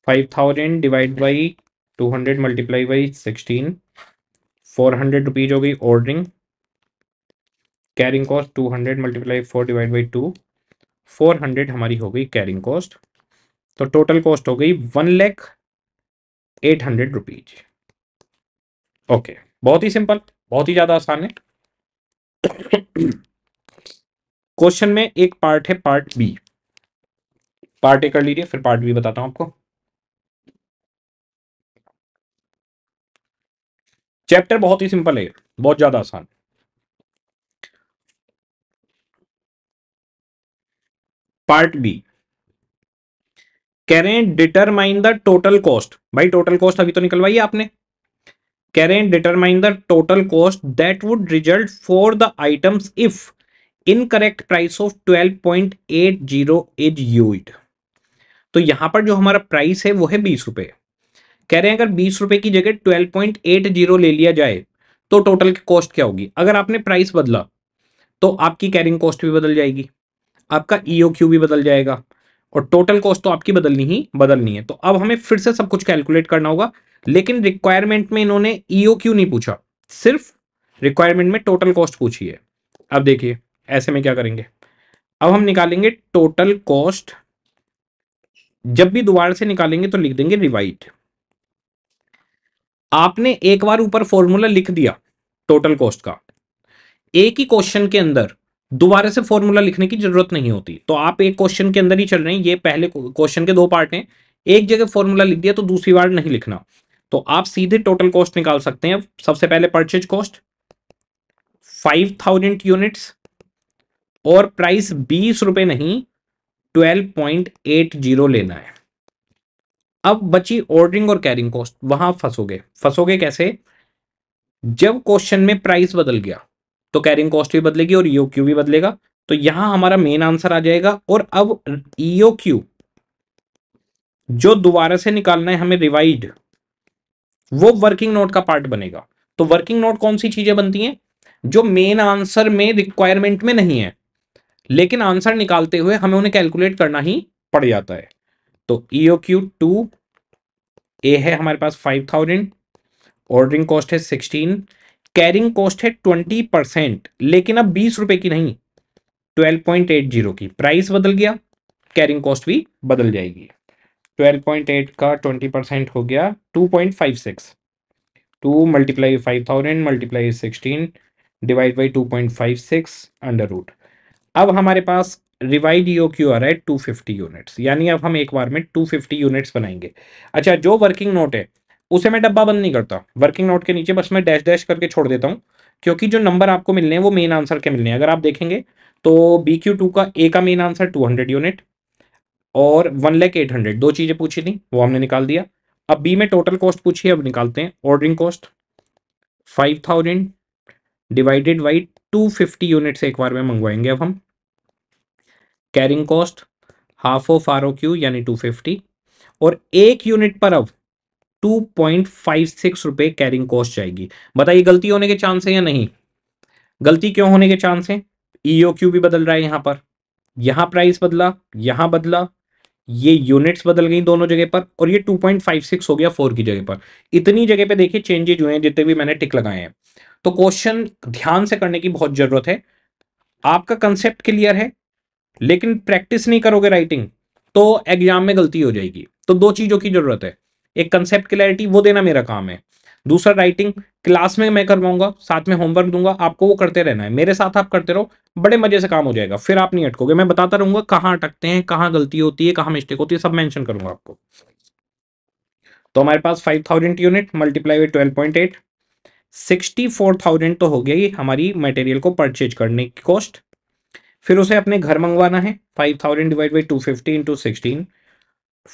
five thousand divide by two hundred multiply by sixteen four hundred rupees हो गई ordering carrying cost two hundred multiply four divide by two four hundred हमारी हो गई कैरिंग कॉस्ट तो total cost हो गई one lakh eight hundred rupees okay बहुत ही सिंपल बहुत ही ज़्यादा आसान है क्वेश्चन में एक पार्ट है पार्ट बी पार्ट ए कर लीजिए फिर पार्ट बी बताता हूं आपको चैप्टर बहुत ही सिंपल है बहुत ज्यादा आसान पार्ट बी कह रहे हैं डिटरमाइन द टोटल कॉस्ट भाई टोटल कॉस्ट अभी तो निकलवाई आपने कह रहे हैं determine the total cost that would result for the items if incorrect price of 12.80 eight zero तो यहां पर जो हमारा प्राइस है वो है बीस रुपए कह रहे हैं अगर बीस रुपए की जगह ट्वेल्व पॉइंट एट जीरो ले लिया जाए तो टोटल की कॉस्ट क्या होगी अगर आपने प्राइस बदला तो आपकी कैरिंग कॉस्ट भी बदल जाएगी आपका ईओ e क्यू भी बदल जाएगा और टोटल कॉस्ट तो आपकी बदलनी ही बदलनी है तो अब हमें फिर से सब कुछ कैलकुलेट करना होगा लेकिन रिक्वायरमेंट में इन्होंने ईओ e क्यू नहीं पूछा सिर्फ रिक्वायरमेंट में टोटल कॉस्ट पूछी है अब देखिए ऐसे में क्या करेंगे अब हम निकालेंगे टोटल कॉस्ट जब भी दोबारा से निकालेंगे तो लिख देंगे रिवाइट आपने एक बार ऊपर फॉर्मूला लिख दिया टोटल कॉस्ट का एक ही क्वेश्चन के अंदर दोबारा से फॉर्मूला लिखने की जरूरत नहीं होती तो आप एक क्वेश्चन के अंदर ही चल रहे हैं ये पहले क्वेश्चन के दो पार्ट हैं एक जगह फॉर्मूला लिख दिया तो दूसरी बार नहीं लिखना तो आप सीधे टोटल कॉस्ट निकाल सकते हैं सबसे पहले purchase cost five thousand units और प्राइस बीस रुपए नहीं ट्वेल्व पॉइंट एट जीरो लेना है अब बची ऑर्डरिंग और कैरिंग कॉस्ट वहां फंसोगे फंसोगे कैसे जब क्वेश्चन में प्राइस बदल गया तो कैरिंग कॉस्ट भी बदलेगी और ईओ e क्यू भी बदलेगा तो यहां हमारा मेन आंसर आ जाएगा और अब ईओ e क्यू जो दोबारा से निकालना है हमें रिवाइड वो वर्किंग नोट का पार्ट बनेगा तो वर्किंग नोट कौन सी चीजें बनती हैं जो मेन आंसर में रिक्वायरमेंट में नहीं है लेकिन आंसर निकालते हुए हमें उन्हें कैलकुलेट करना ही पड़ जाता है तो ईओ क्यू टू ए है हमारे पास फाइव थाउजेंड ऑर्डरिंग कॉस्ट है सिक्सटीन कैरिंग कॉस्ट है ट्वेंटी परसेंट लेकिन अब बीस रुपए की नहीं ट्वेल्व पॉइंट एट जीरो की प्राइस बदल गया कैरिंग कॉस्ट भी बदल जाएगी ट्वेल्व पॉइंट एट का ट्वेंटी परसेंट हो गया two point five six two multiply five thousand multiply sixteen divide by two point five six under root अब हमारे पास रिवाइड ई क्यू आ रहा है फिफ्टी यूनिट्स यानी अब हम एक बार में टू फिफ्टी यूनिट्स बनाएंगे अच्छा जो वर्किंग नोट है उसे मैं डब्बा बंद नहीं करता वर्किंग नोट के नीचे बस मैं डैश डैश करके छोड़ देता हूँ क्योंकि जो नंबर आपको मिलने हैं वो मेन आंसर के मिलने हैं अगर आप देखेंगे तो बी क्यू टू का ए का main answer two hundred unit और वन लैख एट हंड्रेड दो चीज़ें पूछी थी वो हमने निकाल दिया अब बी में टोटल कॉस्ट पूछिए अब निकालते हैं ordering cost five thousand divided by two fifty units एक बार में मंगवाएंगे अब हम carrying cost half of R O Q यानी टू फिफ्टी और एक यूनिट पर अब टू पॉइंट फाइव सिक्स रुपए कैरिंग कॉस्ट जाएगी बताइए गलती होने के चांस है या नहीं गलती क्यों होने के चांस है ईओ क्यू भी बदल रहा है यहां पर यहां प्राइस बदला यहां बदला ये यूनिट्स बदल गई दोनों जगह पर और ये 2.56 हो गया फोर की जगह पर इतनी जगह पे देखिए चेंजेज हुए हैं जितने भी मैंने टिक लगाए हैं तो क्वेश्चन ध्यान से करने की बहुत जरूरत है आपका कंसेप्ट क्लियर है लेकिन प्रैक्टिस नहीं करोगे राइटिंग तो एग्जाम में गलती हो जाएगी तो दो चीज़ों की ज़रूरत है एक कंसेप्ट क्लैरिटी वो देना मेरा काम है दूसरा राइटिंग क्लास में मैं करवाऊंगा साथ में होमवर्क दूंगा आपको वो करते रहना है मेरे साथ आप करते रहो बड़े मजे से काम हो जाएगा फिर आप नहीं अटकोगे मैं बताता रहूंगा कहाँ अटकते हैं कहाँ गलती होती है कहाँ मिस्टेक होती है सब मैंशन करूंगा आपको तो हमारे पास five thousand unit multiply with twelve point eight sixty four thousand तो हो गई हमारी मटेरियल को परचेज करने की कॉस्ट फिर उसे अपने घर मंगवाना है five thousand divide by two fifty into sixteen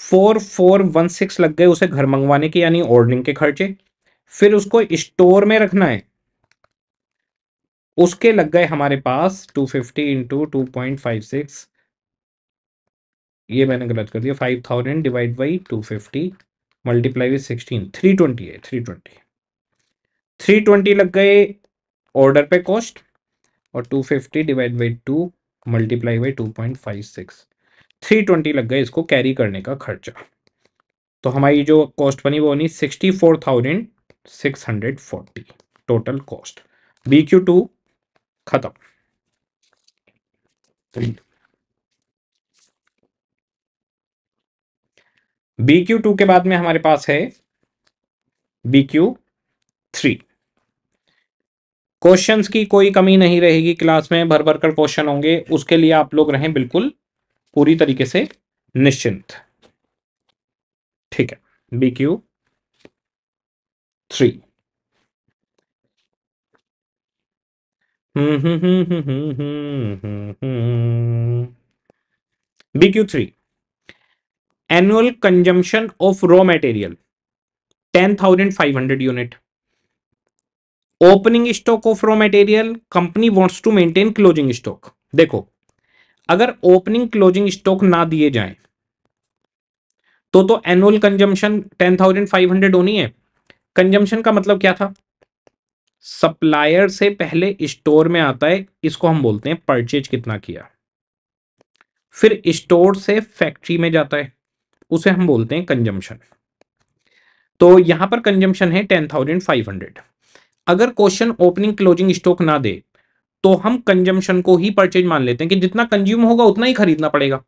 four four one six लग गए उसे घर मंगवाने के यानी ऑर्डरिंग के खर्चे फिर उसको स्टोर में रखना है उसके लग गए हमारे पास two fifty into two point five six ये मैंने गलत कर दिया five thousand divide by two fifty multiply with sixteen three twenty है थ्री ट्वेंटी थ्री ट्वेंटी लग गए ऑर्डर पे कॉस्ट और two fifty divide by two multiply by two point five six three twenty लग गए इसको कैरी करने का खर्चा तो हमारी जो कॉस्ट बनी वो बनी sixty four thousand six hundred forty total cost B Q two खत्म बी क्यू टू के बाद में हमारे पास है बी क्यू थ्री क्वेश्चंस की कोई कमी नहीं रहेगी क्लास में भर भर कर क्वेश्चन होंगे उसके लिए आप लोग रहें बिल्कुल पूरी तरीके से निश्चिंत ठीक है B Q three B Q three annual consumption of raw material ten thousand five hundred unit opening stock of raw material company wants to maintain closing stock देखो अगर ओपनिंग क्लोजिंग स्टॉक ना दिए जाए तो तो annual consumption ten thousand five hundred होनी है consumption का मतलब क्या था सप्लायर से पहले स्टोर में आता है इसको हम बोलते हैं परचेज कितना किया फिर स्टोर से फैक्ट्री में जाता है उसे हम बोलते हैं कंजम्पशन तो यहां पर कंजम्पशन है टेन थाउजेंड फाइव हंड्रेड अगर क्वेश्चन ओपनिंग क्लोजिंग स्टॉक ना दे तो हम कंजम्पशन को ही परचेज मान लेते हैं कि जितना कंज्यूम होगा उतना ही खरीदना पड़ेगा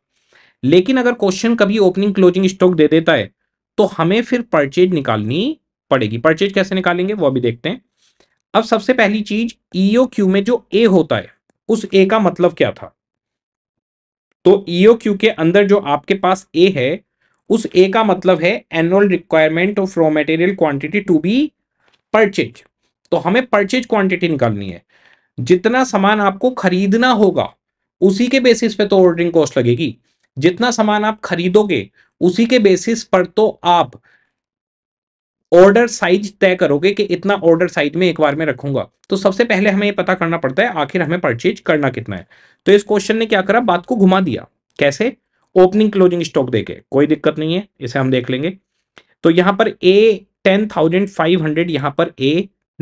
लेकिन अगर क्वेश्चन कभी ओपनिंग क्लोजिंग स्टॉक दे देता है तो हमें फिर परचेज निकालनी पड़ेगी परचेज कैसे निकालेंगे वो अभी देखते हैं अब सबसे पहली चीज ईओ e क्यू में जो ए होता है उस ए का मतलब क्या था तो ईओ e क्यू के अंदर जो आपके पास ए है उस ए का मतलब है annual requirement of raw material quantity to be purchase तो हमें परचेज क्वांटिटी निकालनी है जितना सामान आपको खरीदना होगा उसी के बेसिस पे तो ऑर्डरिंग कॉस्ट लगेगी जितना सामान आप खरीदोगे उसी के बेसिस पर तो आप ऑर्डर साइज तय करोगे कि इतना ऑर्डर साइज में एक बार में रखूंगा तो सबसे पहले हमें ये पता करना पड़ता है आखिर हमें परचेज करना कितना है तो इस क्वेश्चन ने क्या करा बात को घुमा दिया कैसे ओपनिंग क्लोजिंग स्टॉक देखे कोई दिक्कत नहीं है इसे हम देख लेंगे तो यहां पर A ten thousand five hundred यहां पर ए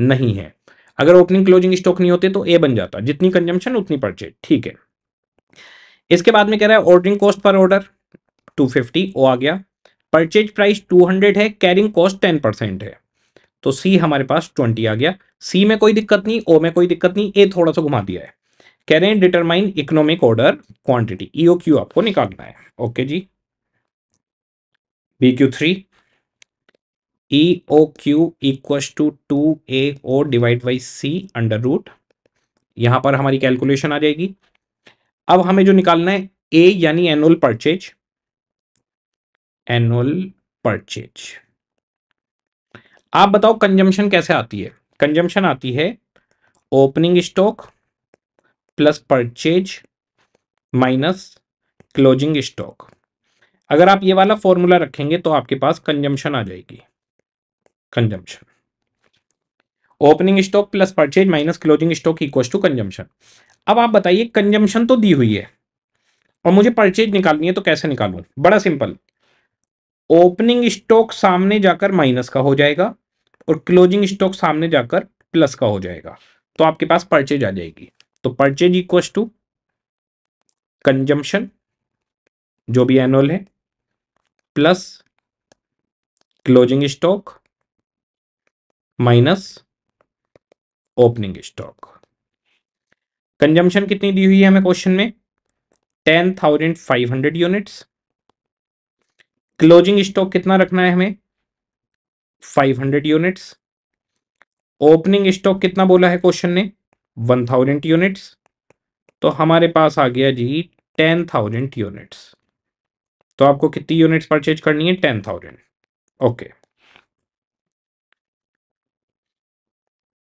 नहीं है अगर ओपनिंग क्लोजिंग स्टॉक नहीं होते तो ए बन जाता जितनी कंजम्पशन उतनी परचेज ठीक है इसके बाद में कह रहा है ordering cost per order 250 fifty O आ गया परचेज प्राइस 200 है कैरिंग कॉस्ट 10 परसेंट है तो सी हमारे पास 20 आ गया सी में कोई दिक्कत नहीं ओ में कोई दिक्कत नहीं ए थोड़ा सा घुमा दिया है कह रहे हैं determine economic order quantity EO आपको निकालना है ओके जी B Q three E O Q equal to two A O divide by C under root यहां पर हमारी कैलकुलेशन आ जाएगी अब हमें जो निकालना है ए यानी एनुअल परचेज एनुअल परचेज आप बताओ कंजम्पशन कैसे आती है कंजम्पशन आती है opening stock plus purchase minus closing stock अगर आप ये वाला फॉर्मूला रखेंगे तो आपके पास कंजम्पशन आ जाएगी consumption opening stock plus purchase minus closing stock equal to consumption अब आप बताइए कंजम्पशन तो दी हुई है और मुझे परचेज निकालनी है तो कैसे निकालू बड़ा सिंपल ओपनिंग स्टॉक सामने जाकर माइनस का हो जाएगा और क्लोजिंग स्टॉक सामने जाकर प्लस का हो जाएगा तो आपके पास परचेज आ जाएगी तो परचेज इक्व टू कंजम्पन जो भी एनुअल है plus closing stock minus opening stock consumption कितनी दी हुई है हमें क्वेश्चन में ten thousand five hundred units closing stock कितना रखना है हमें five hundred units opening stock कितना बोला है क्वेश्चन ने वन थाउजेंड यूनिट्स तो हमारे पास आ गया जी टेन थाउजेंड यूनिट्स तो आपको कितनी यूनिट्स परचेज करनी है टेन थाउजेंड ओके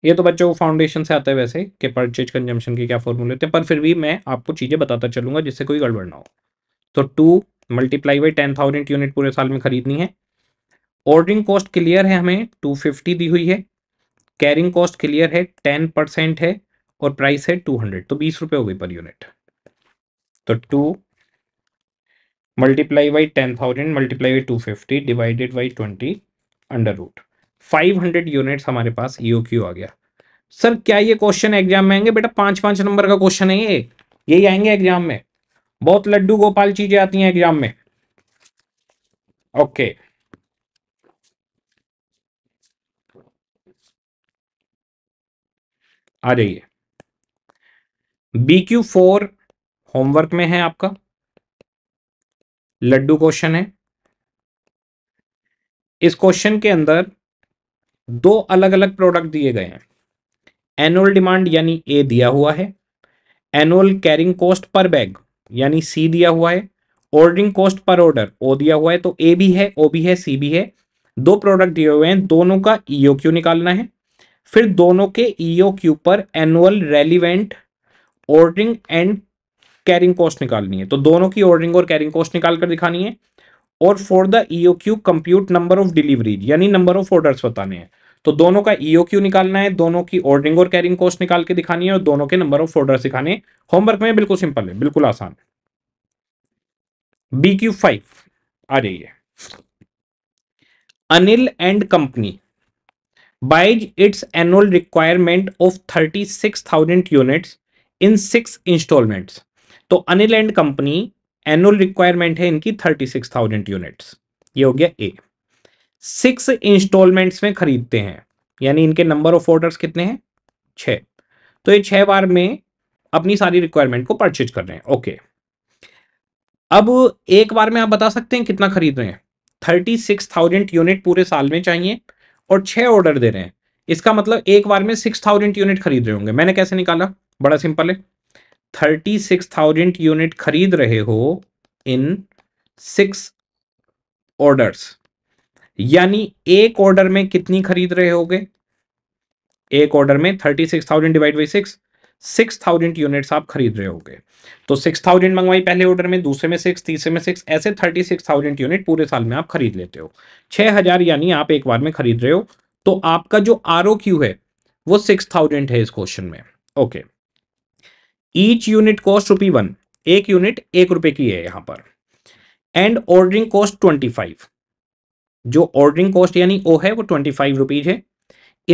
ये तो बच्चों फाउंडेशन से आता है वैसे कि परचेज कंजम्पशन के क्या फॉर्मूले होते हैं पर फिर भी मैं आपको चीज़ें बताता चलूंगा जिससे कोई गड़बड़ ना हो तो two multiply by ten thousand unit पूरे साल में खरीदनी है ऑर्डरिंग कॉस्ट क्लियर है हमें टू फिफ्टी दी हुई है कैरिंग कॉस्ट क्लियर है टेन परसेंट है और प्राइस है टू हंड्रेड तो बीस रुपये हो गई पर यूनिट तो two multiply by ten thousand multiply by two fifty divided by twenty under root 500 units हमारे पास ईओक्यू e आ गया सर क्या ये क्वेश्चन एग्जाम में आएंगे बेटा पांच पांच नंबर का क्वेश्चन है ये यही आएंगे एग्जाम में बहुत लड्डू गोपाल चीजें आती हैं एग्जाम में ओके आ जाइए बी क्यू फोर होमवर्क में है आपका लड्डू क्वेश्चन है इस क्वेश्चन के अंदर दो अलग अलग प्रोडक्ट दिए गए हैं एनुअल डिमांड यानी ए दिया हुआ है annual carrying cost per bag यानी सी दिया हुआ है ordering cost per order O दिया हुआ है तो ए भी है ओ भी है सी भी है दो प्रोडक्ट दिए हुए हैं दोनों का ईओ e क्यू निकालना है फिर दोनों के ईओ e क्यू पर annual relevant ordering and carrying cost निकालनी है तो दोनों की ऑर्डरिंग और कैरिंग कॉस्ट निकाल कर दिखानी है और for the EO Q compute number of delivery यानी नंबर ऑफ ऑर्डर्स बताने हैं तो दोनों का ईओ e क्यू निकालना है दोनों की ऑर्डरिंग और कैरिंग कॉस्ट निकाल के दिखानी है और दोनों के नंबर ऑफ ऑर्डर सिखाने होमवर्क में बिल्कुल सिंपल है बिल्कुल आसान है बी क्यू फाइव आ जाइए Anil and company buys its annual requirement of thirty six thousand unit in six installment तो Anil and company annual requirement है इनकी थर्टी सिक्स थाउजेंड यूनिट ये हो गया ए सिक्स इंस्टॉलमेंट्स में खरीदते हैं यानी इनके नंबर ऑफ ऑर्डर्स कितने हैं छ तो ये छह बार में अपनी सारी रिक्वायरमेंट को परचेज कर रहे हैं ओके अब एक बार में आप बता सकते हैं कितना खरीद रहे हैं थर्टी सिक्स थाउजेंड यूनिट पूरे साल में चाहिए और छह ऑर्डर दे रहे हैं इसका मतलब एक बार में सिक्स थाउजेंड यूनिट खरीद रहे होंगे मैंने कैसे निकाला बड़ा सिंपल है थर्टी सिक्स थाउजेंड यूनिट खरीद रहे हो इन सिक्स ऑर्डर्स यानी एक ऑर्डर में कितनी खरीद रहे होगे एक ऑर्डर में thirty six thousand divide by six six thousand units आप खरीद रहे होंगे तो सिक्स थाउजेंड मंगवाई पहले ऑर्डर में दूसरे में सिक्स तीसरे में सिक्स ऐसे थर्टी सिक्स थाउजेंड यूनिट पूरे साल में आप खरीद लेते हो छह हजार यानी आप एक बार में खरीद रहे हो तो आपका जो आर है वो सिक्स थाउजेंड है इस क्वेश्चन में okay okay. Each unit cost rupee one एक यूनिट एक रुपए की है यहां पर and ordering cost twenty five जो ऑर्डरिंग कॉस्ट यानी ओ है वो ट्वेंटी फाइव रुपीज है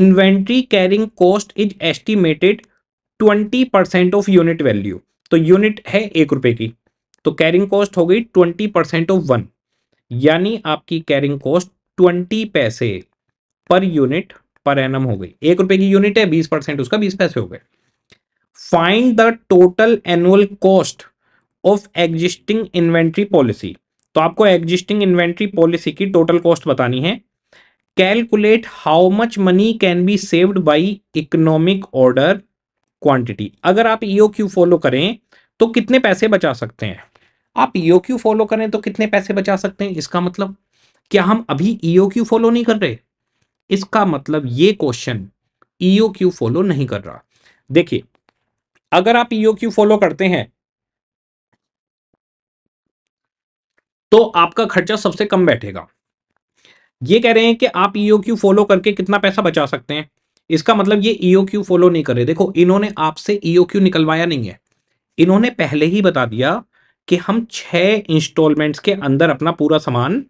inventory carrying cost is estimated twenty percent of unit value तो यूनिट है एक रुपए की तो कैरिंग कॉस्ट हो गई ट्वेंटी परसेंट ऑफ वन यानी आपकी कैरिंग कॉस्ट ट्वेंटी पैसे पर यूनिट पर एनम हो गई एक रुपए की यूनिट है बीस परसेंट उसका बीस पैसे हो गए find the total annual cost of existing inventory policy तो आपको एग्जिस्टिंग इन्वेंट्री पॉलिसी की टोटल कॉस्ट बतानी है calculate how much money can be saved by economic order quantity अगर आप ईओ क्यू फॉलो करें तो कितने पैसे बचा सकते हैं आप ईओ क्यू फॉलो करें तो कितने पैसे बचा सकते हैं इसका मतलब क्या हम अभी ईओ क्यू फॉलो नहीं कर रहे इसका मतलब ये क्वेश्चन ईओ क्यू फॉलो नहीं कर रहा देखिए अगर आप क्यू फॉलो करते हैं तो आपका खर्चा सबसे कम बैठेगा ये कह रहे हैं कि आप क्यू फॉलो करके कितना पैसा बचा सकते हैं इसका मतलब ये क्यू e फॉलो नहीं कर रहे देखो इन्होंने आपसे क्यू e निकलवाया नहीं है इन्होंने पहले ही बता दिया कि हम छह इंस्टॉलमेंट्स के अंदर अपना पूरा सामान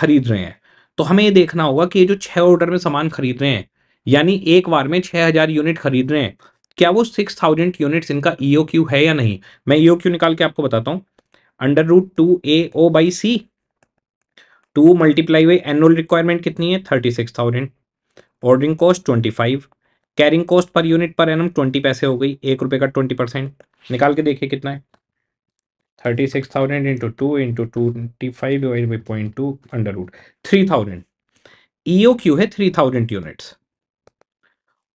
खरीद रहे हैं तो हमें ये देखना होगा कि ये जो छह ऑर्डर में सामान खरीद रहे हैं यानी एक बार में छह हज़ार यूनिट खरीद रहे हैं क्या वो सिक्स थाउजेंड यूनिट इनका ईओ e क्यू है या नहीं मैं ईओ e क्यू निकाल के आपको बताता हूं under root two A O by C two multiply वे एनुअल रिक्वायरमेंट कितनी है thirty six thousand ordering cost twenty five carrying cost per unit per annum twenty पैसे हो गई एक रुपए का ट्वेंटी परसेंट निकाल के देखिए कितना है thirty six thousand into two into twenty five point two under root three thousand EO Q है थ्री थाउजेंड यूनिट्स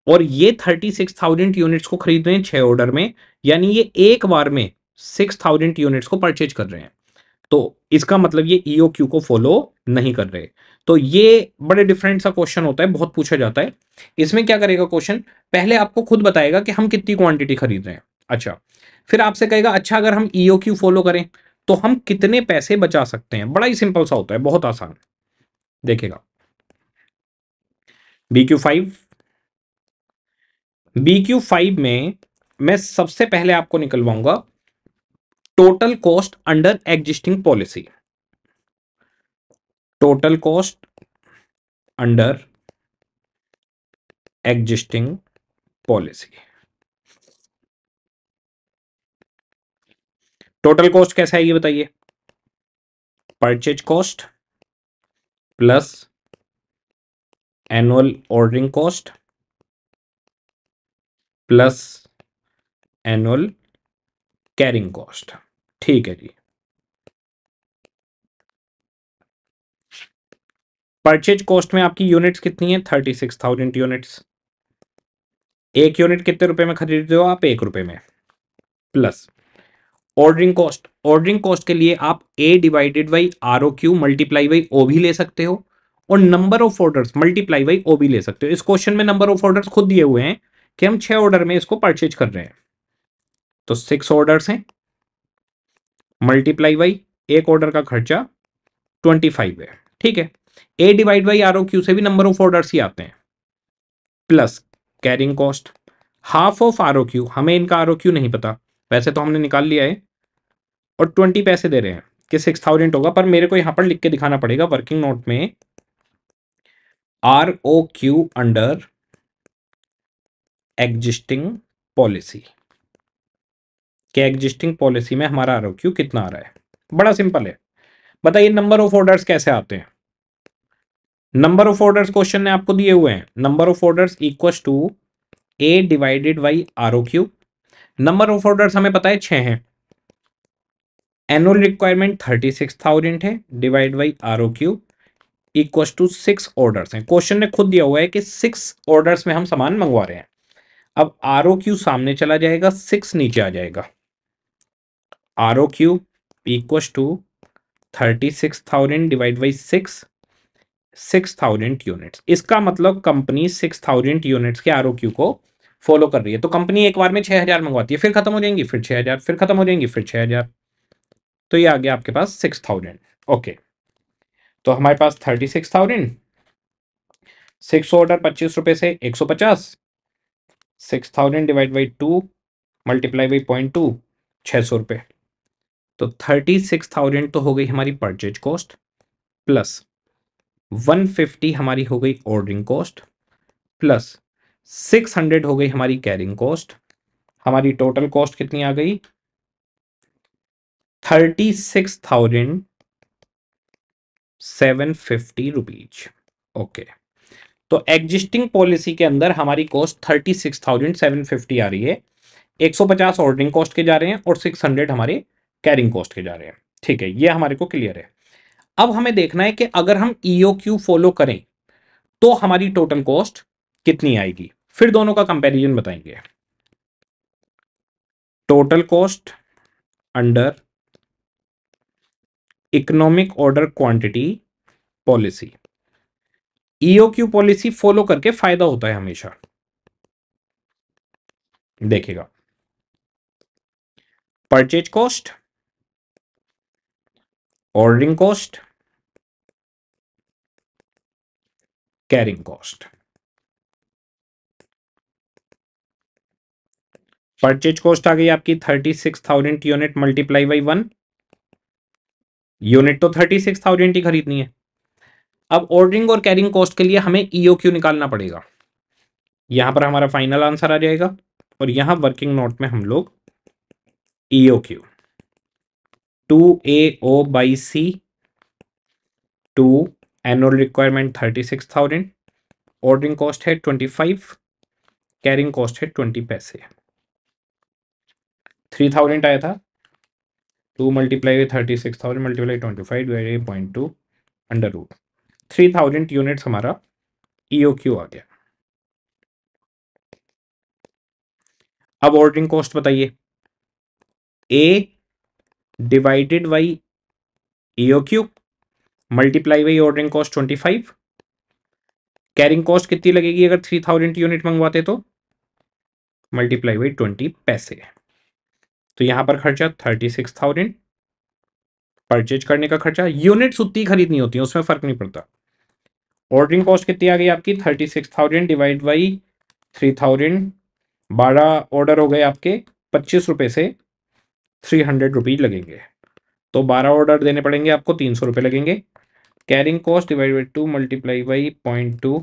और ये थर्टी सिक्स थाउजेंड यूनिट्स को खरीद रहे हैं छह ऑर्डर में यानी ये एक बार में सिक्स थाउजेंड यूनिट्स को परचेज कर रहे हैं तो इसका मतलब ये ई e को फॉलो नहीं कर रहे तो ये बड़े डिफरेंट सा क्वेश्चन होता है बहुत पूछा जाता है इसमें क्या करेगा क्वेश्चन पहले आपको खुद बताएगा कि हम कितनी क्वांटिटी खरीद रहे हैं अच्छा फिर आपसे कहेगा अच्छा अगर हम क्यू e फॉलो करें तो हम कितने पैसे बचा सकते हैं बड़ा ही सिंपल सा होता है बहुत आसान देखेगा B Q five B Q five में मैं सबसे पहले आपको निकलवाऊंगा total cost under existing policy total cost under existing policy total cost कैसा है ये बताइए purchase cost plus annual ordering cost plus annual carrying cost ठीक है जी परचेज कॉस्ट में आपकी यूनिट्स कितनी है थर्टी सिक्स थाउजेंड यूनिट्स एक यूनिट कितने रुपए में खरीदते हो आप एक रुपए में plus ordering cost ordering cost के लिए आप A divided by R O Q multiply by O भी ले सकते हो और number of orders multiply by O भी ले सकते हो इस क्वेश्चन में नंबर ऑफ ऑर्डर्स खुद दिए हुए हैं कि हम छह ऑर्डर में इसको परचेज कर रहे हैं तो सिक्स ऑर्डर हैं मल्टीप्लाई बाई एक ऑर्डर का खर्चा ट्वेंटी फाइव है ठीक है A divide by R O Q से भी नंबर ऑफ ऑर्डर ही आते हैं plus carrying cost half of R O Q हमें इनका आर ओ क्यू नहीं पता वैसे तो हमने निकाल लिया है और ट्वेंटी पैसे दे रहे हैं कि सिक्स थाउजेंड होगा पर मेरे को यहां पर लिख के दिखाना पड़ेगा वर्किंग नोट में R O Q under existing policy के एग्जिस्टिंग पॉलिसी में हमारा आर क्यू कितना आ रहा है बड़ा सिंपल है बताइए नंबर ऑफ ऑर्डर्स कैसे आते हैं नंबर ऑफ ऑर्डर्स क्वेश्चन ने आपको दिए हुए हैं number of orders equal to A divided by R O Q number of orders हमें पता है छह हैं annual requirement thirty six thousand है divide by R O Q equal to six orders हैं क्वेश्चन ने खुद दिया हुआ है कि सिक्स ऑर्डर्स में हम सामान मंगवा रहे हैं अब आर ओ क्यू सामने चला जाएगा सिक्स नीचे आ जाएगा R O Q equal to thirty six thousand divide by six six thousand units इसका मतलब कंपनी सिक्स थाउजेंड यूनिट्स के आर ओ क्यू को फॉलो कर रही है तो कंपनी एक बार में छः हज़ार मंगवाती है फिर खत्म हो जाएंगी फिर छः हज़ार फिर खत्म हो जाएंगी फिर छः हज़ार तो ये आ गया आपके पास सिक्स थाउजेंड ओके तो हमारे पास thirty six thousand six order पच्चीस रुपये से एक सौ पचास six thousand divide by two multiply by point two छः सौ रुपये तो थर्टी सिक्स थाउजेंड तो हो गई हमारी purchase cost plus one fifty हमारी हो गई ordering cost plus six hundred हो गई हमारी कैरिंग कॉस्ट हमारी टोटल कॉस्ट कितनी आ गई thirty six thousand seven fifty rupees okay तो एग्जिस्टिंग पॉलिसी के अंदर हमारी cost thirty six thousand seven fifty आ रही है एक सौ पचास ऑर्डरिंग कॉस्ट के जा रहे हैं और सिक्स हंड्रेड हमारे कैरिंग कॉस्ट के जा रहे हैं ठीक है ये हमारे को क्लियर है अब हमें देखना है कि अगर हम ईओ क्यू फॉलो करें तो हमारी टोटल कॉस्ट कितनी आएगी फिर दोनों का कंपेरिजन बताएंगे total cost under economic order quantity policy EOQ policy follow करके फायदा होता है हमेशा देखेगा purchase cost ordering cost carrying cost purchase cost आ गई आपकी thirty six thousand unit multiply by one unit तो थर्टी सिक्स थाउजेंड ही खरीदनी है अब ऑर्डरिंग और कैरिंग कॉस्ट के लिए हमें ईओ e क्यू निकालना पड़ेगा यहां पर हमारा फाइनल आंसर आ जाएगा और यहां वर्किंग नोट में हम लोग E O Q two A O by C to annual requirement thirty six thousand ordering cost है ट्वेंटी फाइव कैरिंग कॉस्ट है ट्वेंटी पैसे थ्री थाउजेंड आया था two multiply thirty six thousand multiply twenty five point two under root three thousand unit हमारा Q e आ गया अब ordering cost बताइए A divided by Q multiply by ordering cost twenty five carrying cost कितनी लगेगी अगर three thousand unit मंगवाते तो मल्टीप्लाई बाई ट्वेंटी पैसे तो यहां पर खर्चा थर्टी सिक्स थाउजेंड परचेज करने का खर्चा यूनिट्स उतनी खरीदनी होती है उसमें फर्क नहीं पड़ता ऑर्डरिंग कॉस्ट कितनी आ गई आपकी thirty six thousand divide by three thousand बारह ऑर्डर हो गए आपके पच्चीस रुपये से थ्री हंड्रेड रुपीज़ लगेंगे तो बारह ऑर्डर देने पड़ेंगे आपको तीन सौ रुपये लगेंगे carrying cost divide by two multiply by point two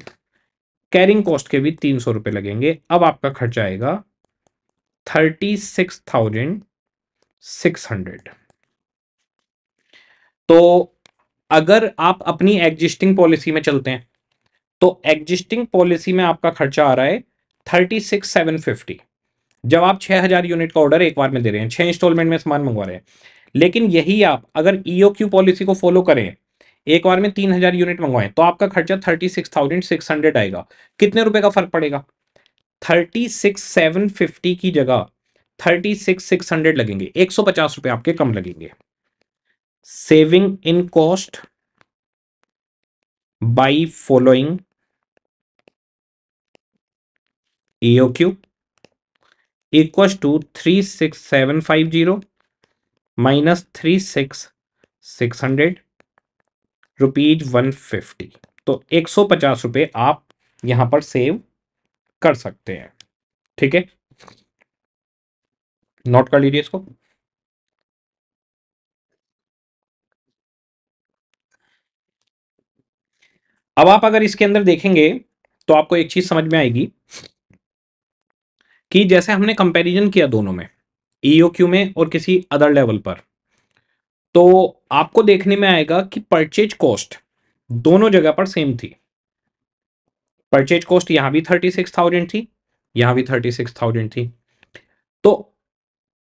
carrying cost के भी तीन सौ रुपये लगेंगे अब आपका खर्चा आएगा thirty six thousand six hundred तो अगर आप अपनी एग्जिस्टिंग पॉलिसी में चलते हैं तो एग्जिस्टिंग पॉलिसी में आपका खर्चा आ रहा है थर्टी सिक्स सेवन फिफ्टी जब आप छह हज़ार यूनिट का ऑर्डर एक बार में दे रहे हैं छह इंस्टॉलमेंट में सामान मंगवा रहे हैं लेकिन यही आप अगर ईओ क्यू पॉलिसी को फॉलो करें एक बार में तीन हज़ार यूनिट मंगवाएं तो आपका खर्चा thirty six thousand six hundred आएगा कितने रुपए का फ़र्क पड़ेगा थर्टी सिक्स सेवन फिफ्टी की जगह थर्टी सिक्स सिक्स हंड्रेड लगेंगे एक सौ पचास रुपए आपके कम लगेंगे saving in cost by following AOQ equals to 36750 minus 36600 rupees 150 तो 150 रुपए आप यहां पर सेव कर सकते हैं ठीक है नोट कर लीजिए इसको अब आप अगर इसके अंदर देखेंगे तो आपको एक चीज समझ में आएगी कि जैसे हमने कंपैरिजन किया दोनों में क्यू e में और किसी अदर लेवल पर तो आपको देखने में आएगा कि परचेज कॉस्ट दोनों जगह पर सेम थी परचेज कॉस्ट यहां भी थर्टी सिक्स थाउजेंड थी यहां भी थर्टी सिक्स थाउजेंड थी तो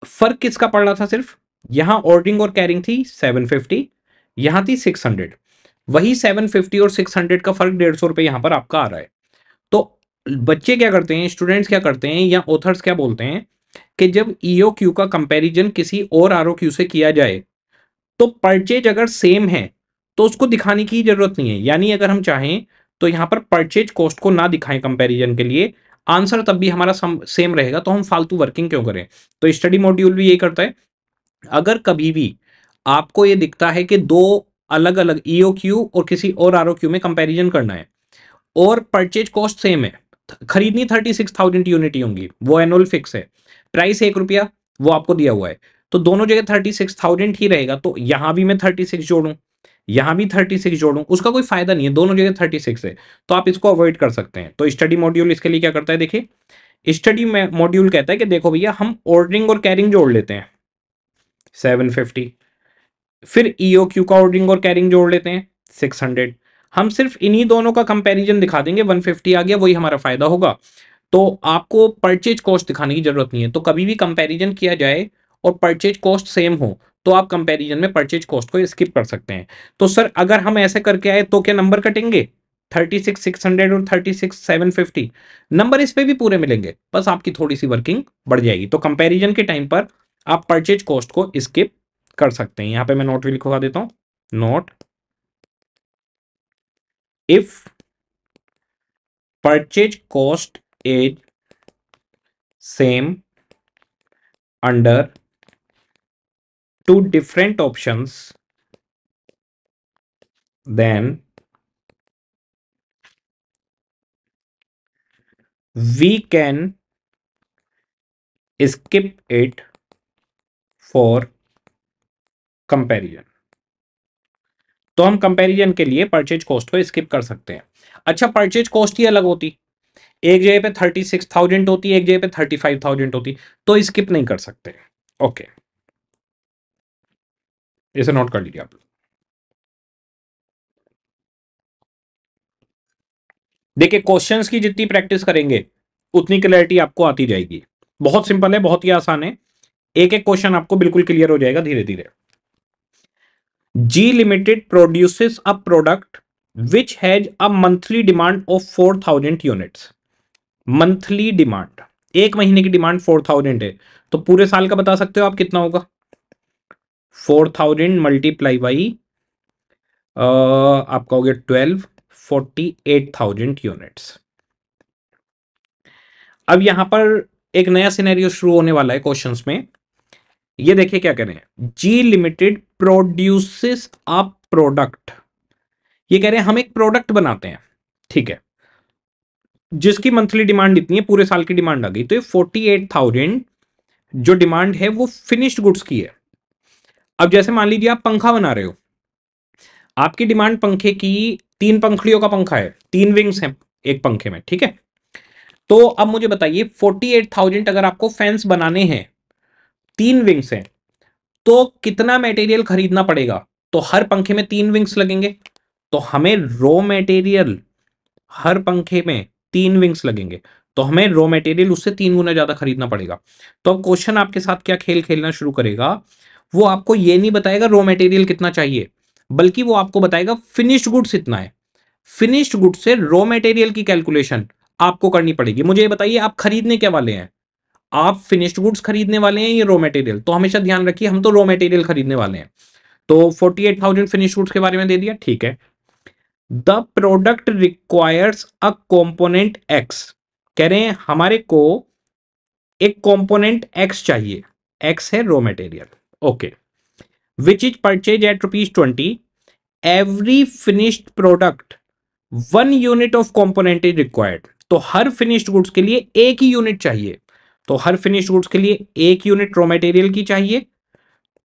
फर्क किसका पड़ रहा था सिर्फ यहां ऑर्डरिंग और कैरिंग थी सेवन फिफ्टी यहां थी सिक्स हंड्रेड वही 750 और 600 का फर्क डेढ़ सौ रुपये यहाँ पर आपका आ रहा है तो बच्चे क्या करते हैं स्टूडेंट्स क्या करते हैं या ऑथर्स क्या बोलते हैं कि जब ईओ e क्यू का कंपेरिजन किसी और आर क्यू से किया जाए तो परचेज अगर सेम है तो उसको दिखाने की जरूरत नहीं है यानी अगर हम चाहें तो यहाँ पर परचेज कॉस्ट को ना दिखाएं कंपेरिजन के लिए आंसर तब भी हमारा सेम रहेगा तो हम फालतू वर्किंग क्यों करें तो स्टडी मॉड्यूल भी ये करता है अगर कभी भी आपको ये दिखता है कि दो अलग अलग ईओ क्यू और किसी और आर क्यू में कंपेरिजन करना है और परचेज कॉस्ट सेम है खरीदनी थर्टी सिक्स थाउजेंड यूनिट होंगी वो एनुअल फिक्स है प्राइस एक रुपया वो आपको दिया हुआ है तो दोनों जगह थर्टी सिक्स थाउजेंड ही रहेगा तो यहां भी मैं थर्टी सिक्स जोड़ू यहां भी थर्टी सिक्स जोड़ू उसका कोई फायदा नहीं है दोनों जगह थर्टी सिक्स है तो आप इसको अवॉइड कर सकते हैं तो स्टडी मॉड्यूल इसके लिए क्या करता है देखिए स्टडी मॉड्यूल कहता है कि देखो भैया हम ऑर्डरिंग और कैरिंग जोड़ लेते हैं सेवन फिफ्टी फिर ईओ e क्यू का ऑर्डरिंग और कैरिंग जोड़ लेते हैं सिक्स हंड्रेड हम सिर्फ इन्हीं दोनों का कंपैरिजन दिखा देंगे 150 आ गया वही हमारा फायदा होगा तो आपको परचेज कॉस्ट दिखाने की जरूरत नहीं है तो कभी भी कंपैरिजन किया जाए और परचेज कॉस्ट सेम हो तो आप कंपैरिजन में परचेज कॉस्ट को स्किप कर सकते हैं तो सर अगर हम ऐसे करके आए तो क्या नंबर कटेंगे थर्टी सिक्स सिक्स हंड्रेड और thirty six seven fifty number इस पर भी पूरे मिलेंगे बस आपकी थोड़ी सी वर्किंग बढ़ जाएगी तो कंपैरिजन के टाइम पर आप परचेज कॉस्ट को स्किप कर सकते हैं यहां पे मैं नोट भी लिखवा देता हूं note if purchase cost is same under two different option then we can skip it for comparison तो हम कंपैरिजन के लिए परचेज कॉस्ट को स्किप कर सकते हैं अच्छा परचेज कॉस्ट ही अलग होती एक जगह पे थर्टी सिक्स थाउजेंड होती एक जगह पे थर्टी फाइव थाउजेंड होती तो स्किप नहीं कर सकते ओके इसे नोट कर लीजिए आप लोग देखिए क्वेश्चंस की जितनी प्रैक्टिस करेंगे उतनी क्लैरिटी आपको आती जाएगी बहुत सिंपल है बहुत ही आसान है एक एक क्वेश्चन आपको बिल्कुल क्लियर हो जाएगा धीरे धीरे limited Limited a product which has a monthly demand of four thousand unit monthly demand एक महीने की डिमांड फोर थाउजेंड है तो पूरे साल का बता सकते हो आप कितना होगा फोर थाउजेंड मल्टीप्लाई बाई आपका हो गया twelve forty eight thousand units अब यहां पर एक नया सिनेरियो शुरू होने वाला है क्वेश्चंस में ये देखिए क्या करें G limited produces a product ये कह रहे हैं हम एक प्रोडक्ट बनाते हैं ठीक है जिसकी मंथली डिमांड इतनी है पूरे साल की डिमांड आ गई तो ये फोर्टी एट थाउजेंड जो डिमांड है वो फिनिश्ड गुड्स की है अब जैसे मान लीजिए आप पंखा बना रहे हो आपकी डिमांड पंखे की तीन पंखड़ियों का पंखा है तीन विंग्स हैं एक पंखे में ठीक है तो अब मुझे बताइए फोर्टी एट थाउजेंड अगर आपको फैंस बनाने हैं तीन विंग्स हैं तो कितना मटेरियल खरीदना पड़ेगा तो हर पंखे में तीन विंग्स लगेंगे तो हमें रॉ मटेरियल हर पंखे में तीन विंग्स लगेंगे तो हमें रॉ मटेरियल उससे तीन गुना ज्यादा खरीदना पड़ेगा तो अब क्वेश्चन आपके साथ क्या खेल खेलना शुरू करेगा वो आपको ये नहीं बताएगा रॉ मटेरियल कितना चाहिए बल्कि वो आपको बताएगा फिनिश्ड गुड्स इतना है फिनिश्ड गुड्स से रॉ मटेरियल की कैलकुलेशन आपको करनी पड़ेगी मुझे बताइए आप खरीदने क्या वाले हैं आप फिनिश्ड गुड्स खरीदने वाले हैं या रॉ मटेरियल तो हमेशा ध्यान रखिए हम तो रॉ मटेरियल खरीदने वाले हैं तो forty eight thousand finish goods के बारे में दे दिया ठीक है the product requires a component X कह रहे हैं हमारे को एक कॉम्पोनेंट एक्स चाहिए एक्स है raw material okay which is purchase at rupees twenty every finished product one unit of component is required तो हर फिनिश्ड गुड्स के लिए एक ही यूनिट चाहिए तो हर फिनिश गुड्स के लिए एक यूनिट रॉ मटेरियल की चाहिए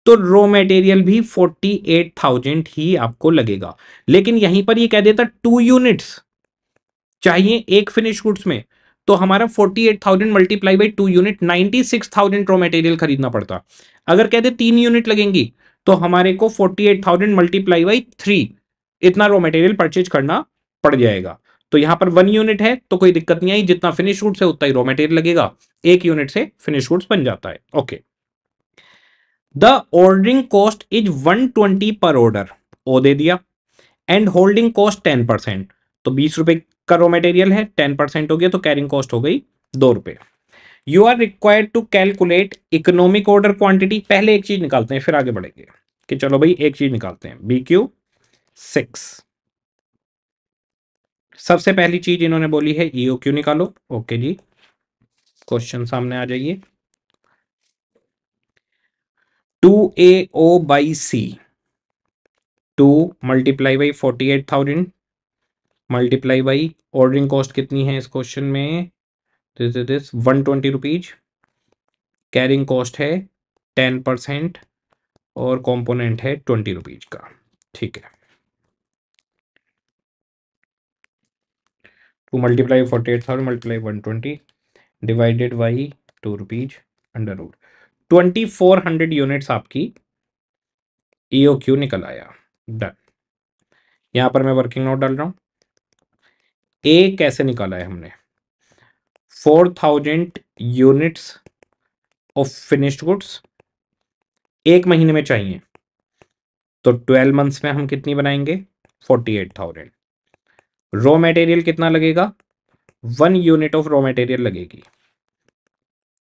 तो रॉ मटेरियल भी फोर्टी एट थाउजेंड ही आपको लगेगा लेकिन यहीं पर ये कह देता टू यूनिट्स चाहिए एक फिनिश गुड्स में तो हमारा forty eight thousand multiply by two unit ninety six thousand raw material खरीदना पड़ता अगर कह दे तीन यूनिट लगेंगी तो हमारे को forty eight thousand multiply by three इतना रॉ मटेरियल परचेज करना पड़ जाएगा तो यहां पर वन यूनिट है तो कोई दिक्कत नहीं आई जितना फिनिश गुड्स है उतना ही रॉ मेटेरियल लगेगा एक यूनिट से फिनिश रूट बन जाता है okay the ordering cost is one twenty per order O दे दिया and holding cost ten percent तो बीस रुपए का रॉ मेटेरियल है टेन परसेंट हो गया तो कैरिंग कॉस्ट हो गई दो रुपए you are required to calculate economic order quantity पहले एक चीज निकालते हैं फिर आगे बढ़ेंगे कि चलो भाई एक चीज निकालते हैं बी क्यू सिक्स सबसे पहली चीज इन्होंने बोली है ईओ क्यू निकालो ओके जी क्वेश्चन सामने आ जाइए two A O by C two multiply by forty eight thousand multiply by ordering cost कितनी है इस क्वेश्चन में this this one twenty rupees carrying cost है टेन परसेंट और कंपोनेंट है ट्वेंटी रुपीज का ठीक है two multiply forty eight thousand multiply one twenty divided by two rupees under root twenty four hundred units आपकी EO e Q निकल आया done यहां पर मैं वर्किंग नोट डाल रहा हूं ए कैसे निकाला है हमने four thousand units of finished goods एक महीने में चाहिए तो ट्वेल्व मंथ्स में हम कितनी बनाएंगे forty eight thousand raw material कितना लगेगा one unit of raw material लगेगी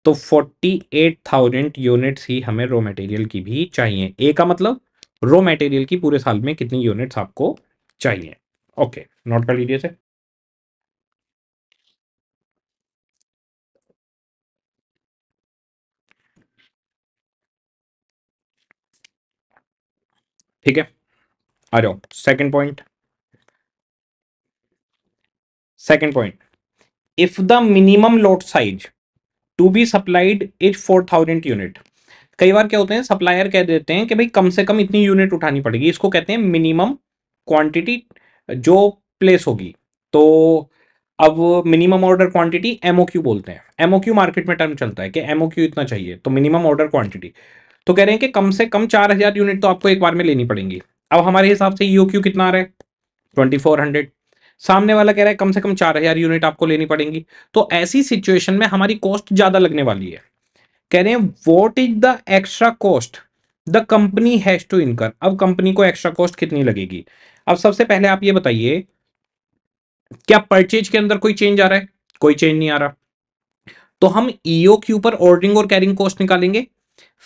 तो फोर्टी एट थाउजेंड यूनिट्स ही हमें रॉ मटेरियल की भी चाहिए ए का मतलब रॉ मटेरियल की पूरे साल में कितनी यूनिट्स आपको चाहिए ओके नोट कर लीजिए से ठीक है आ जाओ second point second point if the minimum load size to be supplied is four thousand unit कई बार क्या होते हैं सप्लायर कह देते हैं कि भाई कम से कम इतनी यूनिट उठानी पड़ेगी इसको कहते हैं मिनिमम क्वांटिटी जो प्लेस होगी तो अब मिनिमम ऑर्डर क्वांटिटी क्यू बोलते हैं क्यू मार्केट में टर्म चलता है कि क्यू इतना चाहिए तो मिनिमम ऑर्डर क्वांटिटी तो कह रहे हैं कि कम से कम चार हजार यूनिट तो आपको एक बार में लेनी पड़ेंगी अब हमारे हिसाब से क्यू e कितना आ रहा है ट्वेंटी फोर हंड्रेड सामने वाला कह रहा है कम से कम चार हजार यूनिट आपको लेनी पड़ेंगी तो ऐसी सिचुएशन में हमारी कॉस्ट ज्यादा लगने वाली है कह रहे हैं what is the extra cost the company has to incur अब कंपनी को एक्स्ट्रा कॉस्ट कितनी लगेगी अब सबसे पहले आप ये बताइए क्या परचेज के अंदर कोई चेंज आ रहा है कोई चेंज नहीं आ रहा तो हम ईओ के ऊपर ऑर्डरिंग और कैरिंग कॉस्ट निकालेंगे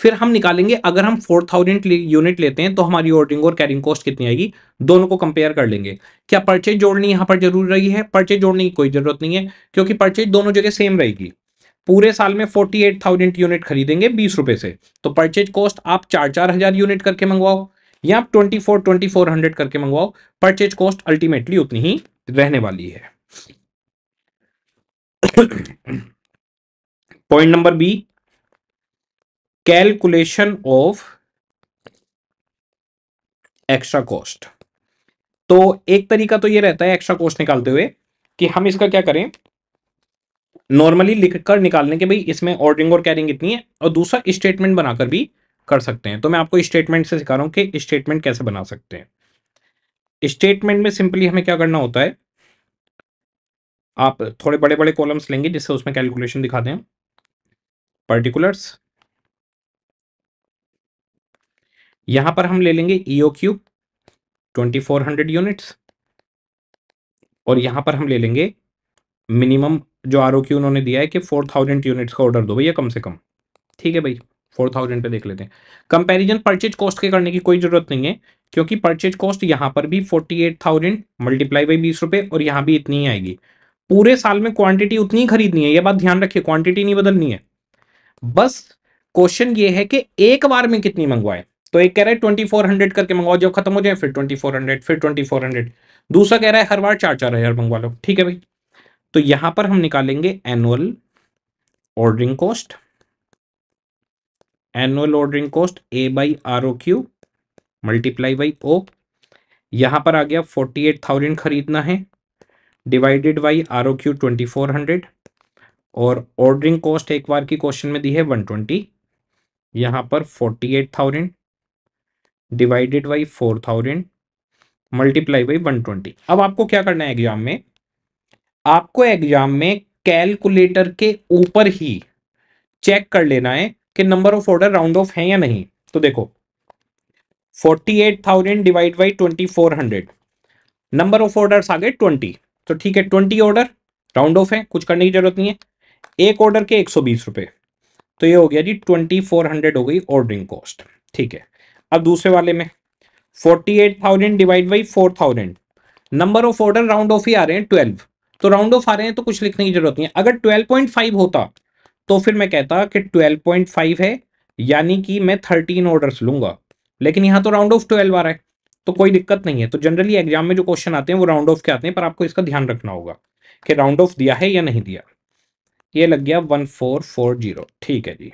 फिर हम निकालेंगे अगर हम फोर थाउजेंड यूनिट लेते हैं तो हमारी ऑर्डरिंग और कैरिंग कॉस्ट कितनी आएगी दोनों को कंपेयर कर लेंगे क्या परचेज जोड़नी यहाँ पर जरूर रही है परचेज जोड़ने की कोई जरूरत नहीं है क्योंकि परचेज दोनों जगह सेम रहेगी पूरे साल में फोर्टी एट थाउजेंड यूनिट खरीदेंगे बीस रुपए से तो परचेज कॉस्ट आप चार चार हजार यूनिट करके मंगवाओ या आप twenty four twenty four hundred करके मंगवाओ परचेज कॉस्ट अल्टीमेटली उतनी ही रहने वाली है point number B calculation of extra cost तो एक तरीका तो ये रहता है एक्स्ट्रा कॉस्ट निकालते हुए कि हम इसका क्या करें नॉर्मली लिखकर निकालने के भाई इसमें ऑर्डरिंग और कैरिंग इतनी है और दूसरा स्टेटमेंट बनाकर भी कर सकते हैं तो मैं आपको स्टेटमेंट से सिखा रहा हूं कि स्टेटमेंट कैसे बना सकते हैं स्टेटमेंट में सिंपली हमें क्या करना होता है आप थोड़े बड़े बड़े कॉलम्स लेंगे जिससे उसमें कैलकुलेशन दिखाते हैं पर्टिकुलर्स यहां पर हम ले लेंगे E O Q twenty four hundred units और यहां पर हम ले लेंगे मिनिमम जो आर ओ क्यू उन्होंने दिया है कि फोर थाउजेंड यूनिट्स का ऑर्डर दो भैया कम से कम ठीक है भाई फोर थाउजेंड पे देख लेते हैं कंपेरिजन परचेज कॉस्ट के करने की कोई जरूरत नहीं है क्योंकि परचेज कॉस्ट यहां पर भी forty eight thousand multiply by बीस रुपए और यहां भी इतनी ही आएगी पूरे साल में क्वांटिटी उतनी ही खरीदनी है यह बात ध्यान रखिए क्वांटिटी नहीं बदलनी है बस क्वेश्चन ये है कि एक बार में कितनी मंगवाए तो एक कह रहा है ट्वेंटी फोर हंड्रेड करके मंगवाओ जब खत्म हो जाए फिर ट्वेंटी फोर हंड्रेड फिर ट्वेंटी फोर हंड्रेड दूसरा कह रहा है हर बार चार चार हजार मंगवा लो ठीक है भाई तो यहां पर हम निकालेंगे annual ordering cost annual ordering cost A by R O Q multiply by O यहां पर आ गया फोर्टी एट थाउजेंड खरीदना है divided by R O Q twenty four hundred और ऑर्डरिंग कॉस्ट एक बार की क्वेश्चन में दी है वन ट्वेंटी यहां पर forty eight thousand divided by four thousand multiply by one twenty अब आपको क्या करना है एग्जाम में आपको एग्जाम में कैलकुलेटर के ऊपर ही चेक कर लेना है कि number of order round off है या नहीं तो देखो forty eight thousand divide by twenty four hundred number of order आ गए ट्वेंटी तो ठीक है ट्वेंटी ऑर्डर राउंड ऑफ है कुछ करने की जरूरत नहीं है एक ऑर्डर के एक सौ बीस रुपए तो ये हो गया जी ट्वेंटी फोर हंड्रेड हो गई ऑर्डरिंग कॉस्ट ठीक है अब दूसरे वाले में forty eight thousand divide by four thousand number of order round off ही आ रहे हैं ट्वेल्व तो राउंड ऑफ आ रहे हैं तो कुछ लिखने की जरूरत नहीं है अगर ट्वेल्व पॉइंट फाइव होता तो फिर मैं कहता कि ट्वेल्व पॉइंट फाइव है यानी कि मैं थर्टीन ऑर्डर लूंगा लेकिन यहाँ तो राउंड ऑफ ट्वेल्व आ रहा है तो कोई दिक्कत नहीं है तो जनरली एग्जाम में जो क्वेश्चन आते हैं वो राउंड ऑफ के आते हैं पर आपको इसका ध्यान रखना होगा कि राउंड ऑफ दिया है या नहीं दिया ये लग गया वन फोर फोर जीरो ठीक है जी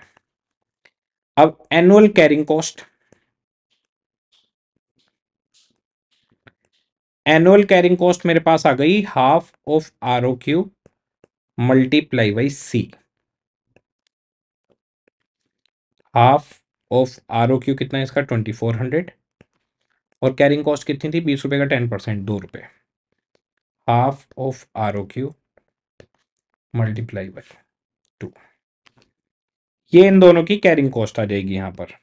अब annual carrying cost annual carrying cost मेरे पास आ गई half of R O Q multiply by C half of R O Q कितना है इसका ट्वेंटी फोर हंड्रेड और कैरिंग कॉस्ट कितनी थी बीस रुपए का टेन परसेंट दो रुपए half of R O Q multiply by two ये इन दोनों की कैरिंग कॉस्ट आ जाएगी यहां पर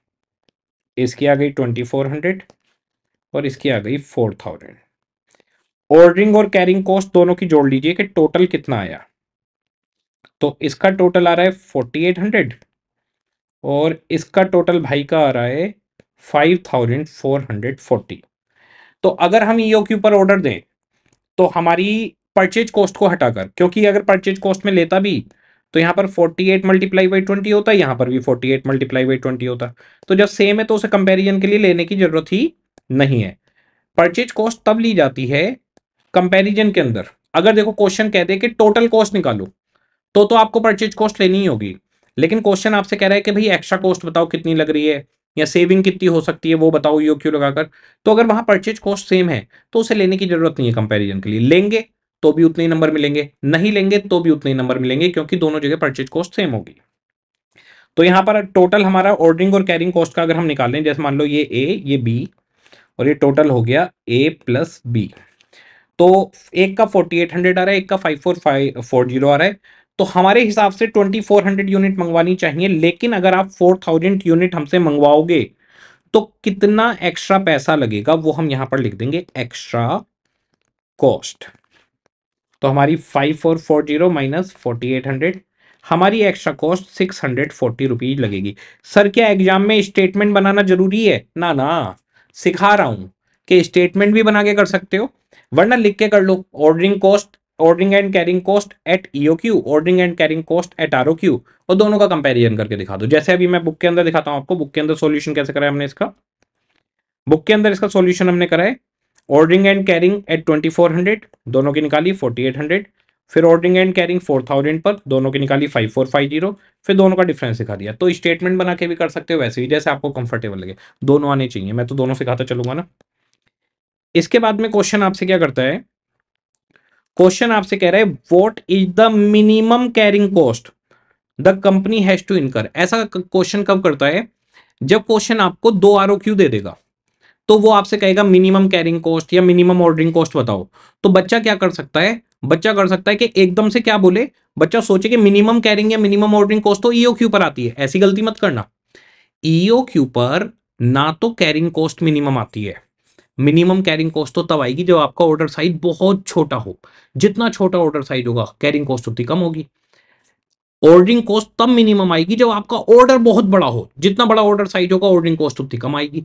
इसकी आ गई ट्वेंटी फोर हंड्रेड और इसकी आ गई फोर थाउजेंड ऑर्डरिंग और कैरिंग कॉस्ट दोनों की जोड़ लीजिए कि टोटल कितना आया तो इसका टोटल आ रहा है फोर्टी एट हंड्रेड और इसका टोटल भाई का आ रहा है five thousand four hundred forty तो अगर हम ईओ के ऊपर ऑर्डर दें तो हमारी परचेज कॉस्ट को हटाकर क्योंकि अगर परचेज कॉस्ट में लेता भी तो यहाँ पर 48 एट मल्टीप्लाई बाई ट्वेंटी होता है यहाँ पर भी 48 एट मल्टीप्लाई बाई ट्वेंटी होता तो जब सेम है तो उसे कंपैरिजन के लिए लेने की जरूरत ही नहीं है परचेज कॉस्ट तब ली जाती है कंपैरिजन के अंदर अगर देखो क्वेश्चन कह दे कि टोटल कॉस्ट निकालो तो तो आपको परचेज कॉस्ट लेनी ही होगी लेकिन क्वेश्चन आपसे कह रहा है कि भाई एक्स्ट्रा कॉस्ट बताओ कितनी लग रही है या सेविंग कितनी हो सकती है वो बताओ यो क्यों लगाकर तो अगर वहां परचेज कॉस्ट सेम है तो उसे लेने की जरूरत नहीं है कंपेरिजन के लिए लेंगे तो भी उतने ही नंबर मिलेंगे नहीं लेंगे तो भी उतने ही नंबर मिलेंगे क्योंकि दोनों जगह परचेज कॉस्ट सेम होगी तो यहाँ पर टोटल हमारा ऑर्डरिंग और कैरिंग कॉस्ट का अगर हम निकालें जैसे मान लो ये ए ये बी और ये टोटल हो गया ए प्लस बी तो एक का फोर्टी एट हंड्रेड आ रहा है एक का five four five four zero आ रहा है तो हमारे हिसाब से ट्वेंटी फोर हंड्रेड यूनिट मंगवानी चाहिए लेकिन अगर आप फोर थाउजेंड यूनिट हमसे मंगवाओगे तो कितना एक्स्ट्रा पैसा लगेगा वो हम यहां पर लिख देंगे एक्स्ट्रा कॉस्ट तो हमारी five four four zero minus forty eight hundred हमारी extra cost six hundred forty rupees लगेगी सर क्या एग्जाम में स्टेटमेंट बनाना जरूरी है ना ना सिखा रहा हूं कि स्टेटमेंट भी बना के कर सकते हो वरना लिख के कर लो ordering cost ordering and carrying cost at EO EOQ ordering and carrying cost at R Q और दोनों का कंपेरिजन करके दिखा दो जैसे अभी मैं बुक के अंदर दिखाता हूँ आपको बुक के अंदर सोल्यूशन कैसे करा हमने इसका बुक के अंदर इसका सोल्यूशन हमने करा है ordering and carrying at twenty four hundred दोनों की निकाली फोर्टी एट हंड्रेड फिर ordering and carrying four thousand पर दोनों की निकाली फाइव फोर फाइव जीरो फिर दोनों का डिफरेंस सिखा दिया तो स्टेटमेंट बना के भी कर सकते हो वैसे ही जैसे आपको कंफर्टेबल लगे दोनों आने चाहिए मैं तो दोनों सिखाता चलूंगा ना इसके बाद में क्वेश्चन आपसे क्या करता है क्वेश्चन आपसे कह रहा है what is the minimum carrying cost the company has to incur ऐसा क्वेश्चन कब करता है जब क्वेश्चन आपको दो आर दे देगा तो वो आपसे कहेगा मिनिमम कैरिंग कॉस्ट या मिनिमम ऑर्डरिंग कॉस्ट बताओ तो बच्चा क्या कर सकता है बच्चा कर सकता है कि एकदम से क्या बोले बच्चा सोचे कि मिनिमम कैरिंग या मिनिमम ऑर्डरिंग कॉस्ट तो ईओ e क्यू पर आती है ऐसी गलती मत करना ईओ e क्यू पर ना तो कैरिंग कॉस्ट मिनिमम आती है मिनिमम कैरिंग कॉस्ट तो तब आएगी जब आपका ऑर्डर साइज बहुत छोटा हो जितना छोटा ऑर्डर साइज होगा कैरिंग कॉस्ट उतनी कम होगी ऑर्डरिंग कॉस्ट तब मिनिमम आएगी जब आपका ऑर्डर बहुत बड़ा हो जितना बड़ा ऑर्डर साइज होगा ऑर्डरिंग कॉस्ट उतनी कम आएगी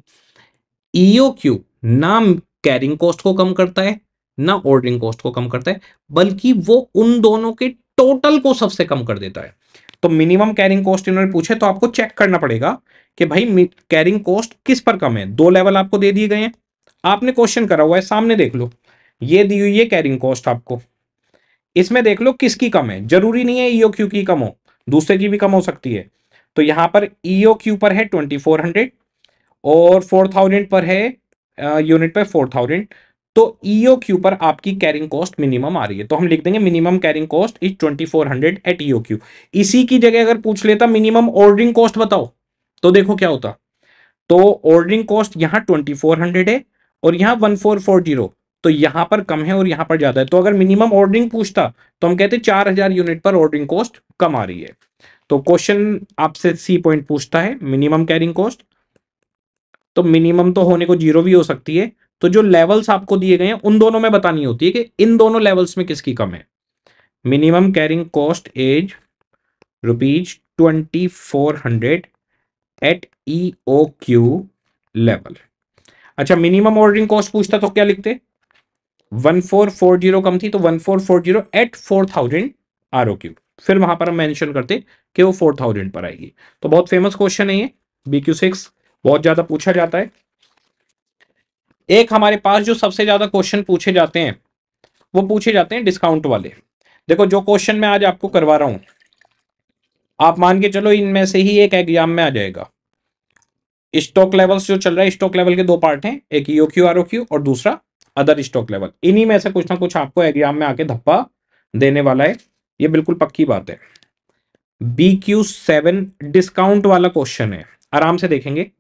ईओ e क्यू ना कैरिंग कॉस्ट को कम करता है ना ऑर्डरिंग कॉस्ट को कम करता है बल्कि वो उन दोनों के टोटल को सबसे कम कर देता है तो मिनिमम कैरिंग कॉस्ट इन्होंने पूछे तो आपको चेक करना पड़ेगा कि भाई कैरिंग कॉस्ट किस पर कम है दो लेवल आपको दे दिए गए हैं आपने क्वेश्चन करा हुआ है सामने देख लो ये दी हुई है कैरिंग कॉस्ट आपको इसमें देख लो किसकी कम है जरूरी नहीं है ईओ e क्यू की कम हो दूसरे की भी कम हो सकती है तो यहां पर ईओ e क्यू पर है ट्वेंटी फोर हंड्रेड और फोर थाउजेंड पर है यूनिट पर फोर थाउजेंड तो ईओ e क्यू पर आपकी कैरिंग कॉस्ट मिनिमम आ रही है तो हम लिख देंगे minimum carrying cost is twenty four hundred at EO EOQ इसी की जगह अगर पूछ लेता मिनिमम ऑर्डरिंग कॉस्ट बताओ तो देखो क्या होता तो ऑर्डरिंग कॉस्ट यहां ट्वेंटी फोर हंड्रेड है और यहाँ वन फोर फोर जीरो तो यहाँ पर कम है और यहाँ पर ज़्यादा है तो अगर मिनिमम ऑर्डरिंग पूछता तो हम कहते चार हजार यूनिट पर ऑर्डरिंग कॉस्ट कम आ रही है तो क्वेश्चन आपसे सी पॉइंट पूछता है मिनिमम कैरिंग कॉस्ट तो मिनिमम तो होने को जीरो भी हो सकती है तो जो लेवल्स आपको दिए गए हैं उन दोनों में बतानी होती है कि इन दोनों लेवल्स में किसकी कम है minimum carrying cost as rupees twenty four hundred at E O Q level अच्छा मिनिमम ऑर्डरिंग कॉस्ट पूछता तो क्या लिखते वन फोर फोर जीरो कम थी तो one four four zero at four thousand R O Q फिर वहां पर हम मेंशन करते कि वो फोर थाउजेंड पर आएगी तो बहुत फेमस क्वेश्चन है ये बी क्यू सिक्स बहुत ज्यादा पूछा जाता है एक हमारे पास जो सबसे ज्यादा क्वेश्चन पूछे जाते हैं वो पूछे जाते हैं डिस्काउंट वाले देखो जो क्वेश्चन मैं आज आपको करवा रहा हूं आप मान के चलो इनमें से ही एक एग्जाम में आ जाएगा स्टॉक लेवल्स जो चल रहा है स्टॉक लेवल के दो पार्ट हैं एक ईओक्यू e आरओक्यू और दूसरा अदर स्टॉक लेवल इन्हीं में से कुछ ना कुछ आपको एग्जाम में आके धप्पा देने वाला है ये बिल्कुल पक्की बात है बी क्यू सेवन डिस्काउंट वाला क्वेश्चन है आराम से देखेंगे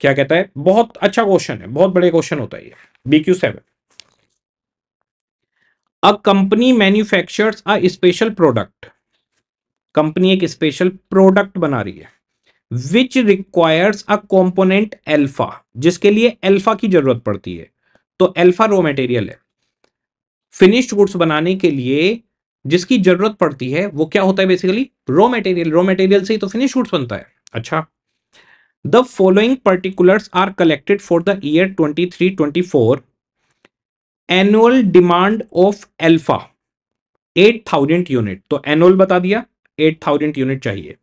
क्या कहता है बहुत अच्छा क्वेश्चन है बहुत बड़े क्वेश्चन होता है ये B Q seven a company manufactures a special product company एक स्पेशल प्रोडक्ट बना रही है which requires a component alpha जिसके लिए एल्फा की जरूरत पड़ती है तो एल्फा रॉ मेटेरियल है फिनिश्ड गुड्स बनाने के लिए जिसकी जरूरत पड़ती है वो क्या होता है basically raw material raw material से ही तो फिनिश गुड्स बनता है अच्छा the following particulars are collected for the year twenty three twenty four annual demand of alpha eight thousand unit तो एनुअल बता दिया एट थाउजेंड यूनिट चाहिए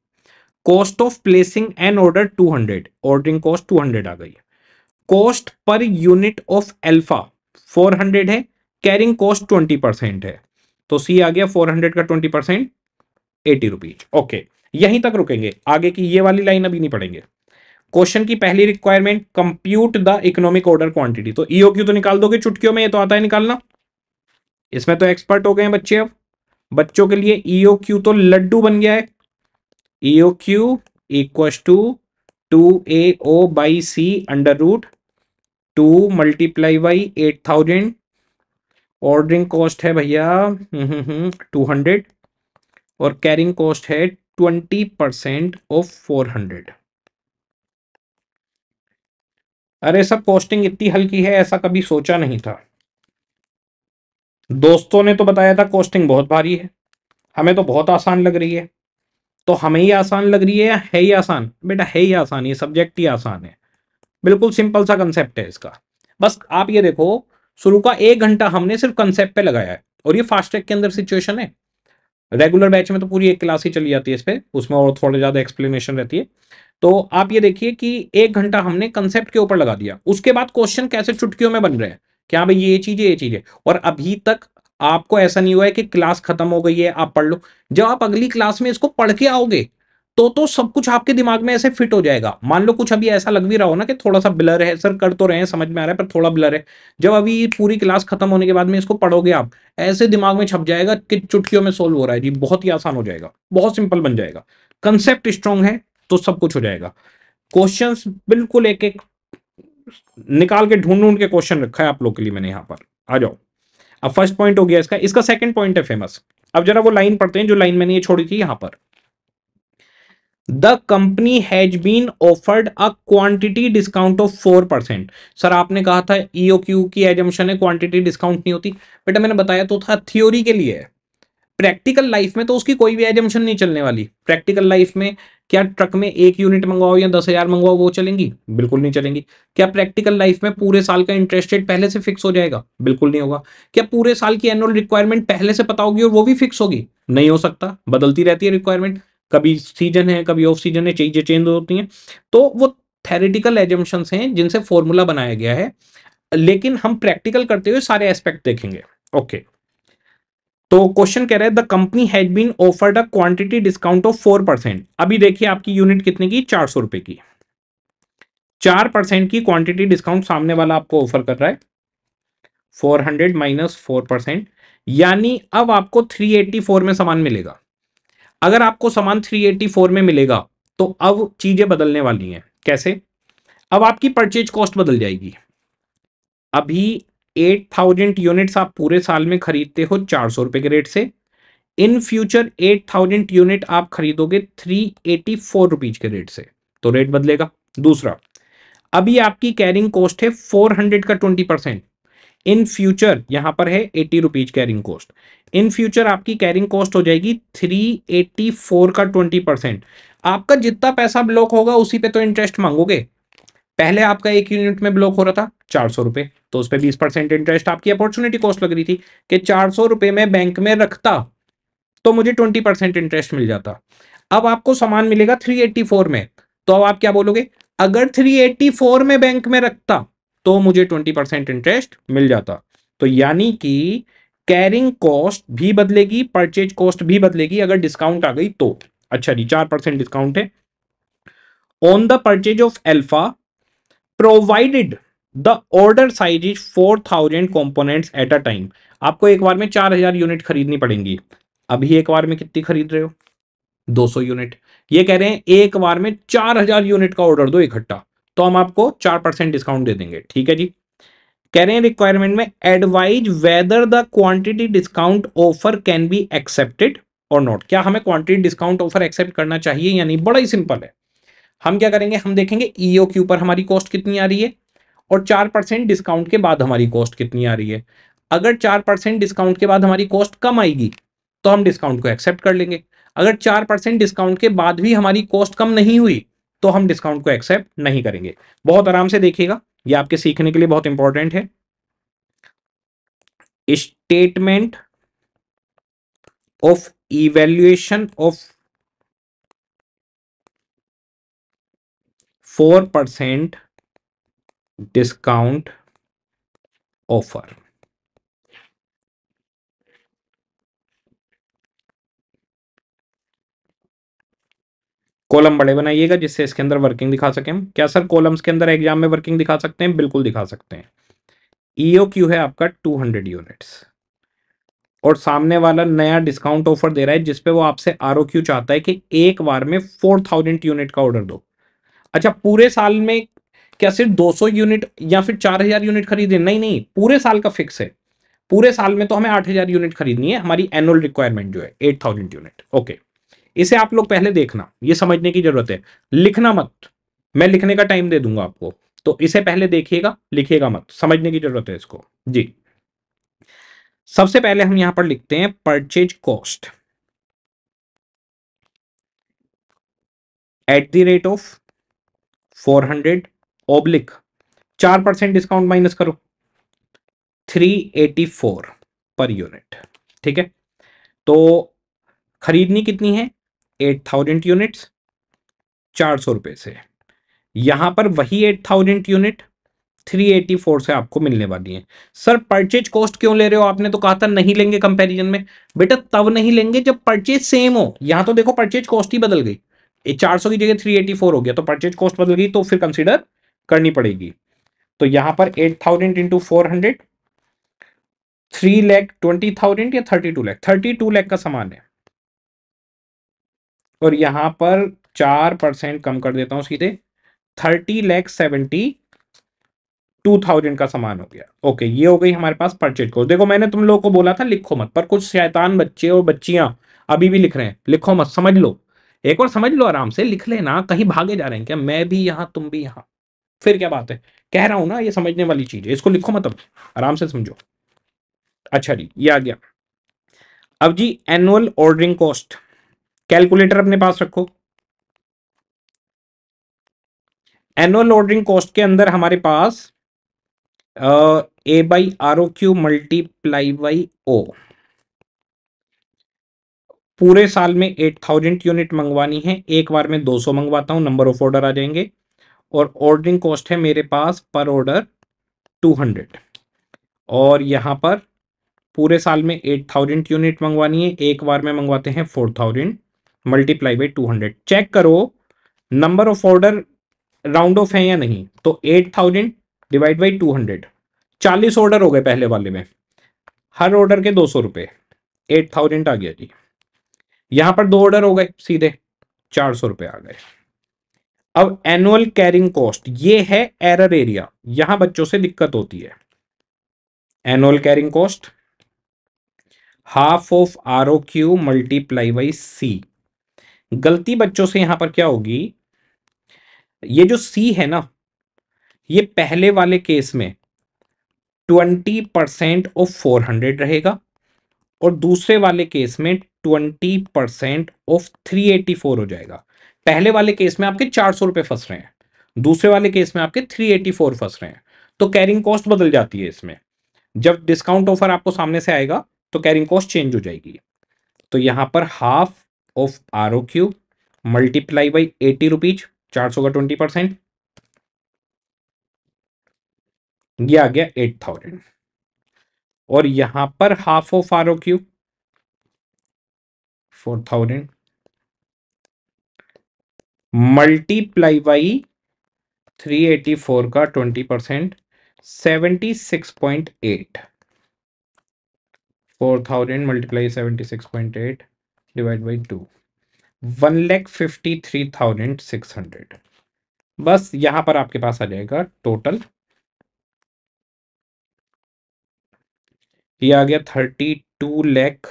cost of placing an order 200 ordering cost 200 आ गई cost per unit of alpha 400 है carrying cost 20 percent है तो सी आ गया 400 का 20 परसेंट एटी रुपीज ओके यहीं तक रुकेंगे आगे की ये वाली लाइन अभी नहीं पढ़ेंगे क्वेश्चन की पहली requirement compute the economic order quantity तो ईओ e क्यू तो निकाल दोगे चुटकियों में ये तो आता है निकालना इसमें तो एक्सपर्ट हो गए हैं बच्चे अब बच्चों के लिए ईओ e क्यू तो लड्डू बन गया है two two A O by C under root two multiply by eight thousand ordering cost है भैया two hmm, hundred hmm, hmm, और कैरिंग कॉस्ट है twenty percent of four hundred अरे सब कॉस्टिंग इतनी हल्की है ऐसा कभी सोचा नहीं था दोस्तों ने तो बताया था कॉस्टिंग बहुत भारी है हमें तो बहुत आसान लग रही है तो हमें ही आसान लग रही है या है ही आसान बेटा है ही आसान ये सब्जेक्ट ही आसान है बिल्कुल सिंपल सा कंसेप्ट है इसका बस आप ये देखो शुरू का एक घंटा हमने सिर्फ कंसेप्ट पे लगाया है और ये फास्ट ट्रैक के अंदर सिचुएशन है रेगुलर बैच में तो पूरी एक क्लास ही चली जाती है इस पर उसमें और थोड़ा ज़्यादा एक्सप्लेनेशन रहती है तो आप ये देखिए कि एक घंटा हमने कंसेप्ट के ऊपर लगा दिया उसके बाद क्वेश्चन कैसे चुटकियों में बन रहे हैं क्या भाई ये चीज़ ये चीज़ है और अभी तक आपको ऐसा नहीं हुआ है कि क्लास खत्म हो गई है आप पढ़ लो जब आप अगली क्लास में इसको पढ़ के आओगे तो तो सब कुछ आपके दिमाग में ऐसे फिट हो जाएगा मान लो कुछ अभी ऐसा लग भी रहा हो ना कि थोड़ा सा ब्लर है सर कर तो रहे हैं समझ में आ रहा है पर थोड़ा ब्लर है जब अभी पूरी क्लास खत्म होने के बाद में इसको पढ़ोगे आप ऐसे दिमाग में छप जाएगा कि चुटकियों में सोल्व हो रहा है जी बहुत ही आसान हो जाएगा बहुत सिंपल बन जाएगा कंसेप्ट स्ट्रांग है तो सब कुछ हो जाएगा क्वेश्चन बिल्कुल एक एक निकाल के ढूंढ ढूंढ के क्वेश्चन रखा है आप लोग के लिए मैंने यहां पर आ जाओ अब फर्स्ट पॉइंट हो गया इसका इसका सेकंड पॉइंट है फेमस अब जरा वो लाइन पढ़ते हैं जो लाइन मैंने ये छोड़ी थी यहां पर the company has been offered a quantity discount of four percent sir आपने कहा था ईओ e क्यू की एजम्पन है क्वांटिटी डिस्काउंट नहीं होती बेटा मैंने बताया तो था थ्योरी के लिए प्रैक्टिकल लाइफ में तो उसकी कोई भी एजम्पन नहीं चलने वाली प्रैक्टिकल लाइफ में क्या ट्रक में एक यूनिट मंगवाओ या दस हजार मंगवाओ वो चलेंगी बिल्कुल नहीं चलेंगी क्या प्रैक्टिकल लाइफ में पूरे साल का इंटरेस्ट रेट पहले से फिक्स हो जाएगा बिल्कुल नहीं होगा क्या पूरे साल की एनुअल रिक्वायरमेंट पहले से पता होगी और वो भी फिक्स होगी नहीं हो सकता बदलती रहती है रिक्वायरमेंट कभी सीजन है कभी ऑफ सीजन है चीजें चेंज होती हैं तो वो थेरेटिकल एजम्शन हैं जिनसे फॉर्मूला बनाया गया है लेकिन हम प्रैक्टिकल करते हुए सारे एस्पेक्ट देखेंगे ओके okay. तो क्वेश्चन कह रहे हैं the company has been offered a quantity discount of four percent अभी देखिए आपकी यूनिट कितने की चार सौ रुपए की चार परसेंट की क्वांटिटी डिस्काउंट सामने वाला आपको ऑफर कर रहा है four hundred minus four percent यानी अब आपको थ्री एट्टी फोर में सामान मिलेगा अगर आपको सामान थ्री एट्टी फोर में मिलेगा तो अब चीजें बदलने वाली हैं कैसे अब आपकी परचेज कॉस्ट बदल जाएगी अभी एट थाउजेंड यूनिट्स आप पूरे साल में खरीदते हो चार सौ रुपए के रेट से in future eight thousand unit आप खरीदोगे थ्री एटी फोर रुपीज के रेट से तो रेट बदलेगा दूसरा अभी आपकी कैरिंग कॉस्ट है फोर हंड्रेड का ट्वेंटी परसेंट इन फ्यूचर यहां पर है eighty rupees carrying cost in future आपकी कैरिंग कॉस्ट हो जाएगी थ्री एटी फोर का ट्वेंटी परसेंट आपका जितना पैसा ब्लॉक होगा उसी पे तो इंटरेस्ट मांगोगे पहले आपका एक यूनिट में ब्लॉक हो रहा था चार सौ रुपए तो उस पर बीस परसेंट इंटरेस्ट आपकी अपॉर्चुनिटी कॉस्ट लग रही थी कि चार सौ रुपए में बैंक में रखता तो मुझे ट्वेंटी परसेंट इंटरेस्ट मिल जाता अब आपको सामान मिलेगा थ्री एट्टी फोर में तो अब आप क्या बोलोगे अगर थ्री एट्टी फोर में बैंक में रखता तो मुझे ट्वेंटी परसेंट इंटरेस्ट मिल जाता तो यानी कि कैरिंग कॉस्ट भी बदलेगी परचेज कॉस्ट भी बदलेगी अगर डिस्काउंट आ गई तो अच्छा जी चार परसेंट डिस्काउंट है on the purchase of alpha provided the order size is four thousand component at a time आपको एक बार में चार हजार यूनिट खरीदनी पड़ेंगी अभी एक बार में कितनी खरीद रहे हो 200 यूनिट ये कह रहे हैं एक बार में 4000 यूनिट का ऑर्डर दो इकट्ठा तो हम आपको 4 परसेंट डिस्काउंट दे देंगे ठीक है जी कह रहे हैं रिक्वायरमेंट में advise whether the quantity discount offer can be accepted और नॉट क्या हमें क्वांटिटी डिस्काउंट ऑफर एक्सेप्ट करना चाहिए या नहीं बड़ा ही सिंपल है हम क्या करेंगे हम देखेंगे ईओ e के ऊपर हमारी कॉस्ट कितनी आ रही है और चार परसेंट डिस्काउंट के बाद हमारी कॉस्ट कितनी आ रही है अगर चार परसेंट डिस्काउंट के बाद हमारी कॉस्ट कम आएगी तो हम डिस्काउंट को एक्सेप्ट कर लेंगे अगर चार परसेंट डिस्काउंट के बाद भी हमारी कॉस्ट कम नहीं हुई तो हम डिस्काउंट को एक्सेप्ट नहीं करेंगे बहुत आराम से देखिएगा ये आपके सीखने के लिए बहुत इंपॉर्टेंट है statement of evaluation of four percent discount offer column बड़े बनाइएगा जिससे इसके अंदर वर्किंग दिखा सके हम क्या सर कॉलम्स के अंदर एग्जाम में वर्किंग दिखा सकते हैं बिल्कुल दिखा सकते हैं ईओ क्यू है आपका 200 यूनिट्स और सामने वाला नया डिस्काउंट ऑफर दे रहा है जिसपे वो आपसे आर चाहता है कि एक बार में फोर थाउजेंड यूनिट का ऑर्डर दो अच्छा पूरे साल में क्या सिर्फ 200 यूनिट या फिर 4000 यूनिट खरीदे नहीं नहीं पूरे साल का फिक्स है पूरे साल में तो हमें 8000 यूनिट खरीदनी है हमारी एनुअल रिक्वायरमेंट जो है 8000 यूनिट ओके इसे आप लोग पहले देखना ये समझने की जरूरत है लिखना मत मैं लिखने का टाइम दे दूंगा आपको तो इसे पहले देखिएगा लिखिएगा मत समझने की जरूरत है इसको जी सबसे पहले हम यहां पर लिखते हैं purchase cost at the rate of four hundred oblique चार परसेंट डिस्काउंट माइनस करो three eighty four per unit ठीक है तो खरीदनी कितनी है एट थाउजेंड यूनिट्स चार सौ रुपये से यहां पर वही eight thousand unit three eighty four से आपको मिलने वाली है सर परचेज कॉस्ट क्यों ले रहे हो आपने तो कहा था नहीं लेंगे कंपैरिजन में बेटा तब नहीं लेंगे जब परचेज सेम हो यहां तो देखो परचेज कॉस्ट ही बदल गई चार सौ की जगह थ्री एटी फोर हो गया तो परचेज कॉस्ट बदल गई तो फिर कंसिडर करनी पड़ेगी तो यहां पर eight thousand into four hundred three lakh twenty thousand या thirty two lakh thirty two lakh का सामान है और यहां पर चार परसेंट कम कर देता हूं सीधे thirty lakh seventy two thousand का सामान हो गया ओके ये हो गई हमारे पास परचेज कॉस्ट देखो मैंने तुम लोगों को बोला था लिखो मत पर कुछ शैतान बच्चे और बच्चियां अभी भी लिख रहे हैं लिखो मत समझ लो एक बार समझ लो आराम से लिख लेना कहीं भागे जा रहे हैं क्या मैं भी यहाँ तुम भी यहाँ फिर क्या बात है कह रहा हूं ना ये समझने वाली चीज है इसको लिखो मतलब आराम से समझो अच्छा जी ये आ गया अब जी एनुअल ऑर्डरिंग कॉस्ट कैलकुलेटर अपने पास रखो एनुअल ऑर्डरिंग कॉस्ट के अंदर हमारे पास A by R O Q multiply by O पूरे साल में एट थाउजेंड यूनिट मंगवानी है एक बार में दो सौ मंगवाता हूँ नंबर ऑफ ऑर्डर आ जाएंगे और ऑर्डरिंग कॉस्ट है मेरे पास पर ऑर्डर टू हंड्रेड और यहाँ पर पूरे साल में एट थाउजेंड यूनिट मंगवानी है एक बार में मंगवाते हैं four thousand multiply by two hundred check करो number of order round off है या नहीं तो eight thousand divide by two hundred चालीस ऑर्डर हो गए पहले वाले में हर ऑर्डर के दो सौ रुपये एट थाउजेंड आ गया जी यहां पर दो ऑर्डर हो गए सीधे चार सौ रुपए आ गए अब एनुअल कैरिंग कॉस्ट ये है एरर एरिया यहां बच्चों से दिक्कत होती है annual carrying cost half of R O Q multiply by C गलती बच्चों से यहां पर क्या होगी ये जो सी है ना ये पहले वाले केस में twenty percent of four hundred रहेगा और दूसरे वाले केस में twenty percent of three eighty four हो जाएगा पहले वाले केस में आपके चार सौ रुपए फंस रहे हैं दूसरे वाले केस में आपके थ्री एटी फोर फंस रहे हैं तो कैरिंग कॉस्ट बदल जाती है इसमें जब डिस्काउंट ऑफर आपको सामने से आएगा तो कैरिंग कॉस्ट चेंज हो जाएगी तो यहां पर half of R O Q multiply by eighty rupees चार सौ का ट्वेंटी परसेंट यह आ गया एट थाउजेंड और यहां पर half of R O Q four thousand multiply by three eighty four का twenty percent seventy six point eight four thousand multiply seventy six point eight divide by two one lakh fifty three thousand six hundred बस यहां पर आपके पास आ जाएगा total ये आ गया thirty two lakh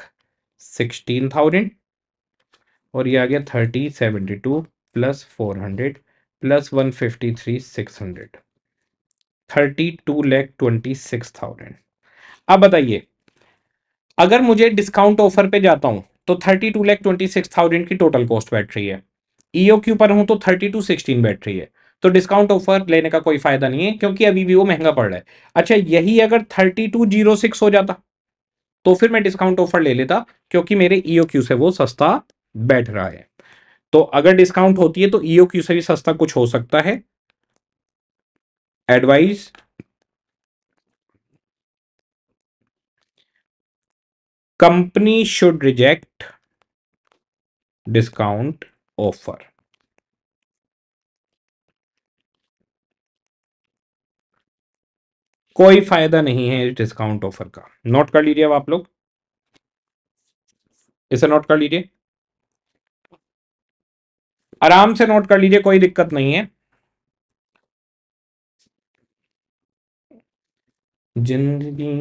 sixteen thousand और ये आ गया thirty seventy two plus four hundred plus one fifty three six hundred thirty two lakh twenty six thousand अब बताइए अगर मुझे डिस्काउंट ऑफर पे जाता हूँ तो thirty two lakh twenty six thousand की टोटल कॉस्ट बैटरी है ईओ e क्यू पर हूँ तो थर्टी टू सिक्सटीन बैटरी है तो डिस्काउंट ऑफर लेने का कोई फायदा नहीं है क्योंकि अभी भी वो महंगा पड़ रहा है अच्छा यही अगर थर्टी टू जीरो सिक्स हो जाता तो फिर मैं डिस्काउंट ऑफर ले लेता क्योंकि मेरे ईओ e क्यू से वो सस्ता बैठ रहा है तो अगर डिस्काउंट होती है तो ईओ e क्यू से भी सस्ता कुछ हो सकता है advice company should reject discount offer कोई फायदा नहीं है इस डिस्काउंट ऑफर का नोट कर लीजिए अब आप लोग इसे नोट कर लीजिए आराम से नोट कर लीजिए कोई दिक्कत नहीं है जिंदगी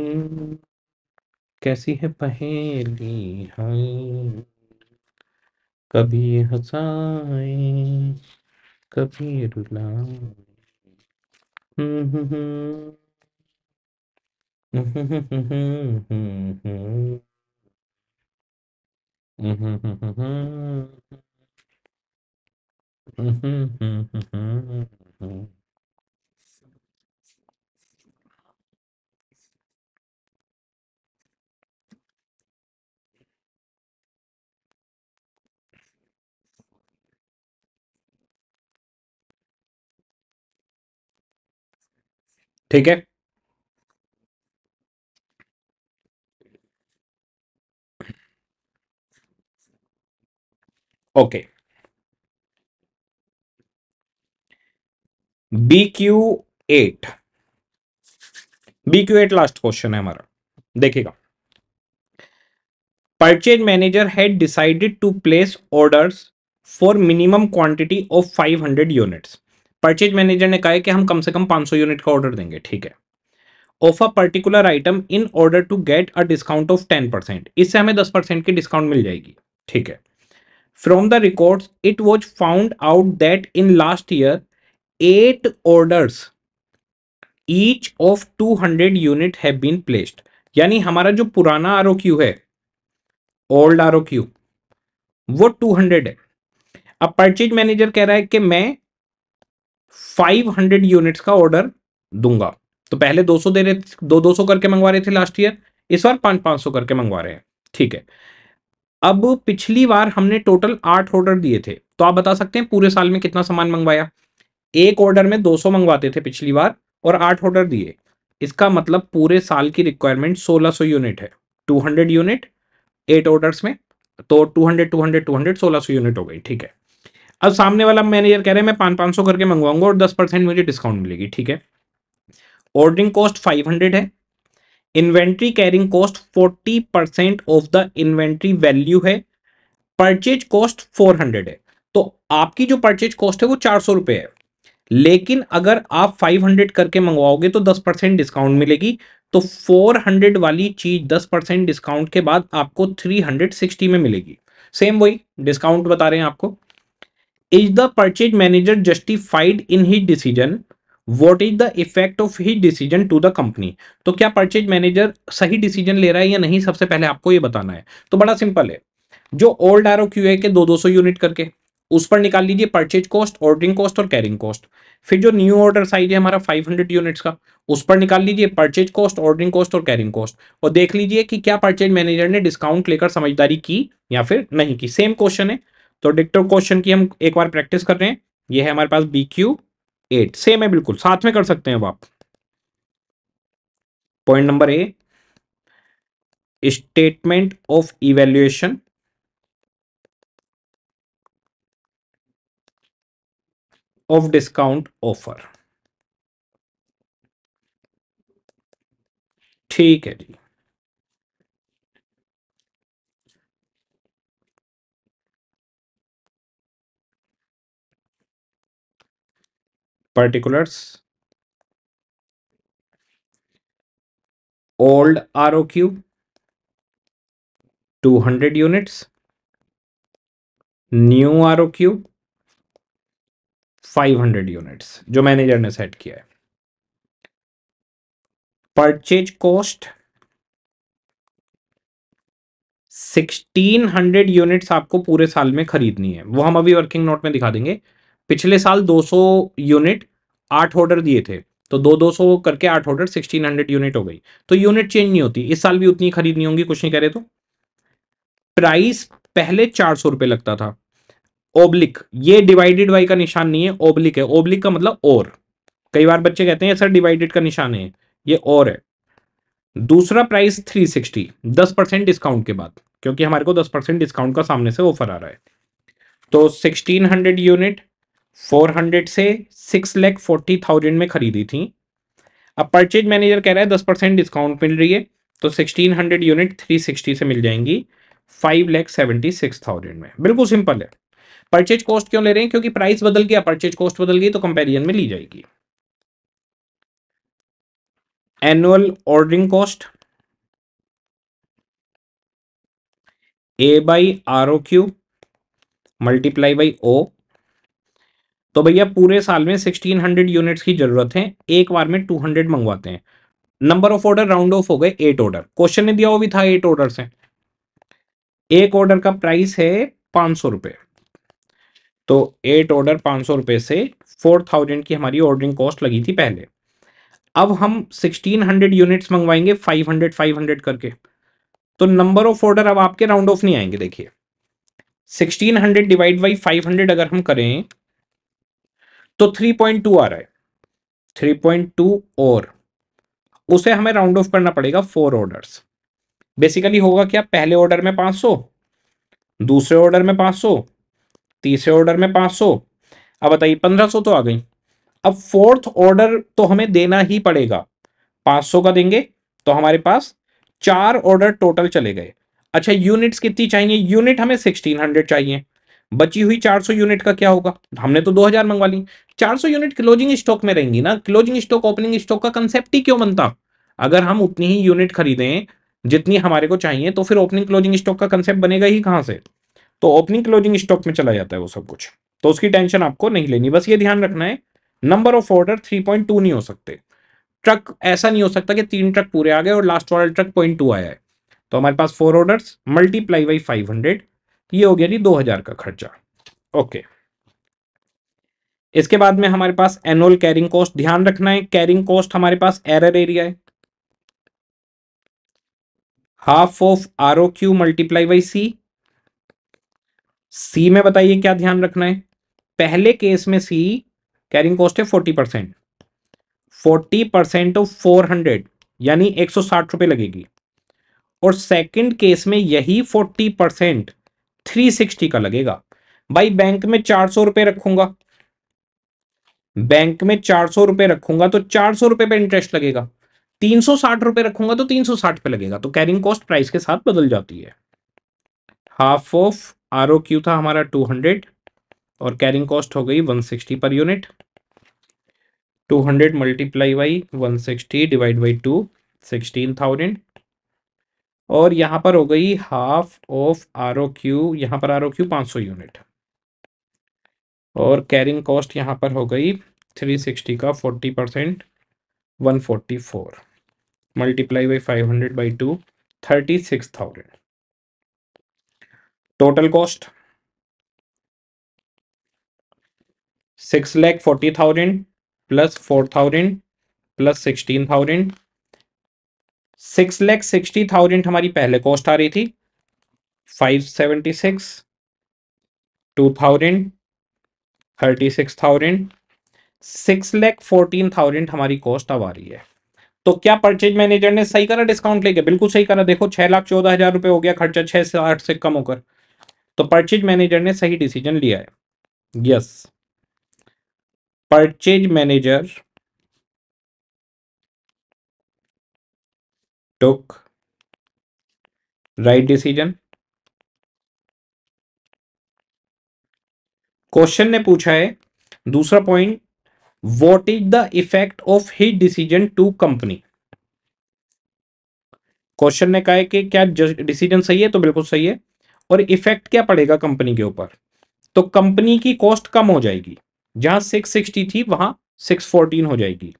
कैसी है पहेली हाय कभी हंसाए कभी रुलाए हम्म, हम्म, हम्म। Ừ, ừ, ừ, ừ, ừ, Thì các eight B Q eight last question है हमारा देखिएगा purchase manager had decided to place orders for minimum quantity of 500 units purchase manager ने कहा कि हम कम से कम 500 यूनिट का ऑर्डर देंगे ठीक है of a particular item in order to get a discount of 10 percent इससे हमें 10 परसेंट की डिस्काउंट मिल जाएगी ठीक है From the records, it was found out that in last year, eight orders each of 200 unit have been placed. यानी हमारा जो पुराना आर है ओल्ड आर वो 200 है अब परचेज मैनेजर कह रहा है कि मैं 500 यूनिट्स का ऑर्डर दूंगा तो पहले 200 दे रहे दो 200 करके मंगवा रहे थे लास्ट ईयर इस बार पाँच पाँच करके मंगवा रहे हैं ठीक है अब पिछली बार हमने टोटल आठ ऑर्डर दिए थे तो आप बता सकते हैं पूरे साल में कितना सामान मंगवाया एक ऑर्डर में 200 मंगवाते थे पिछली बार और आठ ऑर्डर दिए इसका मतलब पूरे साल की रिक्वायरमेंट 1600 यूनिट है 200 यूनिट एट ऑर्डर्स में तो 200 200 200 1600 यूनिट हो गई ठीक है अब सामने वाला मैनेजर कह रहे हैं मैं पाँच पांच सौ करके मंगवाऊंगा और दस परसेंट मुझे डिस्काउंट मिलेगी ठीक है ऑर्डरिंग कॉस्ट फाइव हंड्रेड है inventory carrying cost 40 percent of the inventory value है परचेज कॉस्ट 400 है तो आपकी जो परचेज कॉस्ट है वो चार सौ रुपए है लेकिन अगर आप 500 करके मंगवाओगे तो 10 परसेंट डिस्काउंट मिलेगी तो 400 वाली चीज 10 परसेंट डिस्काउंट के बाद आपको 360 में मिलेगी सेम वही डिस्काउंट बता रहे हैं आपको is the purchase manager justified in he decision what is the effect of he decision to the company तो क्या परचेज मैनेजर सही डिसीजन ले रहा है या नहीं सबसे पहले आपको ये बताना है तो बड़ा सिंपल है जो ओल्ड आर ओ क्यू है के दो दो सौ यूनिट करके उस पर निकाल लीजिए परचेज कॉस्ट ऑर्डरिंग कॉस्ट और कैरिंग कॉस्ट फिर जो न्यू ऑर्डर साइज है हमारा 500 यूनिट्स का उस पर निकाल लीजिए परचेज कॉस्ट ऑर्डरिंग कॉस्ट और कैरिंग कॉस्ट और देख लीजिए कि क्या परचेज मैनेजर ने डिस्काउंट लेकर समझदारी की या फिर नहीं की सेम क्वेश्चन है तो डिक्टर क्वेश्चन की हम एक बार प्रैक्टिस कर रहे हैं ये है हमारे पास बी क्यू एट सेम है बिल्कुल साथ में कर सकते हैं अब आप point number A statement of evaluation of discount offer ठीक है जी particulars old particulars cube two hundred units new R O Q five hundred units जो मैनेजर ने सेट किया है purchase cost sixteen hundred units आपको पूरे साल में खरीदनी है वो हम अभी वर्किंग नोट में दिखा देंगे पिछले साल 200 यूनिट आठ ऑर्डर दिए थे तो दो दो सौ करके आठ ऑर्डर सिक्सटीन हंड्रेड यूनिट हो गई तो यूनिट चेंज नहीं होती इस साल भी उतनी खरीदनी होंगी कुछ नहीं करे तो प्राइस पहले चार सौ रुपये लगता था ओब्लिक ये डिवाइडेड बाई का निशान नहीं है ओब्लिक है ओब्लिक का मतलब और कई बार बच्चे कहते हैं सर डिवाइडेड का निशान है ये और है दूसरा प्राइस थ्री सिक्सटी दस परसेंट डिस्काउंट के बाद क्योंकि हमारे को दस परसेंट डिस्काउंट का सामने से ऑफर आ रहा है तो सिक्सटीन हंड्रेड यूनिट 400 से सिक्स लैख फोर्टी थाउजेंड में खरीदी थी अब परचेज मैनेजर कह रहा है दस परसेंट डिस्काउंट मिल रही है तो sixteen hundred unit three sixty से मिल जाएंगी five lakh seventy six thousand में बिल्कुल सिंपल है परचेज कॉस्ट क्यों ले रहे हैं क्योंकि प्राइस बदल गया परचेज कॉस्ट बदल गई तो कंपेरिजन में ली जाएगी annual ordering cost A by R O Q multiply by O तो भैया पूरे साल में 1600 यूनिट्स की जरूरत है एक बार में 200 मंगवाते हैं number of order round off हो गए एट ऑर्डर क्वेश्चन ने दिया वो भी था एट ऑर्डर से एक ऑर्डर का प्राइस है पांच सौ रुपये तो एट ऑर्डर पांच सौ रुपये से फोर थाउजेंड की हमारी ऑर्डरिंग कॉस्ट लगी थी पहले अब हम सिक्सटीन हंड्रेड यूनिट्स मंगवाएंगे फाइव हंड्रेड फाइव हंड्रेड करके तो नंबर ऑफ ऑर्डर अब आपके राउंड ऑफ नहीं आएंगे देखिए sixteen hundred divide by five hundred अगर हम करें तो 3.2 आ रहा है 3.2 और उसे हमें राउंड ऑफ करना पड़ेगा फोर ऑर्डर्स बेसिकली होगा क्या पहले ऑर्डर में 500 दूसरे ऑर्डर में 500 तीसरे ऑर्डर में 500 अब बताइए 1500 तो आ गई अब फोर्थ ऑर्डर तो हमें देना ही पड़ेगा 500 का देंगे तो हमारे पास चार ऑर्डर टोटल चले गए अच्छा यूनिट्स कितनी चाहिए यूनिट हमें 1600 चाहिए बची हुई 400 यूनिट का क्या होगा हमने तो 2000 मंगवा ली 400 यूनिट क्लोजिंग स्टॉक में रहेंगी ना क्लोजिंग स्टॉक ओपनिंग स्टॉक का कंसेप्ट ही क्यों बनता अगर हम उतनी ही यूनिट खरीदें जितनी हमारे को चाहिए तो फिर ओपनिंग क्लोजिंग स्टॉक का कंसेप्ट बनेगा ही कहां से तो ओपनिंग क्लोजिंग स्टॉक में चला जाता है वो सब कुछ तो उसकी टेंशन आपको नहीं लेनी बस ये ध्यान रखना है नंबर ऑफ ऑर्डर थ्री नहीं हो सकते ट्रक ऐसा नहीं हो सकता कि तीन ट्रक पूरे आ गए और लास्ट वाला ट्रक पॉइंट टू आया है तो हमारे पास four order multiply by five hundred ये हो गया जी दो हजार का खर्चा ओके इसके बाद में हमारे पास एनुअल कैरिंग कॉस्ट ध्यान रखना है कैरिंग कॉस्ट हमारे पास एरर एरिया है half of R O Q multiply by C C में बताइए क्या ध्यान रखना है पहले केस में सी कैरिंग कॉस्ट है forty percent forty percent of four hundred यानी एक सौ साठ रुपए लगेगी और सेकंड केस में यही फोर्टी परसेंट थ्री सिक्सटी का लगेगा भाई बैंक में चार सौ रुपए रखूंगा बैंक में चार सौ रुपए रखूंगा तो चार सौ रुपए पे इंटरेस्ट लगेगा तीन सौ साठ रुपए रखूंगा तो तीन सौ साठ पे लगेगा तो कैरिंग कॉस्ट प्राइस के साथ बदल जाती है half of R O Q था हमारा टू हंड्रेड और कैरिंग कॉस्ट हो गई वन सिक्सटी पर unit two hundred multiply by one sixty divide by two sixteen thousand और यहां पर हो गई half of R O Q यहां पर आर ओ क्यू पांच सौ यूनिट और कैरिंग कॉस्ट यहां पर हो गई थ्री सिक्सटी का forty percent one forty four multiply by five hundred by two thirty six thousand total cost six lakh forty thousand plus four thousand plus sixteen thousand six lakh sixty thousand हमारी पहले cost आ रही थी five seventy six two thousand thirty six thousand six lakh fourteen thousand हमारी cost अब आ रही है तो क्या परचेज मैनेजर ने सही करा डिस्काउंट लेके बिल्कुल सही करा देखो छह लाख चौदह हजार रुपये हो गया खर्चा छह से आठ से कम होकर तो परचेज मैनेजर ने सही डिसीजन लिया है yes purchase manager took right decision question ने पूछा है दूसरा point what is the effect of his decision to company question ने कहा है कि क्या डिसीजन सही है तो बिल्कुल सही है और इफेक्ट क्या पड़ेगा कंपनी के ऊपर तो कंपनी की कॉस्ट कम हो जाएगी जहां 660 थी वहां 614 हो जाएगी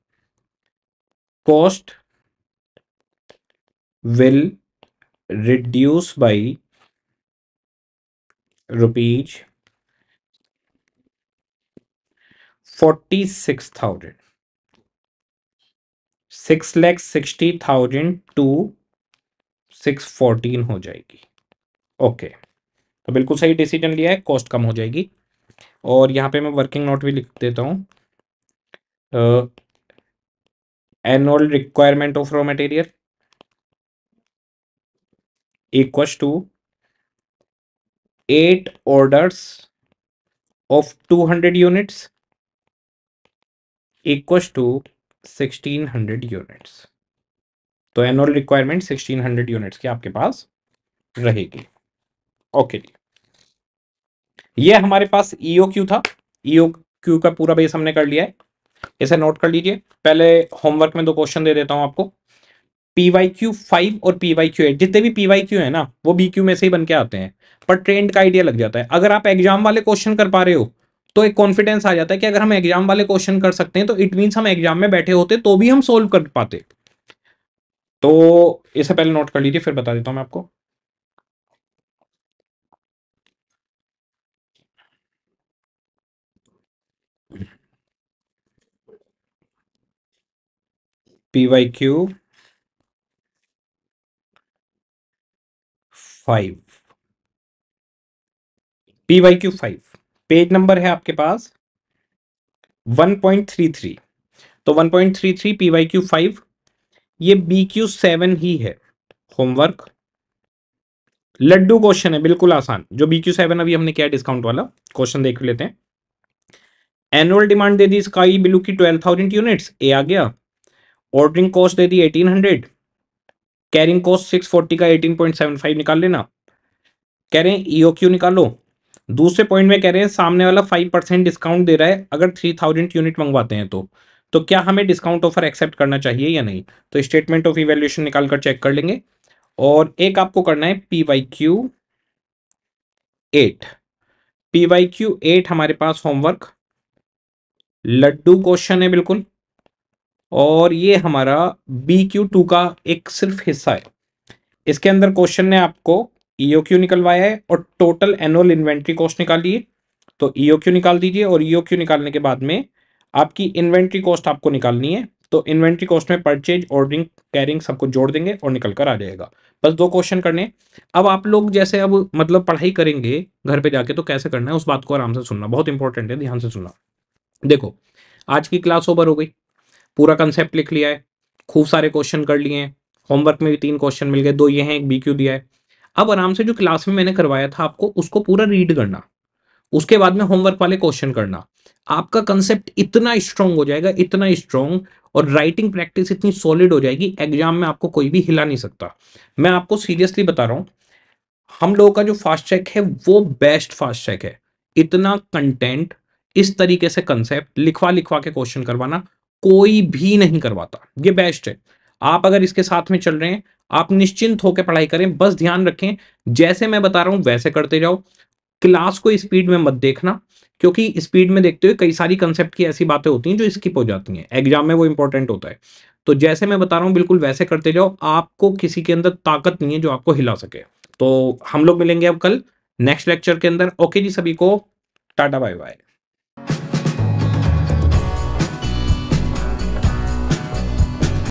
cost will reduce by rupees 46,000 six lakh sixty thousand to six fourteen हो जाएगी ओके तो बिल्कुल सही डिसीजन लिया है कॉस्ट कम हो जाएगी और यहाँ पे मैं वर्किंग नोट भी लिख देता हूँ annual requirement of raw material two eight orders of two hundred units equals to sixteen hundred units तो annual requirement sixteen hundred units की आपके पास रहेगी ओके okay. ये हमारे पास ईओ e क्यू था ईओ e क्यू का पूरा बेस हमने कर लिया है इसे नोट कर लीजिए पहले होमवर्क में दो क्वेश्चन दे देता हूं आपको पीवाई क्यू फाइव और पीवाई क्यू एट जितने भी पीवाई क्यू है ना वो बी क्यू में से ही बन के आते हैं पर ट्रेंड का आइडिया लग जाता है अगर आप एग्जाम वाले क्वेश्चन कर पा रहे हो तो एक कॉन्फिडेंस आ जाता है कि अगर हम एग्जाम वाले क्वेश्चन कर सकते हैं तो इट मीन्स हम एग्जाम में बैठे होते तो भी हम सोल्व कर पाते तो इसे पहले नोट कर लीजिए फिर बता देता हूं मैं आपको P Y Q five P Y Q five page number है आपके पास वन पॉइंट थ्री थ्री तो one point three three P Y Q five ये बी क्यू सेवन ही है होमवर्क लड्डू क्वेश्चन है बिल्कुल आसान जो बी क्यू सेवन अभी हमने किया डिस्काउंट वाला क्वेश्चन देख लेते हैं एनुअल डिमांड दे दी स्काई ब्लू की ट्वेल्व थाउजेंड यूनिट्स ए आ गया ऑर्डरिंग कॉस्ट दे दी eighteen hundred carrying cost six forty का एटीन पॉइंट सेवन फाइव निकाल लेना कह रहे हैं ईओ e क्यू निकालो दूसरे पॉइंट में कह रहे हैं सामने वाला फाइव परसेंट डिस्काउंट दे रहा है अगर थ्री थाउजेंड यूनिट मंगवाते हैं तो तो क्या हमें डिस्काउंट ऑफर एक्सेप्ट करना चाहिए या नहीं तो स्टेटमेंट ऑफ इवेल्यूएशन निकाल कर चेक कर लेंगे और एक आपको करना है P Y Q eight P Y Q eight हमारे पास होमवर्क लड्डू क्वेश्चन है बिल्कुल और ये हमारा बी क्यू टू का एक सिर्फ हिस्सा है इसके अंदर क्वेश्चन ने आपको ईओ e क्यू निकलवाया है और टोटल एनुअल इन्वेंट्री कॉस्ट निकालिए तो ईओ e क्यू निकाल दीजिए और ईओ e क्यू निकालने के बाद में आपकी इन्वेंट्री कॉस्ट आपको निकालनी है तो इन्वेंट्री कॉस्ट में परचेज ऑर्डरिंग कैरिंग सबको जोड़ देंगे और निकल कर आ जाएगा बस दो क्वेश्चन करने अब आप लोग जैसे अब मतलब पढ़ाई करेंगे घर पे जाके तो कैसे करना है उस बात को आराम से सुनना बहुत इंपॉर्टेंट है ध्यान से सुनना देखो आज की क्लास ओवर हो गई पूरा कंसेप्ट लिख लिया है खूब सारे क्वेश्चन कर लिए हैं होमवर्क में भी तीन क्वेश्चन मिल गए दो ये हैं एक बी क्यू दिया है अब आराम से जो क्लास में मैंने करवाया था आपको उसको पूरा रीड करना उसके बाद में होमवर्क वाले क्वेश्चन करना आपका कंसेप्ट इतना स्ट्रांग हो जाएगा इतना स्ट्रांग और राइटिंग प्रैक्टिस इतनी सॉलिड हो जाएगी एग्जाम में आपको कोई भी हिला नहीं सकता मैं आपको सीरियसली बता रहा हूँ हम लोगों का जो फास्ट चेक है वो बेस्ट फास्ट चेक है इतना कंटेंट इस तरीके से कंसेप्ट लिखवा लिखवा के क्वेश्चन करवाना कोई भी नहीं करवाता ये बेस्ट है आप अगर इसके साथ में चल रहे हैं आप निश्चिंत होकर पढ़ाई करें बस ध्यान रखें जैसे मैं बता रहा हूं वैसे करते जाओ क्लास को स्पीड में मत देखना क्योंकि स्पीड में देखते हुए कई सारी कंसेप्ट की ऐसी बातें होती हैं जो स्किप हो जाती हैं एग्जाम में वो इंपॉर्टेंट होता है तो जैसे मैं बता रहा हूँ बिल्कुल वैसे करते जाओ आपको किसी के अंदर ताकत नहीं है जो आपको हिला सके तो हम लोग मिलेंगे अब कल नेक्स्ट लेक्चर के अंदर ओके जी सभी को टाटा बाय बाय